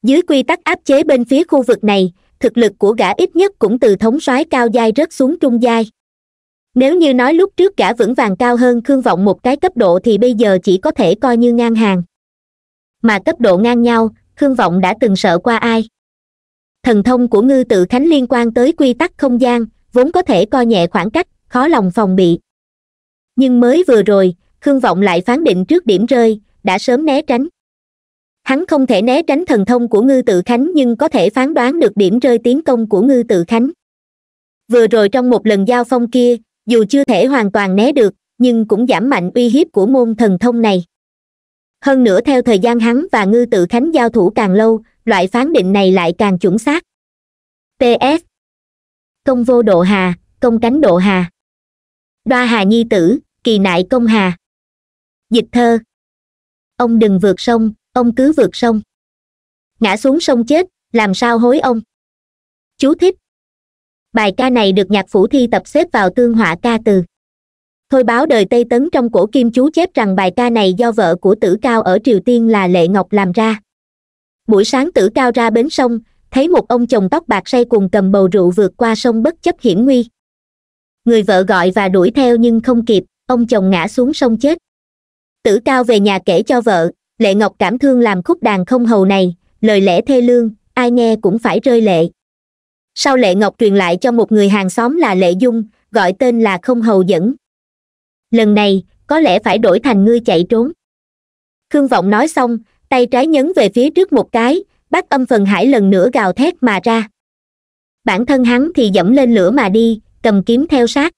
Speaker 1: dưới quy tắc áp chế bên phía khu vực này thực lực của gã ít nhất cũng từ thống soái cao giai rớt xuống trung giai nếu như nói lúc trước gã vững vàng cao hơn khương vọng một cái cấp độ thì bây giờ chỉ có thể coi như ngang hàng mà cấp độ ngang nhau khương vọng đã từng sợ qua ai thần thông của ngư tự khánh liên quan tới quy tắc không gian vốn có thể co nhẹ khoảng cách khó lòng phòng bị nhưng mới vừa rồi khương vọng lại phán định trước điểm rơi đã sớm né tránh hắn không thể né tránh thần thông của ngư tự khánh nhưng có thể phán đoán được điểm rơi tiến công của ngư tự khánh vừa rồi trong một lần giao phong kia dù chưa thể hoàn toàn né được nhưng cũng giảm mạnh uy hiếp của môn thần thông này hơn nữa theo thời gian hắn và ngư tự khánh giao thủ càng lâu loại phán định này lại càng chuẩn xác ps công vô độ hà công cánh độ hà đoa hà nhi tử kỳ nại công hà dịch thơ ông đừng vượt sông ông cứ vượt sông ngã xuống sông chết làm sao hối ông chú thích bài ca này được nhạc phủ thi tập xếp vào tương họa ca từ thôi báo đời tây tấn trong cổ kim chú chép rằng bài ca này do vợ của tử cao ở triều tiên là lệ ngọc làm ra buổi sáng tử cao ra bến sông thấy một ông chồng tóc bạc say cùng cầm bầu rượu vượt qua sông bất chấp hiểm nguy người vợ gọi và đuổi theo nhưng không kịp ông chồng ngã xuống sông chết tử cao về nhà kể cho vợ lệ ngọc cảm thương làm khúc đàn không hầu này lời lẽ thê lương ai nghe cũng phải rơi lệ sau lệ ngọc truyền lại cho một người hàng xóm là lệ dung gọi tên là không hầu dẫn lần này có lẽ phải đổi thành ngươi chạy trốn khương vọng nói xong tay trái nhấn về phía trước một cái bác âm phần hải lần nữa gào thét mà ra bản thân hắn thì dẫm lên lửa mà đi cầm kiếm theo sát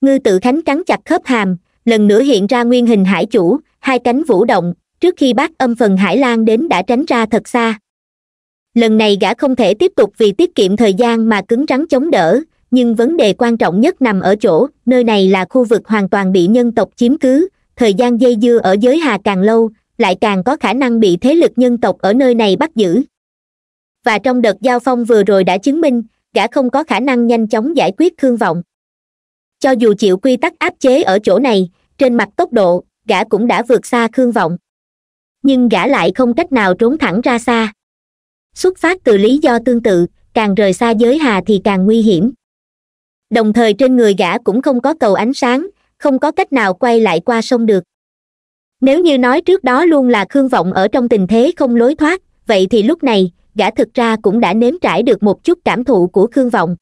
Speaker 1: ngư tự khánh cắn chặt khớp hàm lần nữa hiện ra nguyên hình hải chủ hai cánh vũ động trước khi bác âm phần hải lan đến đã tránh ra thật xa lần này gã không thể tiếp tục vì tiết kiệm thời gian mà cứng rắn chống đỡ nhưng vấn đề quan trọng nhất nằm ở chỗ nơi này là khu vực hoàn toàn bị nhân tộc chiếm cứ thời gian dây dưa ở giới hà càng lâu lại càng có khả năng bị thế lực nhân tộc ở nơi này bắt giữ và trong đợt giao phong vừa rồi đã chứng minh gã không có khả năng nhanh chóng giải quyết khương vọng cho dù chịu quy tắc áp chế ở chỗ này trên mặt tốc độ gã cũng đã vượt xa khương vọng nhưng gã lại không cách nào trốn thẳng ra xa xuất phát từ lý do tương tự càng rời xa giới hà thì càng nguy hiểm đồng thời trên người gã cũng không có cầu ánh sáng không có cách nào quay lại qua sông được nếu như nói trước đó luôn là khương vọng ở trong tình thế không lối thoát vậy thì lúc này gã thực ra cũng đã nếm trải được một chút cảm thụ của khương vọng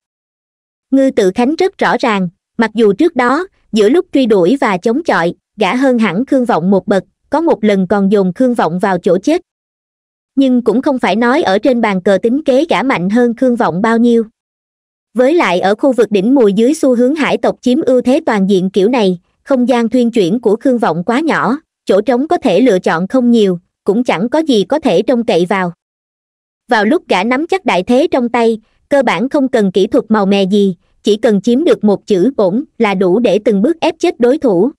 Speaker 1: ngư tự khánh rất rõ ràng mặc dù trước đó giữa lúc truy đuổi và chống chọi gã hơn hẳn khương vọng một bậc có một lần còn dồn khương vọng vào chỗ chết nhưng cũng không phải nói ở trên bàn cờ tính kế gã mạnh hơn khương vọng bao nhiêu với lại ở khu vực đỉnh mùi dưới xu hướng hải tộc chiếm ưu thế toàn diện kiểu này không gian thuyên chuyển của khương vọng quá nhỏ chỗ trống có thể lựa chọn không nhiều cũng chẳng có gì có thể trông cậy vào vào lúc gã nắm chắc đại thế trong tay cơ bản không cần kỹ thuật màu mè gì chỉ cần chiếm được một chữ bổn là đủ để từng bước ép chết đối thủ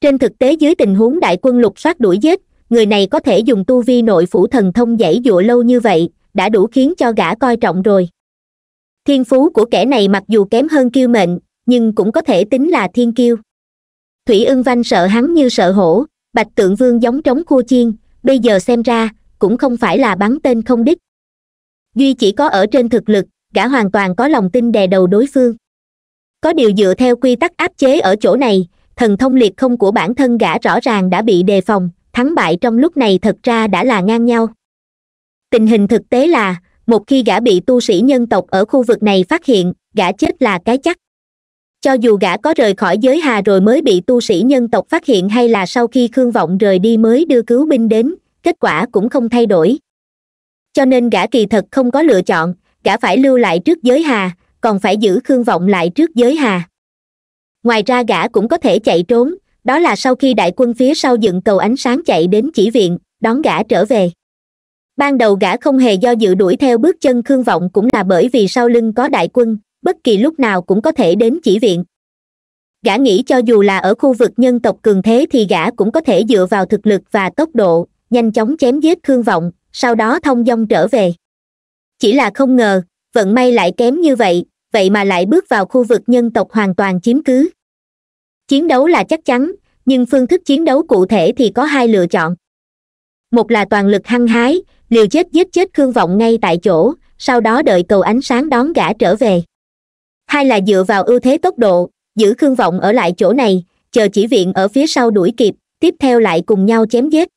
Speaker 1: trên thực tế dưới tình huống đại quân lục soát đuổi giết người này có thể dùng tu vi nội phủ thần thông dãy dụa lâu như vậy đã đủ khiến cho gã coi trọng rồi thiên phú của kẻ này mặc dù kém hơn kiêu mệnh nhưng cũng có thể tính là thiên kiêu thủy ưng vanh sợ hắn như sợ hổ bạch tượng vương giống trống khua chiên bây giờ xem ra cũng không phải là bắn tên không đích duy chỉ có ở trên thực lực gã hoàn toàn có lòng tin đè đầu đối phương có điều dựa theo quy tắc áp chế ở chỗ này thần thông liệt không của bản thân gã rõ ràng đã bị đề phòng thắng bại trong lúc này thật ra đã là ngang nhau tình hình thực tế là một khi gã bị tu sĩ nhân tộc ở khu vực này phát hiện gã chết là cái chắc cho dù gã có rời khỏi giới hà rồi mới bị tu sĩ nhân tộc phát hiện hay là sau khi khương vọng rời đi mới đưa cứu binh đến kết quả cũng không thay đổi cho nên gã kỳ thật không có lựa chọn gã phải lưu lại trước giới hà còn phải giữ khương vọng lại trước giới hà ngoài ra gã cũng có thể chạy trốn đó là sau khi đại quân phía sau dựng cầu ánh sáng chạy đến chỉ viện đón gã trở về ban đầu gã không hề do dự đuổi theo bước chân khương vọng cũng là bởi vì sau lưng có đại quân bất kỳ lúc nào cũng có thể đến chỉ viện gã nghĩ cho dù là ở khu vực nhân tộc cường thế thì gã cũng có thể dựa vào thực lực và tốc độ nhanh chóng chém giết khương vọng sau đó thông dong trở về chỉ là không ngờ vận may lại kém như vậy vậy mà lại bước vào khu vực nhân tộc hoàn toàn chiếm cứ chiến đấu là chắc chắn nhưng phương thức chiến đấu cụ thể thì có hai lựa chọn một là toàn lực hăng hái liều chết giết chết khương vọng ngay tại chỗ sau đó đợi cầu ánh sáng đón gã trở về hai là dựa vào ưu thế tốc độ giữ khương vọng ở lại chỗ này chờ chỉ viện ở phía sau đuổi kịp tiếp theo lại cùng nhau chém giết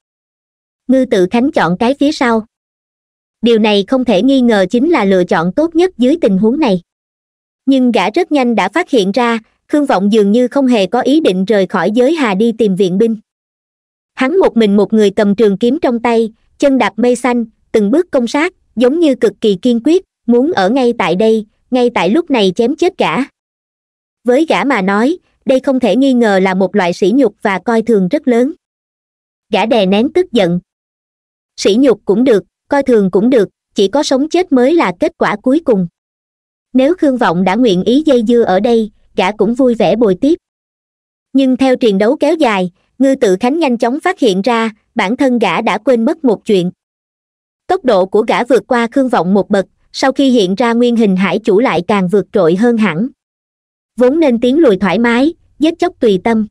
Speaker 1: ngư tự khánh chọn cái phía sau điều này không thể nghi ngờ chính là lựa chọn tốt nhất dưới tình huống này nhưng gã rất nhanh đã phát hiện ra khương vọng dường như không hề có ý định rời khỏi giới hà đi tìm viện binh hắn một mình một người cầm trường kiếm trong tay chân đạp mây xanh từng bước công sát giống như cực kỳ kiên quyết muốn ở ngay tại đây ngay tại lúc này chém chết gã với gã mà nói đây không thể nghi ngờ là một loại sỉ nhục và coi thường rất lớn gã đè nén tức giận sỉ nhục cũng được coi thường cũng được chỉ có sống chết mới là kết quả cuối cùng nếu khương vọng đã nguyện ý dây dưa ở đây gã cũng vui vẻ bồi tiếp nhưng theo truyền đấu kéo dài ngư tự khánh nhanh chóng phát hiện ra bản thân gã đã quên mất một chuyện tốc độ của gã vượt qua khương vọng một bậc sau khi hiện ra nguyên hình hải chủ lại càng vượt trội hơn hẳn vốn nên tiến lùi thoải mái giết chóc tùy tâm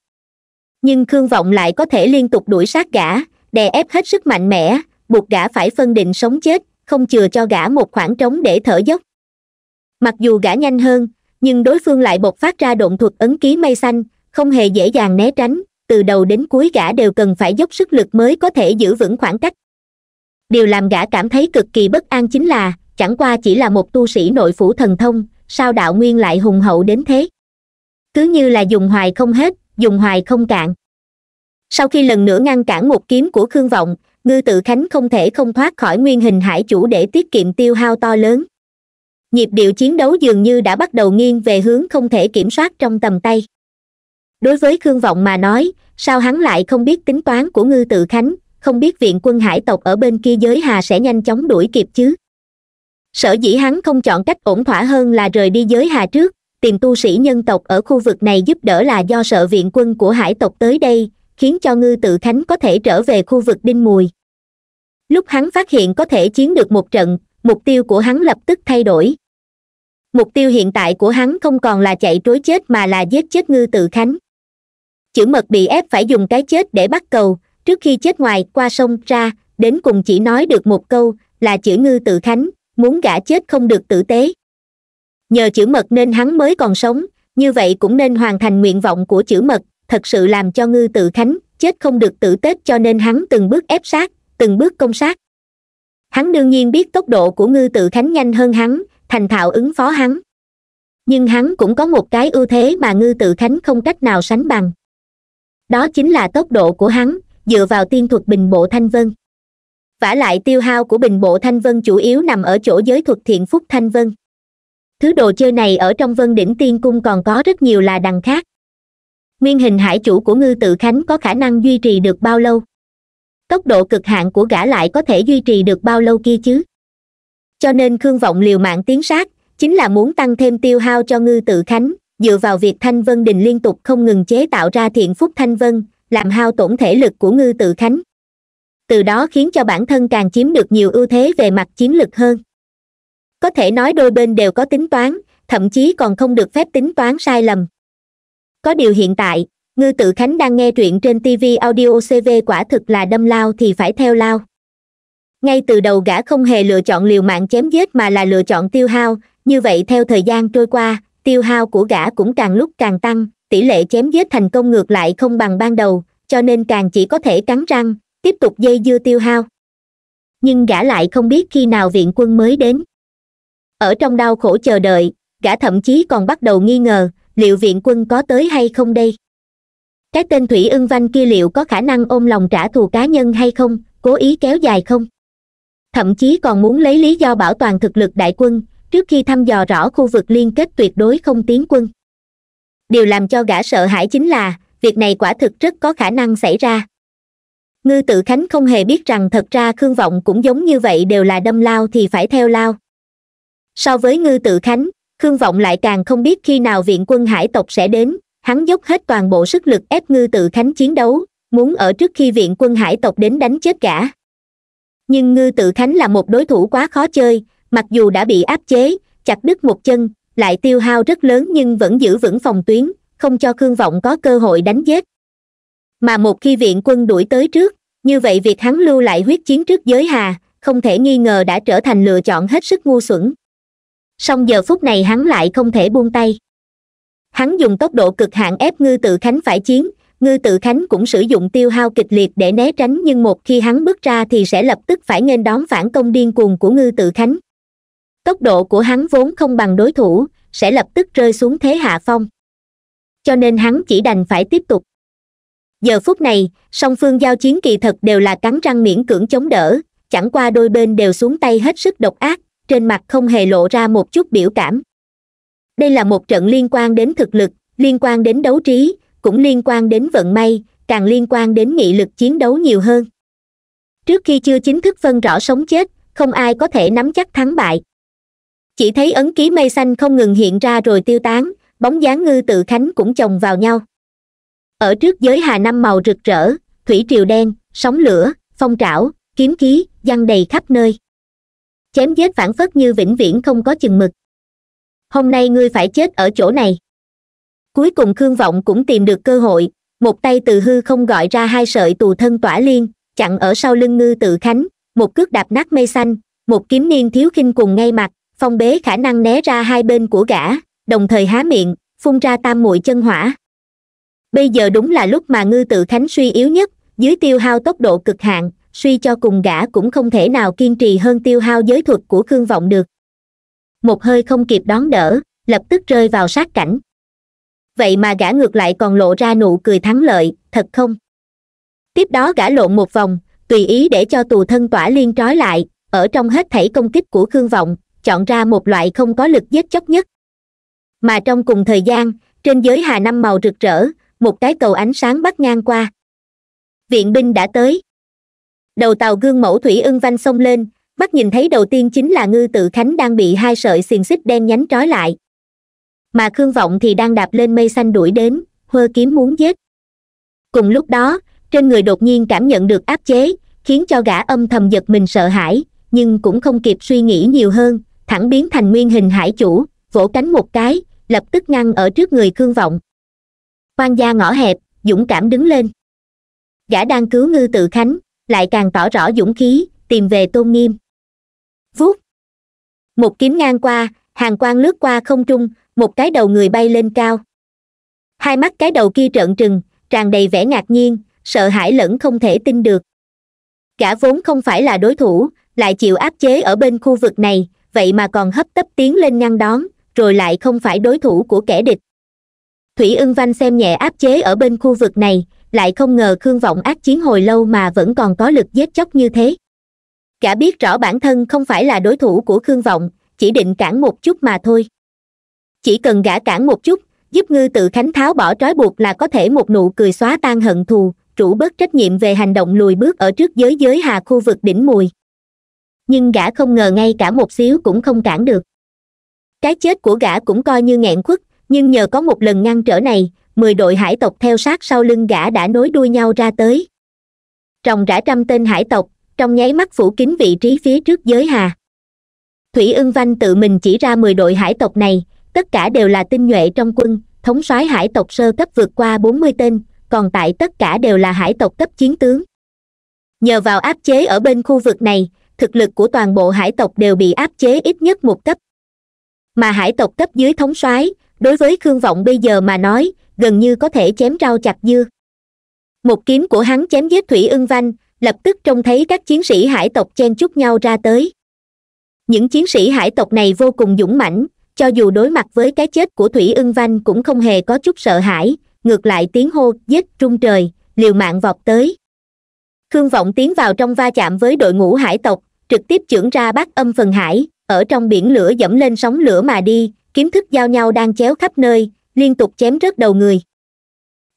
Speaker 1: nhưng khương vọng lại có thể liên tục đuổi sát gã đè ép hết sức mạnh mẽ buộc gã phải phân định sống chết không chừa cho gã một khoảng trống để thở dốc mặc dù gã nhanh hơn nhưng đối phương lại bộc phát ra động thuật ấn ký mây xanh không hề dễ dàng né tránh từ đầu đến cuối gã đều cần phải dốc sức lực mới có thể giữ vững khoảng cách điều làm gã cảm thấy cực kỳ bất an chính là chẳng qua chỉ là một tu sĩ nội phủ thần thông sao đạo nguyên lại hùng hậu đến thế cứ như là dùng hoài không hết dùng hoài không cạn sau khi lần nữa ngăn cản một kiếm của khương vọng ngư tự khánh không thể không thoát khỏi nguyên hình hải chủ để tiết kiệm tiêu hao to lớn nhịp điệu chiến đấu dường như đã bắt đầu nghiêng về hướng không thể kiểm soát trong tầm tay đối với khương vọng mà nói sao hắn lại không biết tính toán của ngư tự khánh không biết viện quân hải tộc ở bên kia giới hà sẽ nhanh chóng đuổi kịp chứ sở dĩ hắn không chọn cách ổn thỏa hơn là rời đi giới hà trước tìm tu sĩ nhân tộc ở khu vực này giúp đỡ là do sợ viện quân của hải tộc tới đây khiến cho ngư tự khánh có thể trở về khu vực đinh mùi lúc hắn phát hiện có thể chiến được một trận mục tiêu của hắn lập tức thay đổi mục tiêu hiện tại của hắn không còn là chạy trối chết mà là giết chết ngư tự khánh chữ mật bị ép phải dùng cái chết để bắt cầu trước khi chết ngoài qua sông ra đến cùng chỉ nói được một câu là chữ ngư tự khánh muốn gã chết không được tử tế nhờ chữ mật nên hắn mới còn sống như vậy cũng nên hoàn thành nguyện vọng của chữ mật thật sự làm cho ngư tự khánh chết không được tử tết cho nên hắn từng bước ép sát từng bước công sát hắn đương nhiên biết tốc độ của ngư tự khánh nhanh hơn hắn thành thạo ứng phó hắn nhưng hắn cũng có một cái ưu thế mà ngư tự khánh không cách nào sánh bằng đó chính là tốc độ của hắn dựa vào tiên thuật bình bộ thanh vân vả lại tiêu hao của bình bộ thanh vân chủ yếu nằm ở chỗ giới thuật thiện phúc thanh vân thứ đồ chơi này ở trong vân đỉnh tiên cung còn có rất nhiều là đằng khác nguyên hình hải chủ của ngư tự khánh có khả năng duy trì được bao lâu tốc độ cực hạn của gã lại có thể duy trì được bao lâu kia chứ cho nên khương vọng liều mạng tiến sát chính là muốn tăng thêm tiêu hao cho ngư tự khánh dựa vào việc thanh vân đình liên tục không ngừng chế tạo ra thiện phúc thanh vân làm hao tổn thể lực của ngư tự khánh từ đó khiến cho bản thân càng chiếm được nhiều ưu thế về mặt chiến lực hơn có thể nói đôi bên đều có tính toán thậm chí còn không được phép tính toán sai lầm có điều hiện tại ngư tự khánh đang nghe truyện trên tv audio cv quả thực là đâm lao thì phải theo lao ngay từ đầu gã không hề lựa chọn liều mạng chém giết mà là lựa chọn tiêu hao như vậy theo thời gian trôi qua tiêu hao của gã cũng càng lúc càng tăng tỷ lệ chém giết thành công ngược lại không bằng ban đầu cho nên càng chỉ có thể cắn răng tiếp tục dây dưa tiêu hao nhưng gã lại không biết khi nào viện quân mới đến ở trong đau khổ chờ đợi gã thậm chí còn bắt đầu nghi ngờ liệu viện quân có tới hay không đây cái tên thủy ưng văn kia liệu có khả năng ôm lòng trả thù cá nhân hay không cố ý kéo dài không thậm chí còn muốn lấy lý do bảo toàn thực lực đại quân trước khi thăm dò rõ khu vực liên kết tuyệt đối không tiến quân điều làm cho gã sợ hãi chính là việc này quả thực rất có khả năng xảy ra ngư tự khánh không hề biết rằng thật ra khương vọng cũng giống như vậy đều là đâm lao thì phải theo lao so với ngư tự khánh khương vọng lại càng không biết khi nào viện quân hải tộc sẽ đến hắn dốc hết toàn bộ sức lực ép ngư tự khánh chiến đấu muốn ở trước khi viện quân hải tộc đến đánh chết gã nhưng ngư tự khánh là một đối thủ quá khó chơi mặc dù đã bị áp chế chặt đứt một chân lại tiêu hao rất lớn nhưng vẫn giữ vững phòng tuyến không cho khương vọng có cơ hội đánh giết mà một khi viện quân đuổi tới trước như vậy việc hắn lưu lại huyết chiến trước giới hà không thể nghi ngờ đã trở thành lựa chọn hết sức ngu xuẩn song giờ phút này hắn lại không thể buông tay hắn dùng tốc độ cực hạn ép ngư tự khánh phải chiến ngư tự khánh cũng sử dụng tiêu hao kịch liệt để né tránh nhưng một khi hắn bước ra thì sẽ lập tức phải nên đón phản công điên cuồng của ngư tự khánh tốc độ của hắn vốn không bằng đối thủ sẽ lập tức rơi xuống thế hạ phong cho nên hắn chỉ đành phải tiếp tục giờ phút này song phương giao chiến kỳ thật đều là cắn răng miễn cưỡng chống đỡ chẳng qua đôi bên đều xuống tay hết sức độc ác trên mặt không hề lộ ra một chút biểu cảm đây là một trận liên quan đến thực lực liên quan đến đấu trí cũng liên quan đến vận may càng liên quan đến nghị lực chiến đấu nhiều hơn trước khi chưa chính thức phân rõ sống chết không ai có thể nắm chắc thắng bại chỉ thấy ấn ký mây xanh không ngừng hiện ra rồi tiêu tán bóng dáng ngư tự khánh cũng chồng vào nhau ở trước giới hà năm màu rực rỡ thủy triều đen sóng lửa phong trảo kiếm khí giăng đầy khắp nơi chém giết phản phất như vĩnh viễn không có chừng mực hôm nay ngươi phải chết ở chỗ này cuối cùng khương vọng cũng tìm được cơ hội một tay từ hư không gọi ra hai sợi tù thân tỏa liên chặn ở sau lưng ngư tự khánh một cước đạp nát mây xanh một kiếm niên thiếu khinh cùng ngay mặt phong bế khả năng né ra hai bên của gã đồng thời há miệng phun ra tam muội chân hỏa bây giờ đúng là lúc mà ngư tự khánh suy yếu nhất dưới tiêu hao tốc độ cực hạn suy cho cùng gã cũng không thể nào kiên trì hơn tiêu hao giới thuật của khương vọng được một hơi không kịp đón đỡ lập tức rơi vào sát cảnh vậy mà gã ngược lại còn lộ ra nụ cười thắng lợi thật không tiếp đó gã lộn một vòng tùy ý để cho tù thân tỏa liên trói lại ở trong hết thảy công kích của khương vọng chọn ra một loại không có lực giết chóc nhất mà trong cùng thời gian trên giới hà năm màu rực rỡ một cái cầu ánh sáng bắt ngang qua viện binh đã tới đầu tàu gương mẫu thủy ưng vanh sông lên bắt nhìn thấy đầu tiên chính là ngư tự khánh đang bị hai sợi xiềng xích đen nhánh trói lại mà khương vọng thì đang đạp lên mây xanh đuổi đến hơ kiếm muốn giết cùng lúc đó trên người đột nhiên cảm nhận được áp chế khiến cho gã âm thầm giật mình sợ hãi nhưng cũng không kịp suy nghĩ nhiều hơn thẳng biến thành nguyên hình hải chủ vỗ cánh một cái lập tức ngăn ở trước người khương vọng quan gia ngõ hẹp dũng cảm đứng lên gã đang cứu ngư tự khánh lại càng tỏ rõ dũng khí tìm về tôn nghiêm vuốt một kiếm ngang qua hàng quan lướt qua không trung một cái đầu người bay lên cao hai mắt cái đầu kia trợn trừng tràn đầy vẻ ngạc nhiên sợ hãi lẫn không thể tin được gã vốn không phải là đối thủ lại chịu áp chế ở bên khu vực này vậy mà còn hấp tấp tiến lên ngăn đón rồi lại không phải đối thủ của kẻ địch thủy ưng văn xem nhẹ áp chế ở bên khu vực này lại không ngờ khương vọng ác chiến hồi lâu mà vẫn còn có lực giết chóc như thế cả biết rõ bản thân không phải là đối thủ của khương vọng chỉ định cản một chút mà thôi chỉ cần gã cản một chút giúp ngư tự khánh tháo bỏ trói buộc là có thể một nụ cười xóa tan hận thù rủ bớt trách nhiệm về hành động lùi bước ở trước giới giới hà khu vực đỉnh mùi nhưng gã không ngờ ngay cả một xíu cũng không cản được cái chết của gã cũng coi như nghẹn khuất nhưng nhờ có một lần ngăn trở này mười đội hải tộc theo sát sau lưng gã đã nối đuôi nhau ra tới trồng rã trăm tên hải tộc trong nháy mắt phủ kín vị trí phía trước giới hà thủy ưng vanh tự mình chỉ ra mười đội hải tộc này tất cả đều là tinh nhuệ trong quân thống soái hải tộc sơ cấp vượt qua bốn mươi tên còn tại tất cả đều là hải tộc cấp chiến tướng nhờ vào áp chế ở bên khu vực này thực lực của toàn bộ hải tộc đều bị áp chế ít nhất một cấp mà hải tộc cấp dưới thống soái đối với khương vọng bây giờ mà nói gần như có thể chém rau chặt dưa một kiếm của hắn chém giết thủy ưng vanh lập tức trông thấy các chiến sĩ hải tộc chen chúc nhau ra tới những chiến sĩ hải tộc này vô cùng dũng mãnh cho dù đối mặt với cái chết của thủy ưng vanh cũng không hề có chút sợ hãi ngược lại tiếng hô giết trung trời liều mạng vọt tới khương vọng tiến vào trong va chạm với đội ngũ hải tộc trực tiếp trưởng ra bát âm phần hải ở trong biển lửa dẫm lên sóng lửa mà đi kiếm thức giao nhau đang chéo khắp nơi liên tục chém rớt đầu người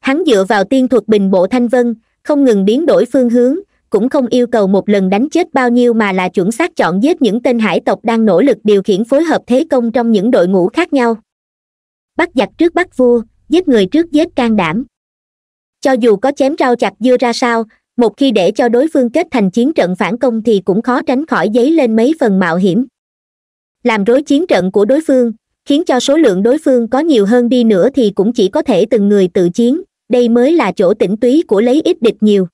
Speaker 1: hắn dựa vào tiên thuật bình bộ thanh vân không ngừng biến đổi phương hướng cũng không yêu cầu một lần đánh chết bao nhiêu mà là chuẩn xác chọn giết những tên hải tộc đang nỗ lực điều khiển phối hợp thế công trong những đội ngũ khác nhau bắt giặc trước bắt vua giết người trước giết can đảm cho dù có chém rau chặt dưa ra sao một khi để cho đối phương kết thành chiến trận phản công thì cũng khó tránh khỏi dấy lên mấy phần mạo hiểm làm rối chiến trận của đối phương khiến cho số lượng đối phương có nhiều hơn đi nữa thì cũng chỉ có thể từng người tự chiến đây mới là chỗ tỉnh túy của lấy ít địch nhiều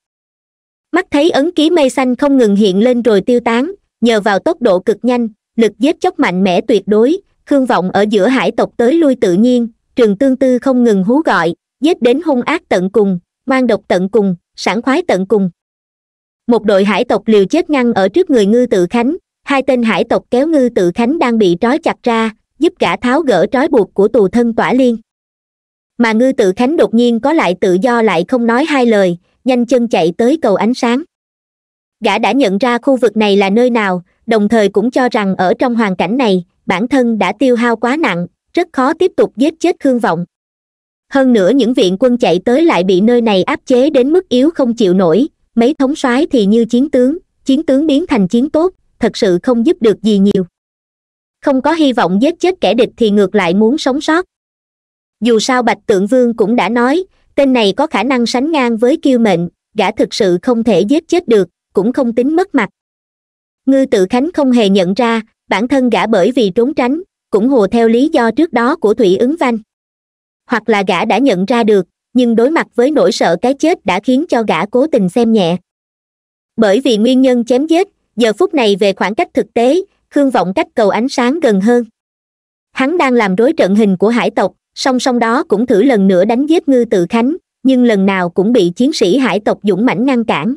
Speaker 1: mắt thấy ấn ký mây xanh không ngừng hiện lên rồi tiêu tán nhờ vào tốc độ cực nhanh lực giết chóc mạnh mẽ tuyệt đối khương vọng ở giữa hải tộc tới lui tự nhiên trường tương tư không ngừng hú gọi giết đến hung ác tận cùng mang độc tận cùng sảng khoái tận cùng một đội hải tộc liều chết ngăn ở trước người ngư tự khánh hai tên hải tộc kéo ngư tự khánh đang bị trói chặt ra giúp gã tháo gỡ trói buộc của tù thân tỏa liên mà ngư tự khánh đột nhiên có lại tự do lại không nói hai lời nhanh chân chạy tới cầu ánh sáng gã đã nhận ra khu vực này là nơi nào đồng thời cũng cho rằng ở trong hoàn cảnh này bản thân đã tiêu hao quá nặng rất khó tiếp tục giết chết khương vọng hơn nữa những viện quân chạy tới lại bị nơi này áp chế đến mức yếu không chịu nổi mấy thống soái thì như chiến tướng chiến tướng biến thành chiến tốt thật sự không giúp được gì nhiều không có hy vọng giết chết kẻ địch thì ngược lại muốn sống sót dù sao bạch tượng vương cũng đã nói tên này có khả năng sánh ngang với kiêu mệnh gã thực sự không thể giết chết được cũng không tính mất mặt ngư tự khánh không hề nhận ra bản thân gã bởi vì trốn tránh cũng hồ theo lý do trước đó của thủy ứng văn hoặc là gã đã nhận ra được nhưng đối mặt với nỗi sợ cái chết đã khiến cho gã cố tình xem nhẹ bởi vì nguyên nhân chém giết giờ phút này về khoảng cách thực tế khương vọng cách cầu ánh sáng gần hơn hắn đang làm rối trận hình của hải tộc song song đó cũng thử lần nữa đánh giết ngư tự khánh nhưng lần nào cũng bị chiến sĩ hải tộc dũng mãnh ngăn cản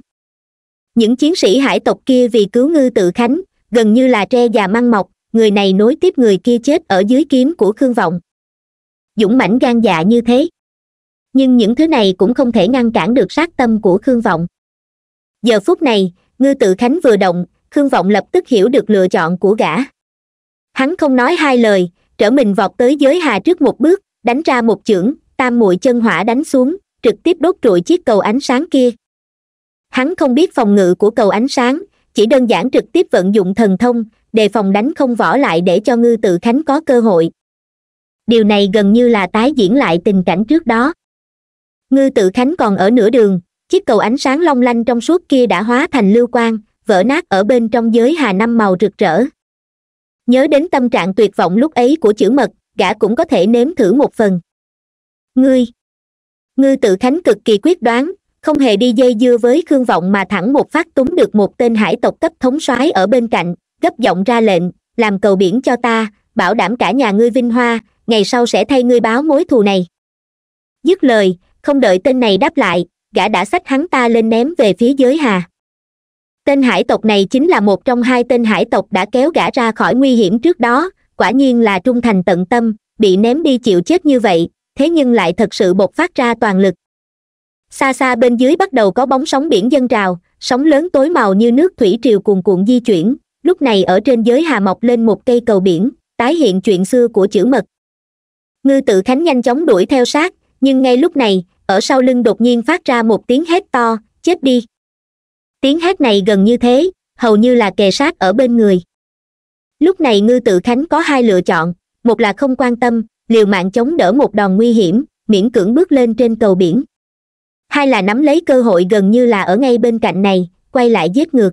Speaker 1: những chiến sĩ hải tộc kia vì cứu ngư tự khánh gần như là tre già măng mọc người này nối tiếp người kia chết ở dưới kiếm của khương vọng dũng mãnh gan dạ như thế nhưng những thứ này cũng không thể ngăn cản được sát tâm của khương vọng giờ phút này ngư tự khánh vừa động khương vọng lập tức hiểu được lựa chọn của gã hắn không nói hai lời trở mình vọt tới giới hà trước một bước đánh ra một chưởng tam muội chân hỏa đánh xuống trực tiếp đốt trụi chiếc cầu ánh sáng kia hắn không biết phòng ngự của cầu ánh sáng chỉ đơn giản trực tiếp vận dụng thần thông đề phòng đánh không võ lại để cho ngư tự khánh có cơ hội điều này gần như là tái diễn lại tình cảnh trước đó ngư tự khánh còn ở nửa đường chiếc cầu ánh sáng long lanh trong suốt kia đã hóa thành lưu quang vỡ nát ở bên trong giới hà năm màu rực rỡ nhớ đến tâm trạng tuyệt vọng lúc ấy của chữ mật gã cũng có thể nếm thử một phần ngươi ngư tự khánh cực kỳ quyết đoán không hề đi dây dưa với khương vọng mà thẳng một phát túng được một tên hải tộc cấp thống soái ở bên cạnh gấp giọng ra lệnh làm cầu biển cho ta bảo đảm cả nhà ngươi vinh hoa ngày sau sẽ thay ngươi báo mối thù này dứt lời không đợi tên này đáp lại gã đã xách hắn ta lên ném về phía giới hà tên hải tộc này chính là một trong hai tên hải tộc đã kéo gã ra khỏi nguy hiểm trước đó quả nhiên là trung thành tận tâm bị ném đi chịu chết như vậy thế nhưng lại thật sự bộc phát ra toàn lực xa xa bên dưới bắt đầu có bóng sóng biển dân trào sóng lớn tối màu như nước thủy triều cuồn cuộn di chuyển lúc này ở trên giới hà mọc lên một cây cầu biển tái hiện chuyện xưa của chữ mật ngư tự khánh nhanh chóng đuổi theo sát nhưng ngay lúc này ở sau lưng đột nhiên phát ra một tiếng hét to chết đi tiếng hét này gần như thế hầu như là kề sát ở bên người lúc này ngư tự khánh có hai lựa chọn một là không quan tâm liều mạng chống đỡ một đòn nguy hiểm miễn cưỡng bước lên trên cầu biển hai là nắm lấy cơ hội gần như là ở ngay bên cạnh này quay lại giết ngược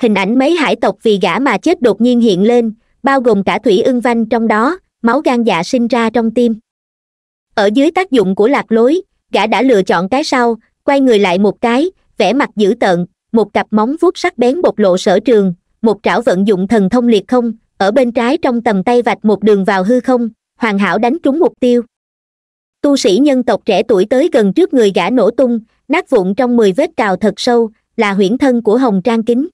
Speaker 1: hình ảnh mấy hải tộc vì gã mà chết đột nhiên hiện lên bao gồm cả thủy ưng vanh trong đó máu gan dạ sinh ra trong tim ở dưới tác dụng của lạc lối gã đã lựa chọn cái sau quay người lại một cái vẻ mặt dữ tợn một cặp móng vuốt sắc bén bộc lộ sở trường một trảo vận dụng thần thông liệt không ở bên trái trong tầm tay vạch một đường vào hư không hoàn hảo đánh trúng mục tiêu tu sĩ nhân tộc trẻ tuổi tới gần trước người gã nổ tung nát vụn trong mười vết cào thật sâu là huyễn thân của hồng trang kính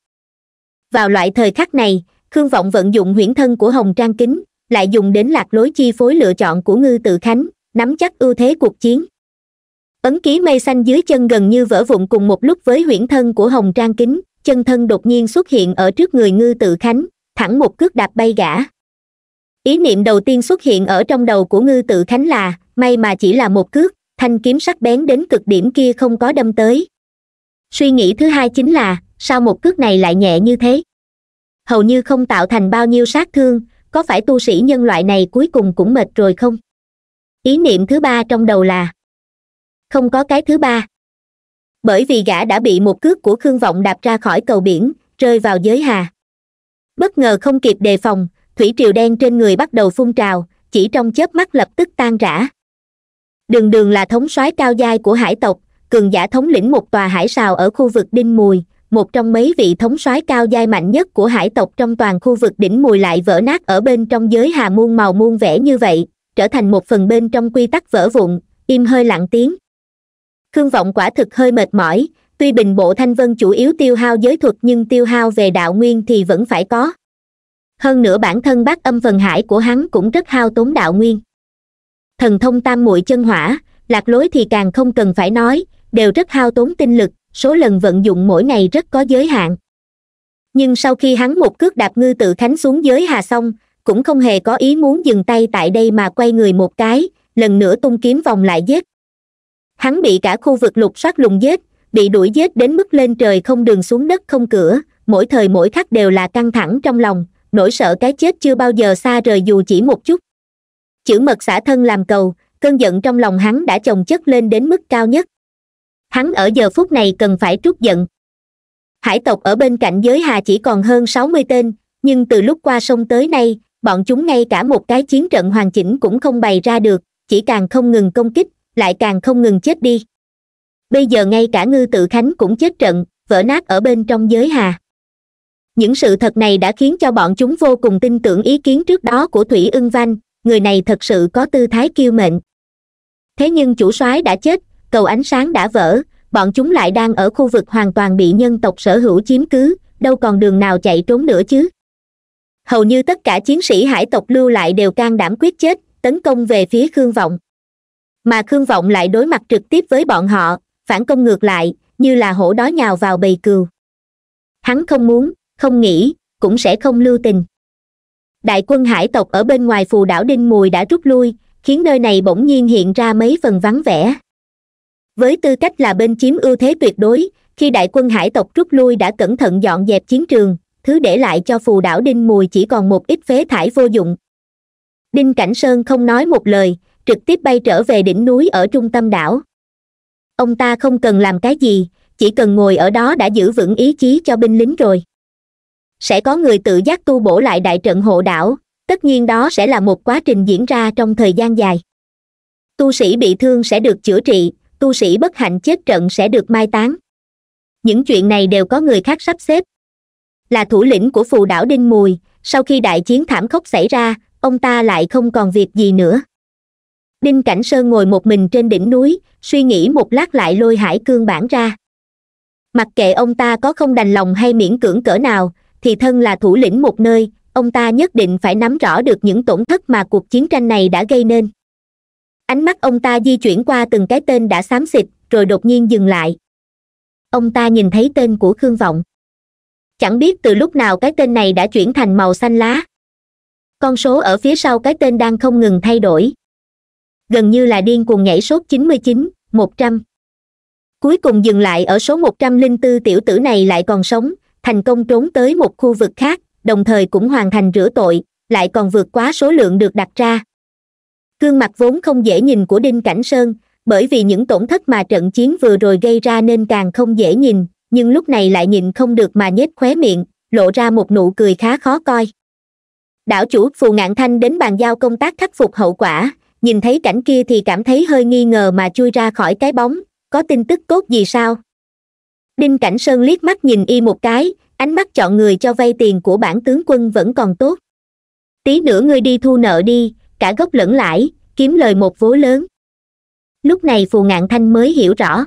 Speaker 1: vào loại thời khắc này khương vọng vận dụng huyễn thân của hồng trang kính lại dùng đến lạc lối chi phối lựa chọn của ngư tự khánh nắm chắc ưu thế cuộc chiến ấn ký mây xanh dưới chân gần như vỡ vụn cùng một lúc với huyễn thân của hồng trang kính chân thân đột nhiên xuất hiện ở trước người ngư tự khánh thẳng một cước đạp bay gã ý niệm đầu tiên xuất hiện ở trong đầu của ngư tự khánh là may mà chỉ là một cước thanh kiếm sắc bén đến cực điểm kia không có đâm tới suy nghĩ thứ hai chính là sao một cước này lại nhẹ như thế hầu như không tạo thành bao nhiêu sát thương có phải tu sĩ nhân loại này cuối cùng cũng mệt rồi không ý niệm thứ ba trong đầu là không có cái thứ ba bởi vì gã đã bị một cước của khương vọng đạp ra khỏi cầu biển rơi vào giới hà bất ngờ không kịp đề phòng thủy triều đen trên người bắt đầu phun trào chỉ trong chớp mắt lập tức tan rã đường đường là thống soái cao giai của hải tộc cường giả thống lĩnh một tòa hải sào ở khu vực đinh mùi một trong mấy vị thống soái cao giai mạnh nhất của hải tộc trong toàn khu vực đỉnh mùi lại vỡ nát ở bên trong giới hà muôn màu muôn vẻ như vậy trở thành một phần bên trong quy tắc vỡ vụn im hơi lặng tiếng khương vọng quả thực hơi mệt mỏi tuy bình bộ thanh vân chủ yếu tiêu hao giới thuật nhưng tiêu hao về đạo nguyên thì vẫn phải có hơn nữa bản thân bác âm phần hải của hắn cũng rất hao tốn đạo nguyên thần thông tam muội chân hỏa lạc lối thì càng không cần phải nói đều rất hao tốn tinh lực số lần vận dụng mỗi ngày rất có giới hạn nhưng sau khi hắn một cước đạp ngư tự khánh xuống giới hà xong cũng không hề có ý muốn dừng tay tại đây mà quay người một cái lần nữa tung kiếm vòng lại giết hắn bị cả khu vực lục soát lùng giết bị đuổi giết đến mức lên trời không đường xuống đất không cửa mỗi thời mỗi khắc đều là căng thẳng trong lòng nỗi sợ cái chết chưa bao giờ xa rời dù chỉ một chút chữ mật xả thân làm cầu cơn giận trong lòng hắn đã chồng chất lên đến mức cao nhất hắn ở giờ phút này cần phải trút giận hải tộc ở bên cạnh giới hà chỉ còn hơn sáu mươi tên nhưng từ lúc qua sông tới nay bọn chúng ngay cả một cái chiến trận hoàn chỉnh cũng không bày ra được chỉ càng không ngừng công kích lại càng không ngừng chết đi bây giờ ngay cả ngư tự khánh cũng chết trận vỡ nát ở bên trong giới hà những sự thật này đã khiến cho bọn chúng vô cùng tin tưởng ý kiến trước đó của thủy ưng văn người này thật sự có tư thái kiêu mệnh thế nhưng chủ soái đã chết cầu ánh sáng đã vỡ bọn chúng lại đang ở khu vực hoàn toàn bị nhân tộc sở hữu chiếm cứ đâu còn đường nào chạy trốn nữa chứ hầu như tất cả chiến sĩ hải tộc lưu lại đều can đảm quyết chết tấn công về phía khương vọng mà khương vọng lại đối mặt trực tiếp với bọn họ phản công ngược lại như là hổ đói nhào vào bầy cừu hắn không muốn không nghĩ cũng sẽ không lưu tình đại quân hải tộc ở bên ngoài phù đảo đinh mùi đã rút lui khiến nơi này bỗng nhiên hiện ra mấy phần vắng vẻ với tư cách là bên chiếm ưu thế tuyệt đối khi đại quân hải tộc rút lui đã cẩn thận dọn dẹp chiến trường thứ để lại cho phù đảo đinh mùi chỉ còn một ít phế thải vô dụng đinh cảnh sơn không nói một lời trực tiếp bay trở về đỉnh núi ở trung tâm đảo ông ta không cần làm cái gì chỉ cần ngồi ở đó đã giữ vững ý chí cho binh lính rồi sẽ có người tự giác tu bổ lại đại trận hộ đảo tất nhiên đó sẽ là một quá trình diễn ra trong thời gian dài tu sĩ bị thương sẽ được chữa trị tu sĩ bất hạnh chết trận sẽ được mai táng những chuyện này đều có người khác sắp xếp là thủ lĩnh của phù đảo đinh mùi sau khi đại chiến thảm khốc xảy ra ông ta lại không còn việc gì nữa đinh cảnh sơn ngồi một mình trên đỉnh núi suy nghĩ một lát lại lôi hải cương bản ra mặc kệ ông ta có không đành lòng hay miễn cưỡng cỡ nào thì thân là thủ lĩnh một nơi ông ta nhất định phải nắm rõ được những tổn thất mà cuộc chiến tranh này đã gây nên ánh mắt ông ta di chuyển qua từng cái tên đã xám xịt rồi đột nhiên dừng lại ông ta nhìn thấy tên của khương vọng chẳng biết từ lúc nào cái tên này đã chuyển thành màu xanh lá con số ở phía sau cái tên đang không ngừng thay đổi gần như là điên cuồng nhảy sốt 99, 100. cuối cùng dừng lại ở số 104 tiểu tử này lại còn sống thành công trốn tới một khu vực khác đồng thời cũng hoàn thành rửa tội lại còn vượt quá số lượng được đặt ra gương mặt vốn không dễ nhìn của đinh cảnh sơn bởi vì những tổn thất mà trận chiến vừa rồi gây ra nên càng không dễ nhìn nhưng lúc này lại nhìn không được mà nhếch khóe miệng lộ ra một nụ cười khá khó coi đảo chủ phù ngạn thanh đến bàn giao công tác khắc phục hậu quả nhìn thấy cảnh kia thì cảm thấy hơi nghi ngờ mà chui ra khỏi cái bóng có tin tức cốt gì sao đinh cảnh sơn liếc mắt nhìn y một cái ánh mắt chọn người cho vay tiền của bản tướng quân vẫn còn tốt tí nữa ngươi đi thu nợ đi cả gốc lẫn lãi kiếm lời một vố lớn lúc này phù ngạn thanh mới hiểu rõ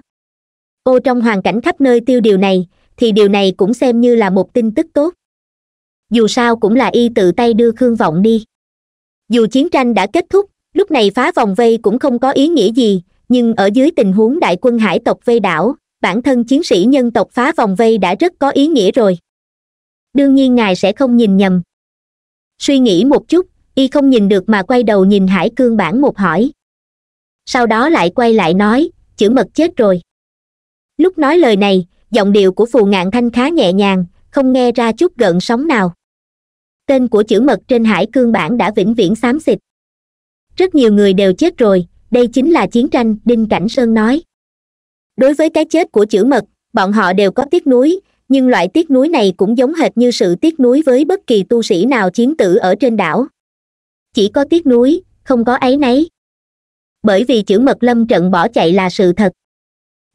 Speaker 1: ô trong hoàn cảnh khắp nơi tiêu điều này thì điều này cũng xem như là một tin tức tốt dù sao cũng là y tự tay đưa khương vọng đi dù chiến tranh đã kết thúc lúc này phá vòng vây cũng không có ý nghĩa gì nhưng ở dưới tình huống đại quân hải tộc vây đảo bản thân chiến sĩ nhân tộc phá vòng vây đã rất có ý nghĩa rồi đương nhiên ngài sẽ không nhìn nhầm suy nghĩ một chút y không nhìn được mà quay đầu nhìn hải cương bản một hỏi sau đó lại quay lại nói chữ mật chết rồi lúc nói lời này giọng điệu của phù ngạn thanh khá nhẹ nhàng không nghe ra chút gợn sóng nào tên của chữ mật trên hải cương bản đã vĩnh viễn xám xịt rất nhiều người đều chết rồi đây chính là chiến tranh đinh cảnh sơn nói đối với cái chết của chữ mật bọn họ đều có tiếc nuối nhưng loại tiếc nuối này cũng giống hệt như sự tiếc nuối với bất kỳ tu sĩ nào chiến tử ở trên đảo chỉ có tiếc nuối không có áy nấy bởi vì chữ mật lâm trận bỏ chạy là sự thật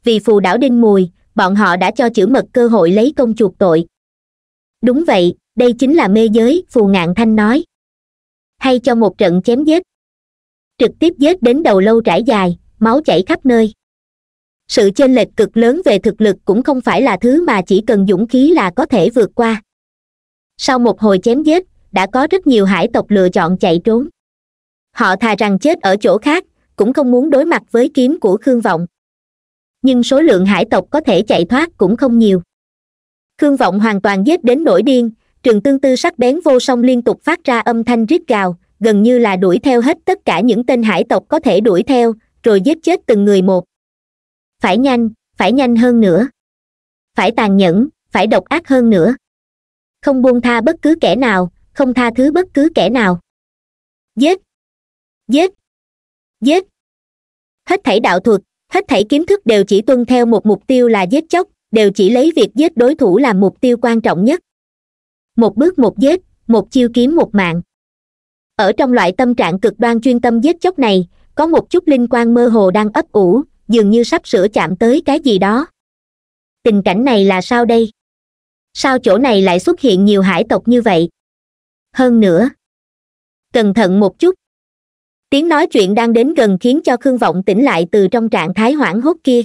Speaker 1: vì phù đảo đinh mùi bọn họ đã cho chữ mật cơ hội lấy công chuộc tội đúng vậy đây chính là mê giới phù ngạn thanh nói hay cho một trận chém giết trực tiếp giết đến đầu lâu trải dài máu chảy khắp nơi sự chênh lệch cực lớn về thực lực cũng không phải là thứ mà chỉ cần dũng khí là có thể vượt qua sau một hồi chém giết đã có rất nhiều hải tộc lựa chọn chạy trốn họ thà rằng chết ở chỗ khác cũng không muốn đối mặt với kiếm của khương vọng nhưng số lượng hải tộc có thể chạy thoát cũng không nhiều khương vọng hoàn toàn giết đến nổi điên trường tương tư sắc bén vô song liên tục phát ra âm thanh rít gào gần như là đuổi theo hết tất cả những tên hải tộc có thể đuổi theo rồi giết chết từng người một phải nhanh phải nhanh hơn nữa phải tàn nhẫn phải độc ác hơn nữa không buông tha bất cứ kẻ nào không tha thứ bất cứ kẻ nào giết giết giết hết thảy đạo thuật hết thảy kiến thức đều chỉ tuân theo một mục tiêu là giết chóc đều chỉ lấy việc giết đối thủ làm mục tiêu quan trọng nhất một bước một giết một chiêu kiếm một mạng ở trong loại tâm trạng cực đoan chuyên tâm giết chóc này có một chút linh quan mơ hồ đang ấp ủ dường như sắp sửa chạm tới cái gì đó tình cảnh này là sao đây sao chỗ này lại xuất hiện nhiều hải tộc như vậy hơn nữa cẩn thận một chút tiếng nói chuyện đang đến gần khiến cho khương vọng tỉnh lại từ trong trạng thái hoảng hốt kia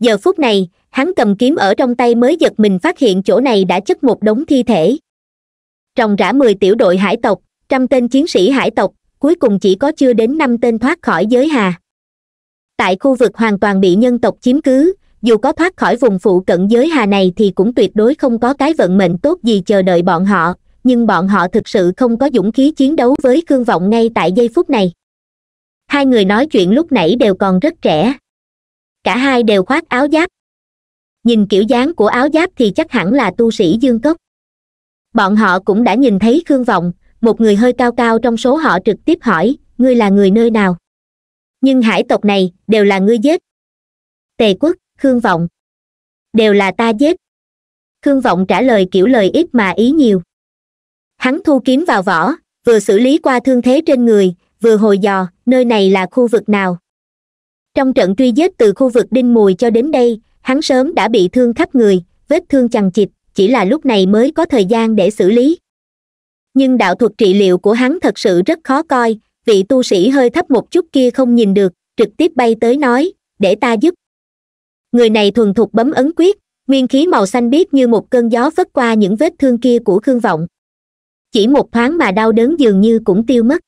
Speaker 1: giờ phút này hắn cầm kiếm ở trong tay mới giật mình phát hiện chỗ này đã chất một đống thi thể trồng rã mười tiểu đội hải tộc trăm tên chiến sĩ hải tộc cuối cùng chỉ có chưa đến năm tên thoát khỏi giới hà tại khu vực hoàn toàn bị nhân tộc chiếm cứ dù có thoát khỏi vùng phụ cận giới hà này thì cũng tuyệt đối không có cái vận mệnh tốt gì chờ đợi bọn họ nhưng bọn họ thực sự không có dũng khí chiến đấu với cương vọng ngay tại giây phút này hai người nói chuyện lúc nãy đều còn rất trẻ cả hai đều khoác áo giáp nhìn kiểu dáng của áo giáp thì chắc hẳn là tu sĩ dương cốc bọn họ cũng đã nhìn thấy khương vọng một người hơi cao cao trong số họ trực tiếp hỏi ngươi là người nơi nào nhưng hải tộc này đều là ngươi giết tề quốc khương vọng đều là ta giết khương vọng trả lời kiểu lời ít mà ý nhiều hắn thu kiếm vào vỏ vừa xử lý qua thương thế trên người vừa hồi dò nơi này là khu vực nào trong trận truy giết từ khu vực đinh mùi cho đến đây hắn sớm đã bị thương khắp người vết thương chằng chịt chỉ là lúc này mới có thời gian để xử lý nhưng đạo thuật trị liệu của hắn thật sự rất khó coi vị tu sĩ hơi thấp một chút kia không nhìn được trực tiếp bay tới nói để ta giúp người này thuần thục bấm ấn quyết nguyên khí màu xanh biếc như một cơn gió vất qua những vết thương kia của khương vọng chỉ một thoáng mà đau đớn dường như cũng tiêu mất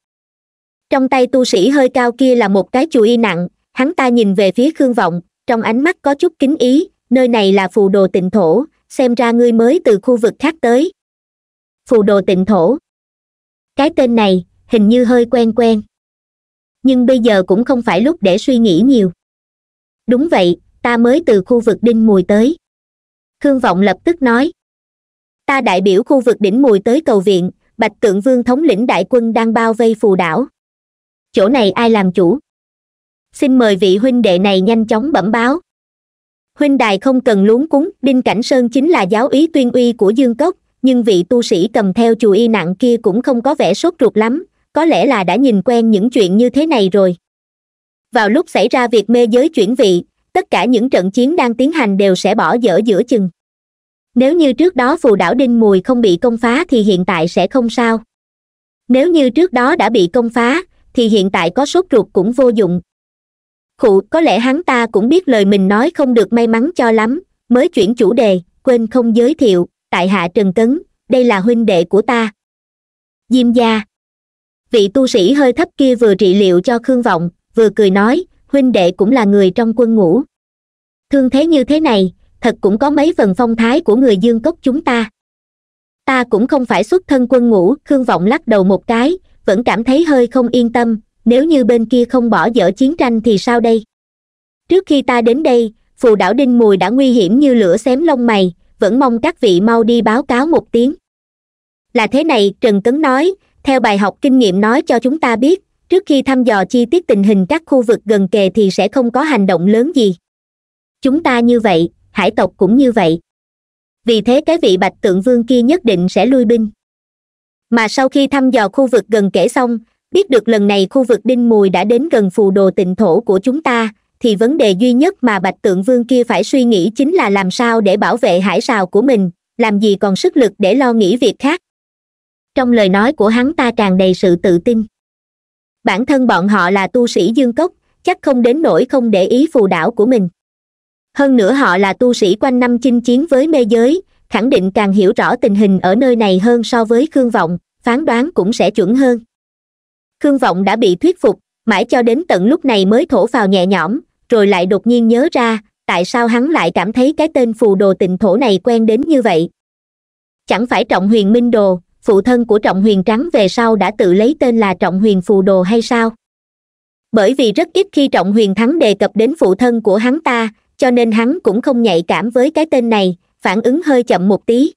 Speaker 1: trong tay tu sĩ hơi cao kia là một cái chùi nặng hắn ta nhìn về phía khương vọng trong ánh mắt có chút kính ý nơi này là phù đồ tịnh thổ xem ra ngươi mới từ khu vực khác tới phù đồ tịnh thổ cái tên này hình như hơi quen quen nhưng bây giờ cũng không phải lúc để suy nghĩ nhiều đúng vậy ta mới từ khu vực đinh mùi tới khương vọng lập tức nói ta đại biểu khu vực đỉnh mùi tới cầu viện bạch tượng vương thống lĩnh đại quân đang bao vây phù đảo chỗ này ai làm chủ xin mời vị huynh đệ này nhanh chóng bẩm báo huynh đài không cần luống cúng đinh cảnh sơn chính là giáo ý tuyên uy của dương cốc nhưng vị tu sĩ cầm theo chù y nặng kia cũng không có vẻ sốt ruột lắm có lẽ là đã nhìn quen những chuyện như thế này rồi vào lúc xảy ra việc mê giới chuyển vị tất cả những trận chiến đang tiến hành đều sẽ bỏ dở giữa chừng nếu như trước đó phù đảo đinh mùi không bị công phá thì hiện tại sẽ không sao nếu như trước đó đã bị công phá thì hiện tại có sốt ruột cũng vô dụng khụ có lẽ hắn ta cũng biết lời mình nói không được may mắn cho lắm mới chuyển chủ đề quên không giới thiệu tại hạ trần tấn đây là huynh đệ của ta diêm gia vị tu sĩ hơi thấp kia vừa trị liệu cho khương vọng vừa cười nói huynh đệ cũng là người trong quân ngũ thương thế như thế này thật cũng có mấy phần phong thái của người dương cốc chúng ta ta cũng không phải xuất thân quân ngũ khương vọng lắc đầu một cái vẫn cảm thấy hơi không yên tâm nếu như bên kia không bỏ dở chiến tranh thì sao đây trước khi ta đến đây phù đảo đinh mùi đã nguy hiểm như lửa xém lông mày vẫn mong các vị mau đi báo cáo một tiếng là thế này trần tấn nói theo bài học kinh nghiệm nói cho chúng ta biết trước khi thăm dò chi tiết tình hình các khu vực gần kề thì sẽ không có hành động lớn gì chúng ta như vậy hải tộc cũng như vậy vì thế cái vị bạch tượng vương kia nhất định sẽ lui binh mà sau khi thăm dò khu vực gần kể xong biết được lần này khu vực đinh mùi đã đến gần phù đồ tịnh thổ của chúng ta thì vấn đề duy nhất mà bạch tượng vương kia phải suy nghĩ chính là làm sao để bảo vệ hải sào của mình làm gì còn sức lực để lo nghĩ việc khác trong lời nói của hắn ta tràn đầy sự tự tin bản thân bọn họ là tu sĩ dương cốc chắc không đến nỗi không để ý phù đảo của mình hơn nữa họ là tu sĩ quanh năm chinh chiến với mê giới khẳng định càng hiểu rõ tình hình ở nơi này hơn so với khương vọng phán đoán cũng sẽ chuẩn hơn khương vọng đã bị thuyết phục mãi cho đến tận lúc này mới thổ vào nhẹ nhõm rồi lại đột nhiên nhớ ra tại sao hắn lại cảm thấy cái tên phù đồ tịnh thổ này quen đến như vậy chẳng phải trọng huyền minh đồ phụ thân của trọng huyền trắng về sau đã tự lấy tên là trọng huyền phù đồ hay sao bởi vì rất ít khi trọng huyền thắng đề cập đến phụ thân của hắn ta cho nên hắn cũng không nhạy cảm với cái tên này phản ứng hơi chậm một tí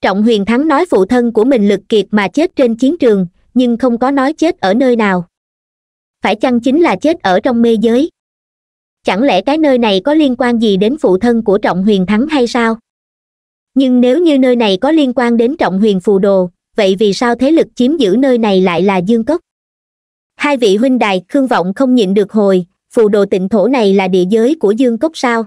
Speaker 1: trọng huyền thắng nói phụ thân của mình lực kiệt mà chết trên chiến trường nhưng không có nói chết ở nơi nào phải chăng chính là chết ở trong mê giới chẳng lẽ cái nơi này có liên quan gì đến phụ thân của trọng huyền thắng hay sao nhưng nếu như nơi này có liên quan đến trọng huyền phù đồ vậy vì sao thế lực chiếm giữ nơi này lại là dương cốc hai vị huynh đài khương vọng không nhịn được hồi phù đồ tịnh thổ này là địa giới của dương cốc sao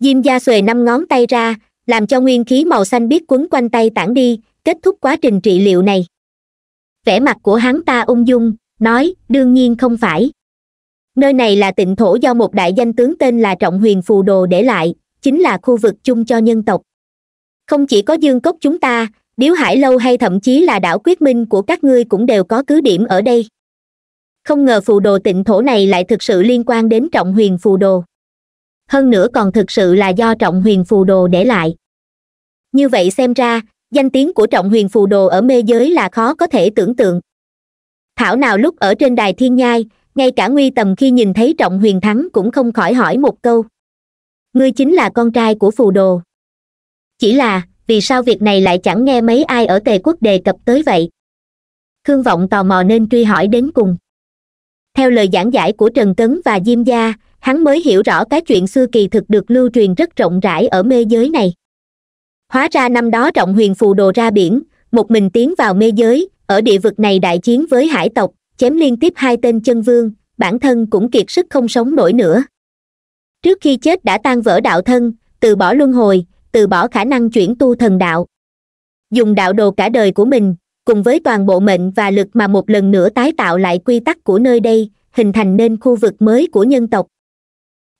Speaker 1: diêm gia xuề năm ngón tay ra làm cho nguyên khí màu xanh biết quấn quanh tay tản đi kết thúc quá trình trị liệu này vẻ mặt của hắn ta ung dung nói đương nhiên không phải nơi này là tịnh thổ do một đại danh tướng tên là trọng huyền phù đồ để lại chính là khu vực chung cho nhân tộc không chỉ có dương cốc chúng ta điếu hải lâu hay thậm chí là đảo quyết minh của các ngươi cũng đều có cứ điểm ở đây không ngờ phù đồ tịnh thổ này lại thực sự liên quan đến trọng huyền phù đồ hơn nữa còn thực sự là do trọng huyền phù đồ để lại như vậy xem ra danh tiếng của trọng huyền phù đồ ở mê giới là khó có thể tưởng tượng thảo nào lúc ở trên đài thiên nhai ngay cả nguy tầm khi nhìn thấy trọng huyền thắng cũng không khỏi hỏi một câu ngươi chính là con trai của phù đồ chỉ là vì sao việc này lại chẳng nghe mấy ai ở tề quốc đề cập tới vậy khương vọng tò mò nên truy hỏi đến cùng theo lời giảng giải của trần tấn và diêm gia hắn mới hiểu rõ cái chuyện xưa kỳ thực được lưu truyền rất rộng rãi ở mê giới này hóa ra năm đó trọng huyền phù đồ ra biển một mình tiến vào mê giới ở địa vực này đại chiến với hải tộc chém liên tiếp hai tên chân vương bản thân cũng kiệt sức không sống nổi nữa trước khi chết đã tan vỡ đạo thân từ bỏ luân hồi từ bỏ khả năng chuyển tu thần đạo dùng đạo đồ cả đời của mình cùng với toàn bộ mệnh và lực mà một lần nữa tái tạo lại quy tắc của nơi đây hình thành nên khu vực mới của nhân tộc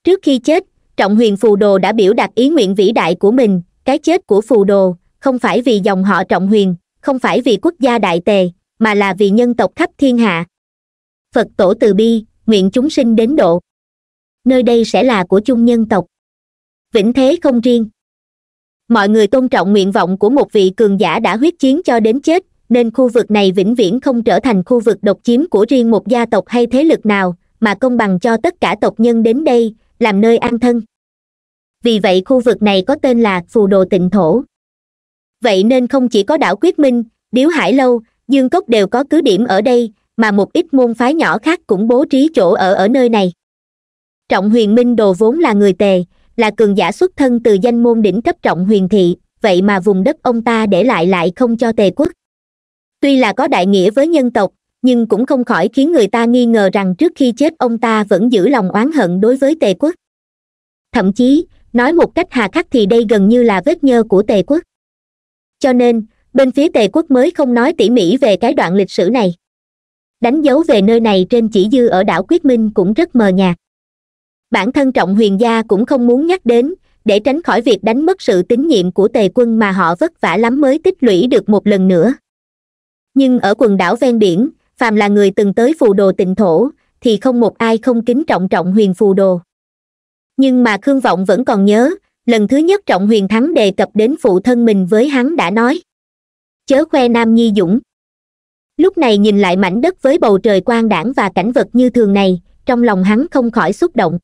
Speaker 1: trước khi chết trọng huyền phù đồ đã biểu đạt ý nguyện vĩ đại của mình cái chết của phù đồ không phải vì dòng họ trọng huyền không phải vì quốc gia đại tề mà là vì nhân tộc khắp thiên hạ phật tổ từ bi nguyện chúng sinh đến độ nơi đây sẽ là của chung nhân tộc vĩnh thế không riêng mọi người tôn trọng nguyện vọng của một vị cường giả đã huyết chiến cho đến chết nên khu vực này vĩnh viễn không trở thành khu vực độc chiếm của riêng một gia tộc hay thế lực nào mà công bằng cho tất cả tộc nhân đến đây làm nơi an thân vì vậy khu vực này có tên là phù đồ tịnh thổ vậy nên không chỉ có đảo quyết minh điếu hải lâu dương cốc đều có cứ điểm ở đây mà một ít môn phái nhỏ khác cũng bố trí chỗ ở ở nơi này trọng huyền minh đồ vốn là người tề là cường giả xuất thân từ danh môn đỉnh cấp trọng huyền thị vậy mà vùng đất ông ta để lại lại không cho tề quốc tuy là có đại nghĩa với nhân tộc nhưng cũng không khỏi khiến người ta nghi ngờ rằng trước khi chết ông ta vẫn giữ lòng oán hận đối với tề quốc thậm chí nói một cách hà khắc thì đây gần như là vết nhơ của tề quốc cho nên bên phía tề quốc mới không nói tỉ mỉ về cái đoạn lịch sử này đánh dấu về nơi này trên chỉ dư ở đảo quyết minh cũng rất mờ nhạt bản thân trọng huyền gia cũng không muốn nhắc đến để tránh khỏi việc đánh mất sự tín nhiệm của tề quân mà họ vất vả lắm mới tích lũy được một lần nữa nhưng ở quần đảo ven biển phàm là người từng tới phù đồ tịnh thổ thì không một ai không kính trọng trọng huyền phù đồ nhưng mà khương vọng vẫn còn nhớ lần thứ nhất trọng huyền thắng đề cập đến phụ thân mình với hắn đã nói chớ khoe nam nhi dũng lúc này nhìn lại mảnh đất với bầu trời quang đảng và cảnh vật như thường này trong lòng hắn không khỏi xúc động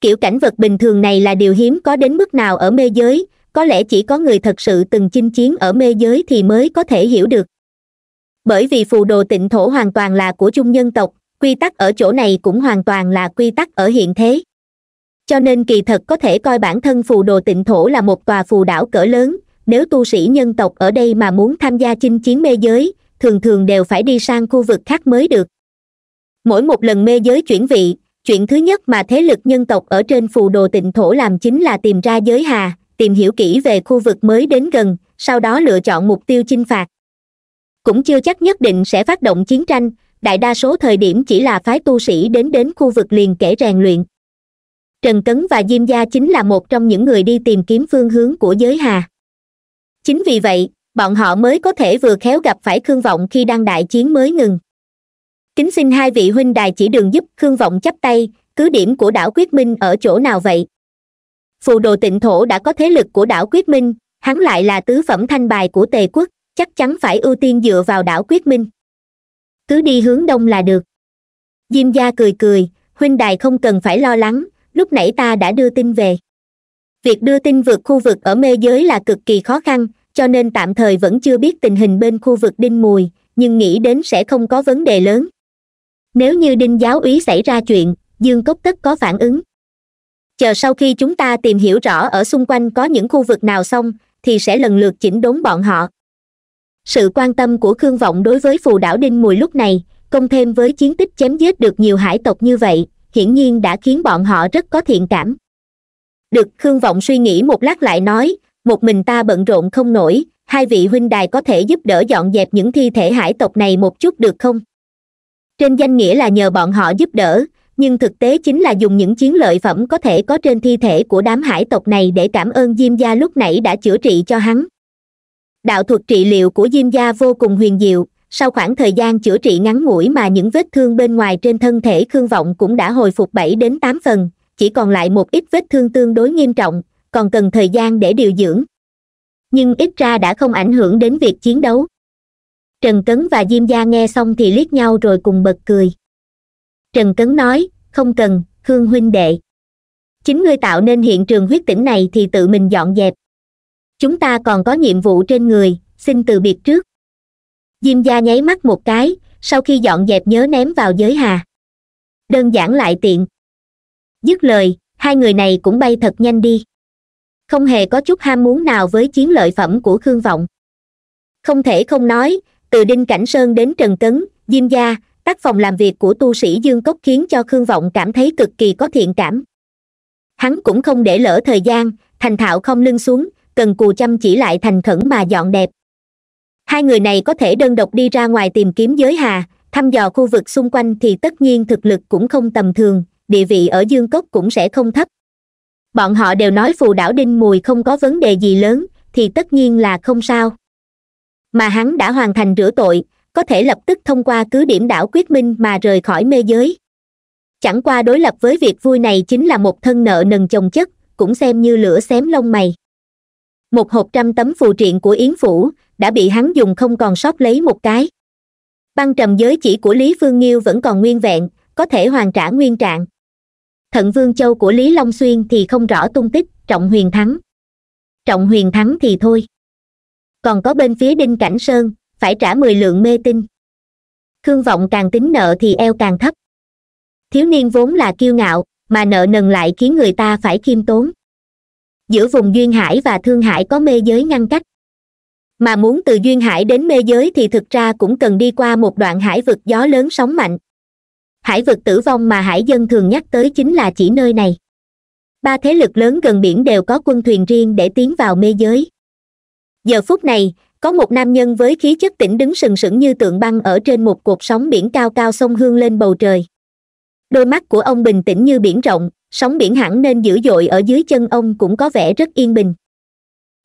Speaker 1: kiểu cảnh vật bình thường này là điều hiếm có đến mức nào ở mê giới có lẽ chỉ có người thật sự từng chinh chiến ở mê giới thì mới có thể hiểu được bởi vì phù đồ tịnh thổ hoàn toàn là của chung nhân tộc quy tắc ở chỗ này cũng hoàn toàn là quy tắc ở hiện thế cho nên kỳ thật có thể coi bản thân phù đồ tịnh thổ là một tòa phù đảo cỡ lớn nếu tu sĩ nhân tộc ở đây mà muốn tham gia chinh chiến mê giới thường thường đều phải đi sang khu vực khác mới được mỗi một lần mê giới chuyển vị chuyện thứ nhất mà thế lực nhân tộc ở trên phù đồ tịnh thổ làm chính là tìm ra giới hà tìm hiểu kỹ về khu vực mới đến gần sau đó lựa chọn mục tiêu chinh phạt cũng chưa chắc nhất định sẽ phát động chiến tranh đại đa số thời điểm chỉ là phái tu sĩ đến đến khu vực liền kể rèn luyện trần tấn và diêm gia chính là một trong những người đi tìm kiếm phương hướng của giới hà chính vì vậy bọn họ mới có thể vừa khéo gặp phải khương vọng khi đang đại chiến mới ngừng kính xin hai vị huynh đài chỉ đường giúp khương vọng chắp tay cứ điểm của đảo quyết minh ở chỗ nào vậy phù đồ tịnh thổ đã có thế lực của đảo quyết minh hắn lại là tứ phẩm thanh bài của tề quốc chắc chắn phải ưu tiên dựa vào đảo quyết minh cứ đi hướng đông là được diêm gia cười cười huynh đài không cần phải lo lắng lúc nãy ta đã đưa tin về việc đưa tin vượt khu vực ở mê giới là cực kỳ khó khăn cho nên tạm thời vẫn chưa biết tình hình bên khu vực đinh mùi nhưng nghĩ đến sẽ không có vấn đề lớn nếu như đinh giáo úy xảy ra chuyện dương cốc tất có phản ứng chờ sau khi chúng ta tìm hiểu rõ ở xung quanh có những khu vực nào xong thì sẽ lần lượt chỉnh đốn bọn họ sự quan tâm của khương vọng đối với phù đảo đinh mùi lúc này công thêm với chiến tích chém giết được nhiều hải tộc như vậy hiển nhiên đã khiến bọn họ rất có thiện cảm được khương vọng suy nghĩ một lát lại nói một mình ta bận rộn không nổi hai vị huynh đài có thể giúp đỡ dọn dẹp những thi thể hải tộc này một chút được không trên danh nghĩa là nhờ bọn họ giúp đỡ nhưng thực tế chính là dùng những chiến lợi phẩm có thể có trên thi thể của đám hải tộc này để cảm ơn diêm gia lúc nãy đã chữa trị cho hắn đạo thuật trị liệu của diêm gia vô cùng huyền diệu sau khoảng thời gian chữa trị ngắn ngủi mà những vết thương bên ngoài trên thân thể khương vọng cũng đã hồi phục bảy đến tám phần chỉ còn lại một ít vết thương tương đối nghiêm trọng còn cần thời gian để điều dưỡng nhưng ít ra đã không ảnh hưởng đến việc chiến đấu trần tấn và diêm gia nghe xong thì liếc nhau rồi cùng bật cười trần tấn nói không cần khương huynh đệ chính ngươi tạo nên hiện trường huyết tỉnh này thì tự mình dọn dẹp chúng ta còn có nhiệm vụ trên người xin từ biệt trước diêm gia nháy mắt một cái sau khi dọn dẹp nhớ ném vào giới hà đơn giản lại tiện dứt lời hai người này cũng bay thật nhanh đi không hề có chút ham muốn nào với chiến lợi phẩm của khương vọng không thể không nói từ đinh cảnh sơn đến trần tấn diêm gia tác phòng làm việc của tu sĩ dương cốc khiến cho khương vọng cảm thấy cực kỳ có thiện cảm hắn cũng không để lỡ thời gian thành thạo không lưng xuống cần cù chăm chỉ lại thành khẩn mà dọn đẹp hai người này có thể đơn độc đi ra ngoài tìm kiếm giới hà thăm dò khu vực xung quanh thì tất nhiên thực lực cũng không tầm thường địa vị ở dương cốc cũng sẽ không thấp bọn họ đều nói phù đảo đinh mùi không có vấn đề gì lớn thì tất nhiên là không sao mà hắn đã hoàn thành rửa tội có thể lập tức thông qua cứ điểm đảo quyết minh mà rời khỏi mê giới chẳng qua đối lập với việc vui này chính là một thân nợ nần chồng chất cũng xem như lửa xém lông mày một hộp trăm tấm phù triện của yến phủ đã bị hắn dùng không còn sót lấy một cái băng trầm giới chỉ của lý phương nghiêu vẫn còn nguyên vẹn có thể hoàn trả nguyên trạng thận vương châu của lý long xuyên thì không rõ tung tích trọng huyền thắng trọng huyền thắng thì thôi còn có bên phía đinh cảnh sơn phải trả mười lượng mê tinh khương vọng càng tính nợ thì eo càng thấp thiếu niên vốn là kiêu ngạo mà nợ nần lại khiến người ta phải khiêm tốn giữa vùng duyên hải và thương hải có mê giới ngăn cách mà muốn từ duyên hải đến mê giới thì thực ra cũng cần đi qua một đoạn hải vực gió lớn sóng mạnh hải vực tử vong mà hải dân thường nhắc tới chính là chỉ nơi này ba thế lực lớn gần biển đều có quân thuyền riêng để tiến vào mê giới giờ phút này có một nam nhân với khí chất tỉnh đứng sừng sững như tượng băng ở trên một cột sóng biển cao cao sông hương lên bầu trời đôi mắt của ông bình tĩnh như biển rộng sóng biển hẳn nên dữ dội ở dưới chân ông cũng có vẻ rất yên bình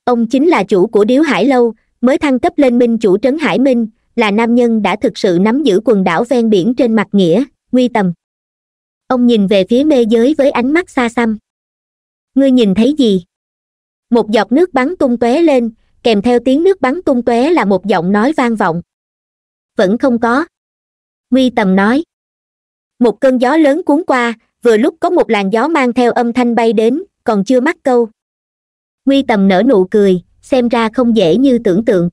Speaker 1: ông chính là chủ của điếu hải lâu mới thăng cấp lên minh chủ trấn hải minh là nam nhân đã thực sự nắm giữ quần đảo ven biển trên mặt nghĩa nguy tầm ông nhìn về phía mê giới với ánh mắt xa xăm ngươi nhìn thấy gì một giọt nước bắn tung tóe lên kèm theo tiếng nước bắn tung tóe là một giọng nói vang vọng vẫn không có nguy tầm nói một cơn gió lớn cuốn qua vừa lúc có một làn gió mang theo âm thanh bay đến còn chưa mắc câu nguy tầm nở nụ cười xem ra không dễ như tưởng tượng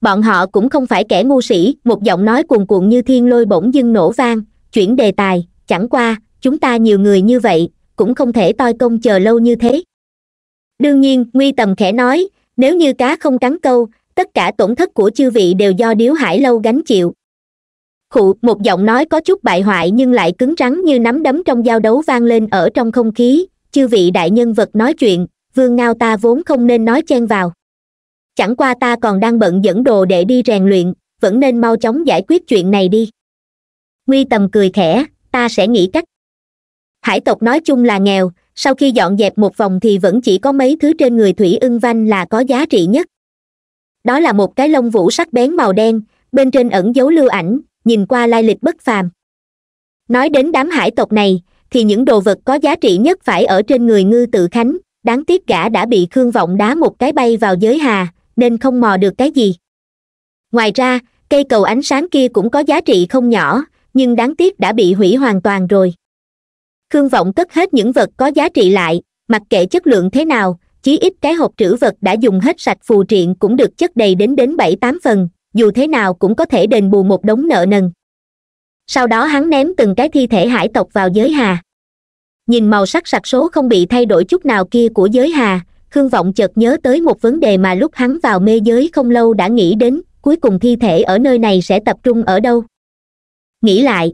Speaker 1: bọn họ cũng không phải kẻ ngu sĩ một giọng nói cuồn cuộn như thiên lôi bỗng dưng nổ vang chuyển đề tài chẳng qua chúng ta nhiều người như vậy cũng không thể toi công chờ lâu như thế đương nhiên nguy tầm khẽ nói nếu như cá không cắn câu tất cả tổn thất của chư vị đều do điếu hải lâu gánh chịu khụ một giọng nói có chút bại hoại nhưng lại cứng rắn như nắm đấm trong giao đấu vang lên ở trong không khí chư vị đại nhân vật nói chuyện vương ngao ta vốn không nên nói chen vào chẳng qua ta còn đang bận dẫn đồ để đi rèn luyện vẫn nên mau chóng giải quyết chuyện này đi nguy tầm cười khẽ ta sẽ nghĩ cách hải tộc nói chung là nghèo sau khi dọn dẹp một vòng thì vẫn chỉ có mấy thứ trên người thủy ưng vanh là có giá trị nhất đó là một cái lông vũ sắc bén màu đen bên trên ẩn dấu lưu ảnh nhìn qua lai lịch bất phàm nói đến đám hải tộc này thì những đồ vật có giá trị nhất phải ở trên người ngư tự khánh đáng tiếc gã đã bị khương vọng đá một cái bay vào giới hà nên không mò được cái gì ngoài ra cây cầu ánh sáng kia cũng có giá trị không nhỏ nhưng đáng tiếc đã bị hủy hoàn toàn rồi khương vọng cất hết những vật có giá trị lại mặc kệ chất lượng thế nào chí ít cái hộp trữ vật đã dùng hết sạch phù triện cũng được chất đầy đến đến bảy tám phần dù thế nào cũng có thể đền bù một đống nợ nần sau đó hắn ném từng cái thi thể hải tộc vào giới hà nhìn màu sắc sặc số không bị thay đổi chút nào kia của giới hà khương vọng chợt nhớ tới một vấn đề mà lúc hắn vào mê giới không lâu đã nghĩ đến cuối cùng thi thể ở nơi này sẽ tập trung ở đâu nghĩ lại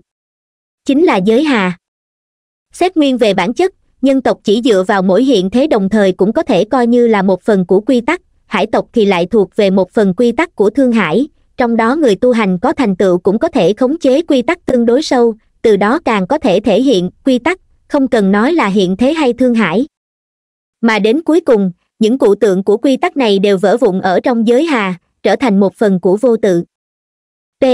Speaker 1: chính là giới hà xét nguyên về bản chất nhân tộc chỉ dựa vào mỗi hiện thế đồng thời cũng có thể coi như là một phần của quy tắc hải tộc thì lại thuộc về một phần quy tắc của thương hải trong đó người tu hành có thành tựu cũng có thể khống chế quy tắc tương đối sâu từ đó càng có thể thể hiện quy tắc không cần nói là hiện thế hay thương hải mà đến cuối cùng những cụ tượng của quy tắc này đều vỡ vụn ở trong giới hà trở thành một phần của vô tự ts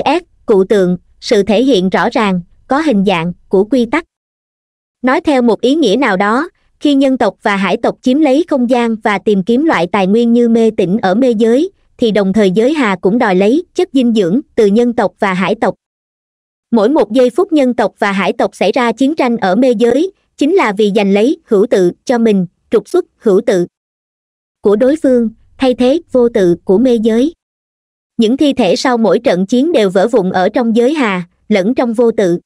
Speaker 1: cụ tượng sự thể hiện rõ ràng có hình dạng của quy tắc nói theo một ý nghĩa nào đó khi nhân tộc và hải tộc chiếm lấy không gian và tìm kiếm loại tài nguyên như mê tỉnh ở mê giới thì đồng thời giới hà cũng đòi lấy chất dinh dưỡng từ nhân tộc và hải tộc mỗi một giây phút nhân tộc và hải tộc xảy ra chiến tranh ở mê giới chính là vì giành lấy hữu tự cho mình trục xuất hữu tự của đối phương thay thế vô tự của mê giới những thi thể sau mỗi trận chiến đều vỡ vụn ở trong giới hà lẫn trong vô tự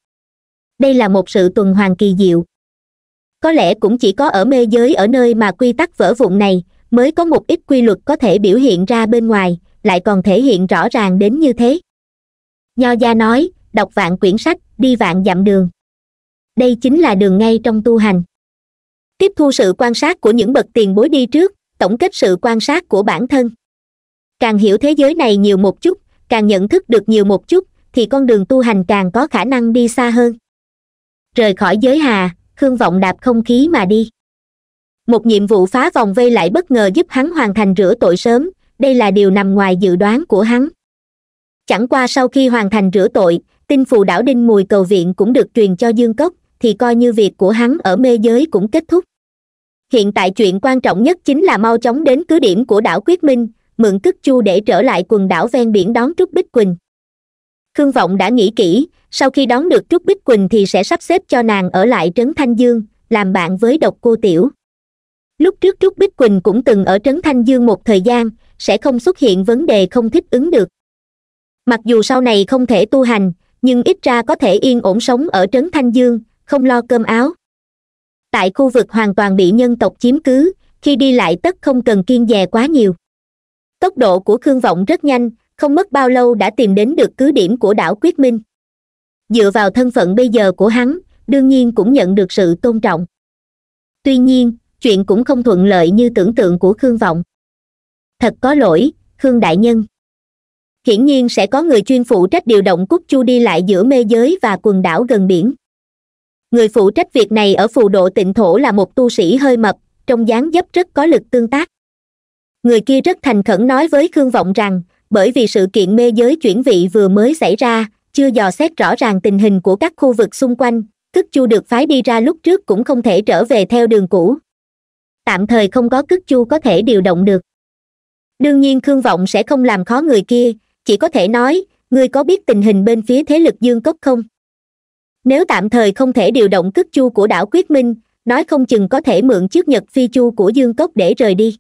Speaker 1: đây là một sự tuần hoàn kỳ diệu có lẽ cũng chỉ có ở mê giới ở nơi mà quy tắc vỡ vụn này mới có một ít quy luật có thể biểu hiện ra bên ngoài lại còn thể hiện rõ ràng đến như thế nho gia nói đọc vạn quyển sách đi vạn dặm đường đây chính là đường ngay trong tu hành tiếp thu sự quan sát của những bậc tiền bối đi trước tổng kết sự quan sát của bản thân càng hiểu thế giới này nhiều một chút càng nhận thức được nhiều một chút thì con đường tu hành càng có khả năng đi xa hơn rời khỏi giới hà khương vọng đạp không khí mà đi một nhiệm vụ phá vòng vây lại bất ngờ giúp hắn hoàn thành rửa tội sớm đây là điều nằm ngoài dự đoán của hắn chẳng qua sau khi hoàn thành rửa tội tin phù đảo đinh mùi cầu viện cũng được truyền cho dương cốc thì coi như việc của hắn ở mê giới cũng kết thúc hiện tại chuyện quan trọng nhất chính là mau chóng đến cứ điểm của đảo quyết minh mượn cất chu để trở lại quần đảo ven biển đón trúc bích quỳnh khương vọng đã nghĩ kỹ sau khi đón được trúc bích quỳnh thì sẽ sắp xếp cho nàng ở lại trấn thanh dương làm bạn với độc cô tiểu lúc trước trúc bích quỳnh cũng từng ở trấn thanh dương một thời gian sẽ không xuất hiện vấn đề không thích ứng được mặc dù sau này không thể tu hành nhưng ít ra có thể yên ổn sống ở trấn thanh dương không lo cơm áo tại khu vực hoàn toàn bị nhân tộc chiếm cứ khi đi lại tất không cần kiên dè quá nhiều tốc độ của khương vọng rất nhanh không mất bao lâu đã tìm đến được cứ điểm của đảo quyết minh dựa vào thân phận bây giờ của hắn đương nhiên cũng nhận được sự tôn trọng tuy nhiên chuyện cũng không thuận lợi như tưởng tượng của khương vọng thật có lỗi khương đại nhân hiển nhiên sẽ có người chuyên phụ trách điều động cúc chu đi lại giữa mê giới và quần đảo gần biển người phụ trách việc này ở phù độ tịnh thổ là một tu sĩ hơi mập trong dáng dấp rất có lực tương tác người kia rất thành khẩn nói với khương vọng rằng bởi vì sự kiện mê giới chuyển vị vừa mới xảy ra chưa dò xét rõ ràng tình hình của các khu vực xung quanh cức chu được phái đi ra lúc trước cũng không thể trở về theo đường cũ tạm thời không có cức chu có thể điều động được đương nhiên khương vọng sẽ không làm khó người kia chỉ có thể nói người có biết tình hình bên phía thế lực dương cốc không nếu tạm thời không thể điều động cức chu của đảo quyết minh nói không chừng có thể mượn chiếc nhật phi chu của dương cốc để rời đi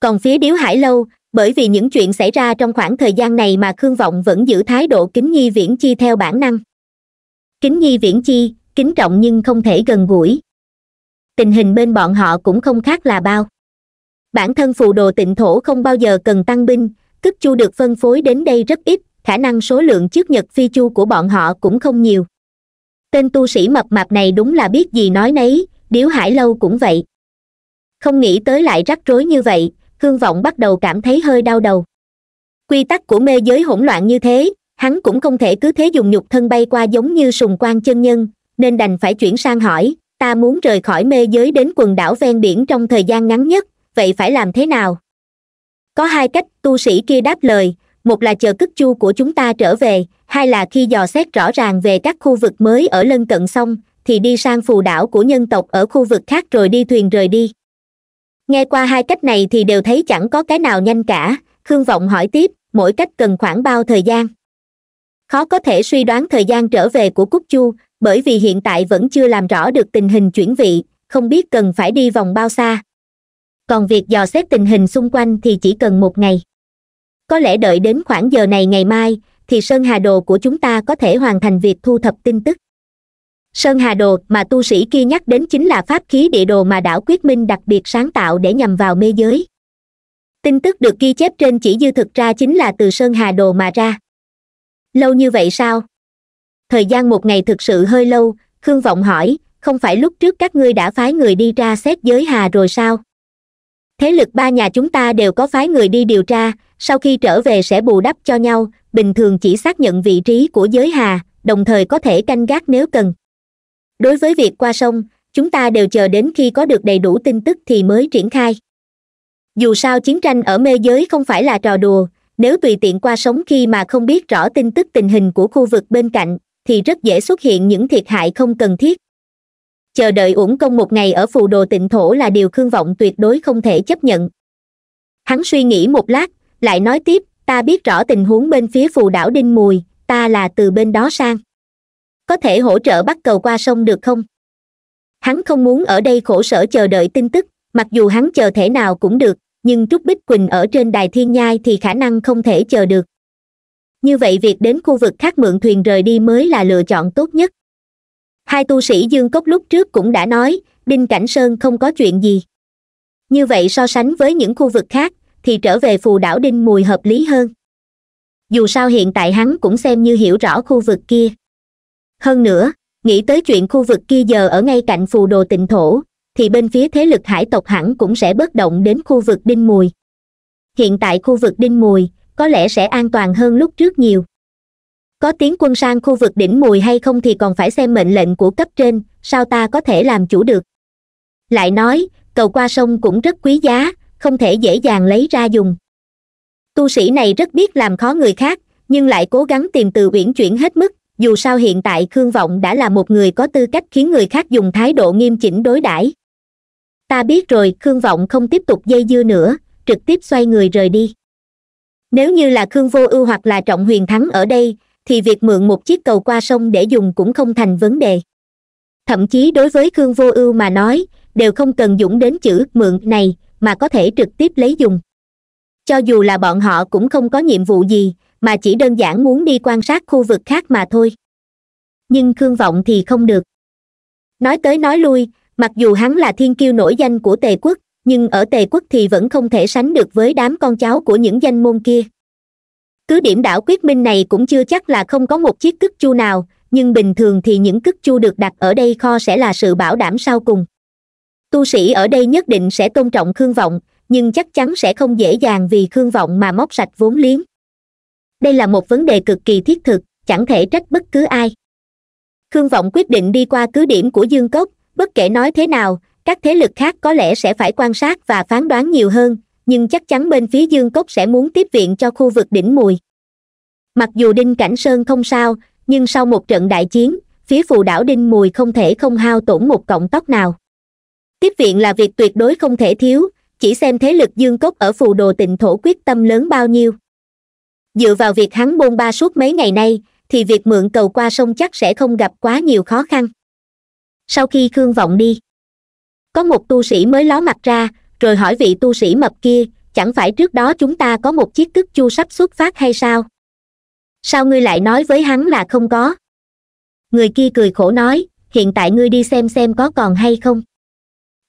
Speaker 1: còn phía điếu hải lâu bởi vì những chuyện xảy ra trong khoảng thời gian này mà khương vọng vẫn giữ thái độ kính nhi viễn chi theo bản năng kính nhi viễn chi kính trọng nhưng không thể gần gũi tình hình bên bọn họ cũng không khác là bao bản thân phù đồ tịnh thổ không bao giờ cần tăng binh cất chu được phân phối đến đây rất ít khả năng số lượng trước nhật phi chu của bọn họ cũng không nhiều tên tu sĩ mập mạp này đúng là biết gì nói nấy điếu hải lâu cũng vậy không nghĩ tới lại rắc rối như vậy hương vọng bắt đầu cảm thấy hơi đau đầu quy tắc của mê giới hỗn loạn như thế hắn cũng không thể cứ thế dùng nhục thân bay qua giống như sùng quan chân nhân nên đành phải chuyển sang hỏi ta muốn rời khỏi mê giới đến quần đảo ven biển trong thời gian ngắn nhất vậy phải làm thế nào có hai cách tu sĩ kia đáp lời một là chờ cất chu của chúng ta trở về hai là khi dò xét rõ ràng về các khu vực mới ở lân cận xong thì đi sang phù đảo của nhân tộc ở khu vực khác rồi đi thuyền rời đi nghe qua hai cách này thì đều thấy chẳng có cái nào nhanh cả khương vọng hỏi tiếp mỗi cách cần khoảng bao thời gian khó có thể suy đoán thời gian trở về của cúc chu bởi vì hiện tại vẫn chưa làm rõ được tình hình chuyển vị không biết cần phải đi vòng bao xa còn việc dò xét tình hình xung quanh thì chỉ cần một ngày có lẽ đợi đến khoảng giờ này ngày mai thì sơn hà đồ của chúng ta có thể hoàn thành việc thu thập tin tức sơn hà đồ mà tu sĩ kia nhắc đến chính là pháp khí địa đồ mà đảo quyết minh đặc biệt sáng tạo để nhằm vào mê giới tin tức được ghi chép trên chỉ dư thực ra chính là từ sơn hà đồ mà ra lâu như vậy sao thời gian một ngày thực sự hơi lâu khương vọng hỏi không phải lúc trước các ngươi đã phái người đi ra xét giới hà rồi sao thế lực ba nhà chúng ta đều có phái người đi điều tra sau khi trở về sẽ bù đắp cho nhau bình thường chỉ xác nhận vị trí của giới hà đồng thời có thể canh gác nếu cần đối với việc qua sông chúng ta đều chờ đến khi có được đầy đủ tin tức thì mới triển khai dù sao chiến tranh ở mê giới không phải là trò đùa nếu tùy tiện qua sống khi mà không biết rõ tin tức tình hình của khu vực bên cạnh thì rất dễ xuất hiện những thiệt hại không cần thiết chờ đợi uổng công một ngày ở phù đồ tịnh thổ là điều khương vọng tuyệt đối không thể chấp nhận hắn suy nghĩ một lát lại nói tiếp ta biết rõ tình huống bên phía phù đảo đinh mùi ta là từ bên đó sang có thể hỗ trợ bắt cầu qua sông được không hắn không muốn ở đây khổ sở chờ đợi tin tức mặc dù hắn chờ thể nào cũng được nhưng trúc bích quỳnh ở trên đài thiên nhai thì khả năng không thể chờ được như vậy việc đến khu vực khác mượn thuyền rời đi mới là lựa chọn tốt nhất hai tu sĩ dương cốc lúc trước cũng đã nói đinh cảnh sơn không có chuyện gì như vậy so sánh với những khu vực khác thì trở về phù đảo đinh mùi hợp lý hơn dù sao hiện tại hắn cũng xem như hiểu rõ khu vực kia hơn nữa nghĩ tới chuyện khu vực kia giờ ở ngay cạnh phù đồ tịnh thổ thì bên phía thế lực hải tộc hẳn cũng sẽ bất động đến khu vực đinh mùi hiện tại khu vực đinh mùi có lẽ sẽ an toàn hơn lúc trước nhiều có tiến quân sang khu vực đỉnh mùi hay không thì còn phải xem mệnh lệnh của cấp trên sao ta có thể làm chủ được lại nói cầu qua sông cũng rất quý giá không thể dễ dàng lấy ra dùng tu sĩ này rất biết làm khó người khác nhưng lại cố gắng tìm từ uyển chuyển hết mức dù sao hiện tại khương vọng đã là một người có tư cách khiến người khác dùng thái độ nghiêm chỉnh đối đãi ta biết rồi khương vọng không tiếp tục dây dưa nữa trực tiếp xoay người rời đi nếu như là khương vô ưu hoặc là trọng huyền thắng ở đây thì việc mượn một chiếc cầu qua sông để dùng cũng không thành vấn đề thậm chí đối với khương vô ưu mà nói đều không cần dũng đến chữ mượn này mà có thể trực tiếp lấy dùng cho dù là bọn họ cũng không có nhiệm vụ gì mà chỉ đơn giản muốn đi quan sát khu vực khác mà thôi nhưng khương vọng thì không được nói tới nói lui mặc dù hắn là thiên kiêu nổi danh của tề quốc nhưng ở tề quốc thì vẫn không thể sánh được với đám con cháu của những danh môn kia cứ điểm đảo quyết minh này cũng chưa chắc là không có một chiếc cức chu nào nhưng bình thường thì những cức chu được đặt ở đây kho sẽ là sự bảo đảm sau cùng tu sĩ ở đây nhất định sẽ tôn trọng khương vọng nhưng chắc chắn sẽ không dễ dàng vì khương vọng mà móc sạch vốn liếng đây là một vấn đề cực kỳ thiết thực chẳng thể trách bất cứ ai khương vọng quyết định đi qua cứ điểm của dương cốc bất kể nói thế nào các thế lực khác có lẽ sẽ phải quan sát và phán đoán nhiều hơn nhưng chắc chắn bên phía dương cốc sẽ muốn tiếp viện cho khu vực đỉnh mùi mặc dù đinh cảnh sơn không sao nhưng sau một trận đại chiến phía phù đảo đinh mùi không thể không hao tổn một cọng tóc nào tiếp viện là việc tuyệt đối không thể thiếu chỉ xem thế lực dương cốc ở phù đồ tịnh thổ quyết tâm lớn bao nhiêu dựa vào việc hắn bôn ba suốt mấy ngày nay thì việc mượn cầu qua sông chắc sẽ không gặp quá nhiều khó khăn sau khi khương vọng đi có một tu sĩ mới ló mặt ra rồi hỏi vị tu sĩ mập kia chẳng phải trước đó chúng ta có một chiếc cức chu sắp xuất phát hay sao sao ngươi lại nói với hắn là không có người kia cười khổ nói hiện tại ngươi đi xem xem có còn hay không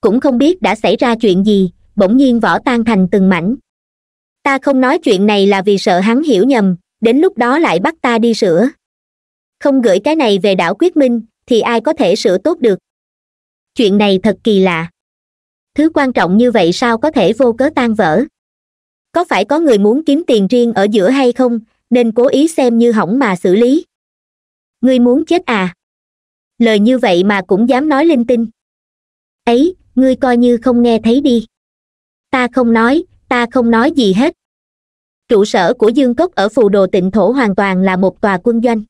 Speaker 1: cũng không biết đã xảy ra chuyện gì bỗng nhiên vỏ tan thành từng mảnh ta không nói chuyện này là vì sợ hắn hiểu nhầm đến lúc đó lại bắt ta đi sửa không gửi cái này về đảo quyết minh thì ai có thể sửa tốt được chuyện này thật kỳ lạ thứ quan trọng như vậy sao có thể vô cớ tan vỡ có phải có người muốn kiếm tiền riêng ở giữa hay không nên cố ý xem như hỏng mà xử lý ngươi muốn chết à lời như vậy mà cũng dám nói linh tinh ấy ngươi coi như không nghe thấy đi ta không nói ta không nói gì hết trụ sở của dương cốc ở phù đồ tịnh thổ hoàn toàn là một tòa quân doanh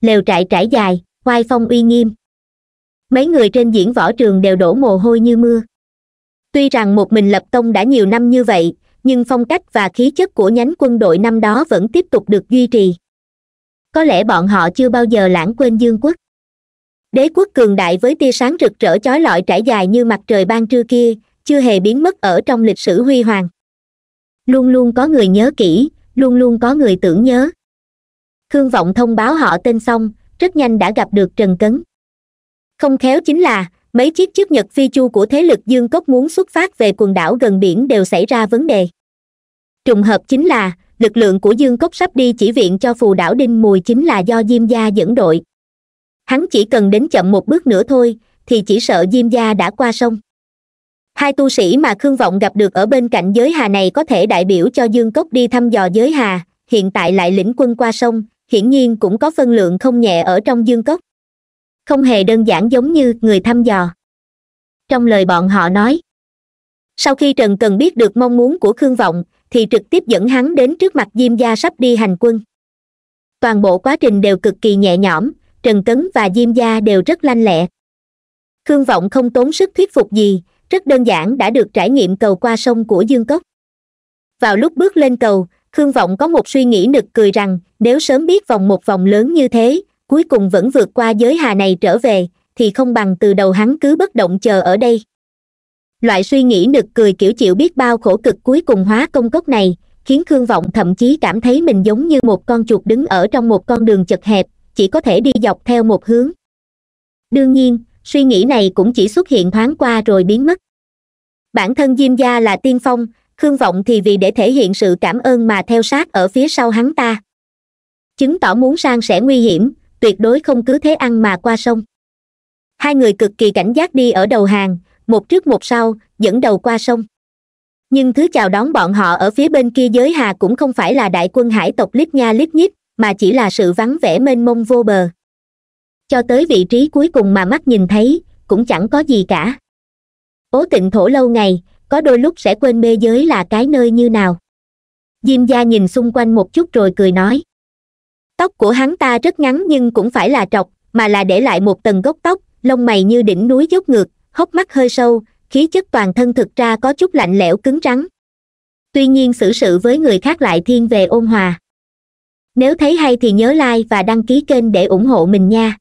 Speaker 1: lều trại trải dài hoai phong uy nghiêm mấy người trên diễn võ trường đều đổ mồ hôi như mưa tuy rằng một mình lập tông đã nhiều năm như vậy nhưng phong cách và khí chất của nhánh quân đội năm đó vẫn tiếp tục được duy trì có lẽ bọn họ chưa bao giờ lãng quên dương quốc đế quốc cường đại với tia sáng rực rỡ chói lọi trải dài như mặt trời ban trưa kia chưa hề biến mất ở trong lịch sử huy hoàng luôn luôn có người nhớ kỹ luôn luôn có người tưởng nhớ khương vọng thông báo họ tên xong rất nhanh đã gặp được trần cấn không khéo chính là mấy chiếc chiếc nhật phi chu của thế lực dương cốc muốn xuất phát về quần đảo gần biển đều xảy ra vấn đề trùng hợp chính là lực lượng của dương cốc sắp đi chỉ viện cho phù đảo đinh mùi chính là do diêm gia dẫn đội hắn chỉ cần đến chậm một bước nữa thôi thì chỉ sợ diêm gia đã qua sông hai tu sĩ mà khương vọng gặp được ở bên cạnh giới hà này có thể đại biểu cho dương cốc đi thăm dò giới hà hiện tại lại lĩnh quân qua sông hiển nhiên cũng có phân lượng không nhẹ ở trong dương cốc không hề đơn giản giống như người thăm dò trong lời bọn họ nói sau khi trần cần biết được mong muốn của khương vọng thì trực tiếp dẫn hắn đến trước mặt diêm gia sắp đi hành quân toàn bộ quá trình đều cực kỳ nhẹ nhõm trần cấn và diêm gia đều rất lanh lẹ khương vọng không tốn sức thuyết phục gì rất đơn giản đã được trải nghiệm cầu qua sông của dương cốc vào lúc bước lên cầu khương vọng có một suy nghĩ nực cười rằng nếu sớm biết vòng một vòng lớn như thế cuối cùng vẫn vượt qua giới hà này trở về thì không bằng từ đầu hắn cứ bất động chờ ở đây loại suy nghĩ nực cười kiểu chịu biết bao khổ cực cuối cùng hóa công cốc này khiến khương vọng thậm chí cảm thấy mình giống như một con chuột đứng ở trong một con đường chật hẹp chỉ có thể đi dọc theo một hướng đương nhiên suy nghĩ này cũng chỉ xuất hiện thoáng qua rồi biến mất bản thân diêm gia là tiên phong khương vọng thì vì để thể hiện sự cảm ơn mà theo sát ở phía sau hắn ta chứng tỏ muốn sang sẽ nguy hiểm tuyệt đối không cứ thế ăn mà qua sông hai người cực kỳ cảnh giác đi ở đầu hàng một trước một sau dẫn đầu qua sông nhưng thứ chào đón bọn họ ở phía bên kia giới hà cũng không phải là đại quân hải tộc lít nha lít nhít mà chỉ là sự vắng vẻ mênh mông vô bờ cho tới vị trí cuối cùng mà mắt nhìn thấy cũng chẳng có gì cả ố tịnh thổ lâu ngày có đôi lúc sẽ quên mê giới là cái nơi như nào diêm gia nhìn xung quanh một chút rồi cười nói tóc của hắn ta rất ngắn nhưng cũng phải là trọc mà là để lại một tầng gốc tóc lông mày như đỉnh núi dốc ngược hốc mắt hơi sâu khí chất toàn thân thực ra có chút lạnh lẽo cứng rắn tuy nhiên xử sự với người khác lại thiên về ôn hòa nếu thấy hay thì nhớ like và đăng ký kênh để ủng hộ mình nha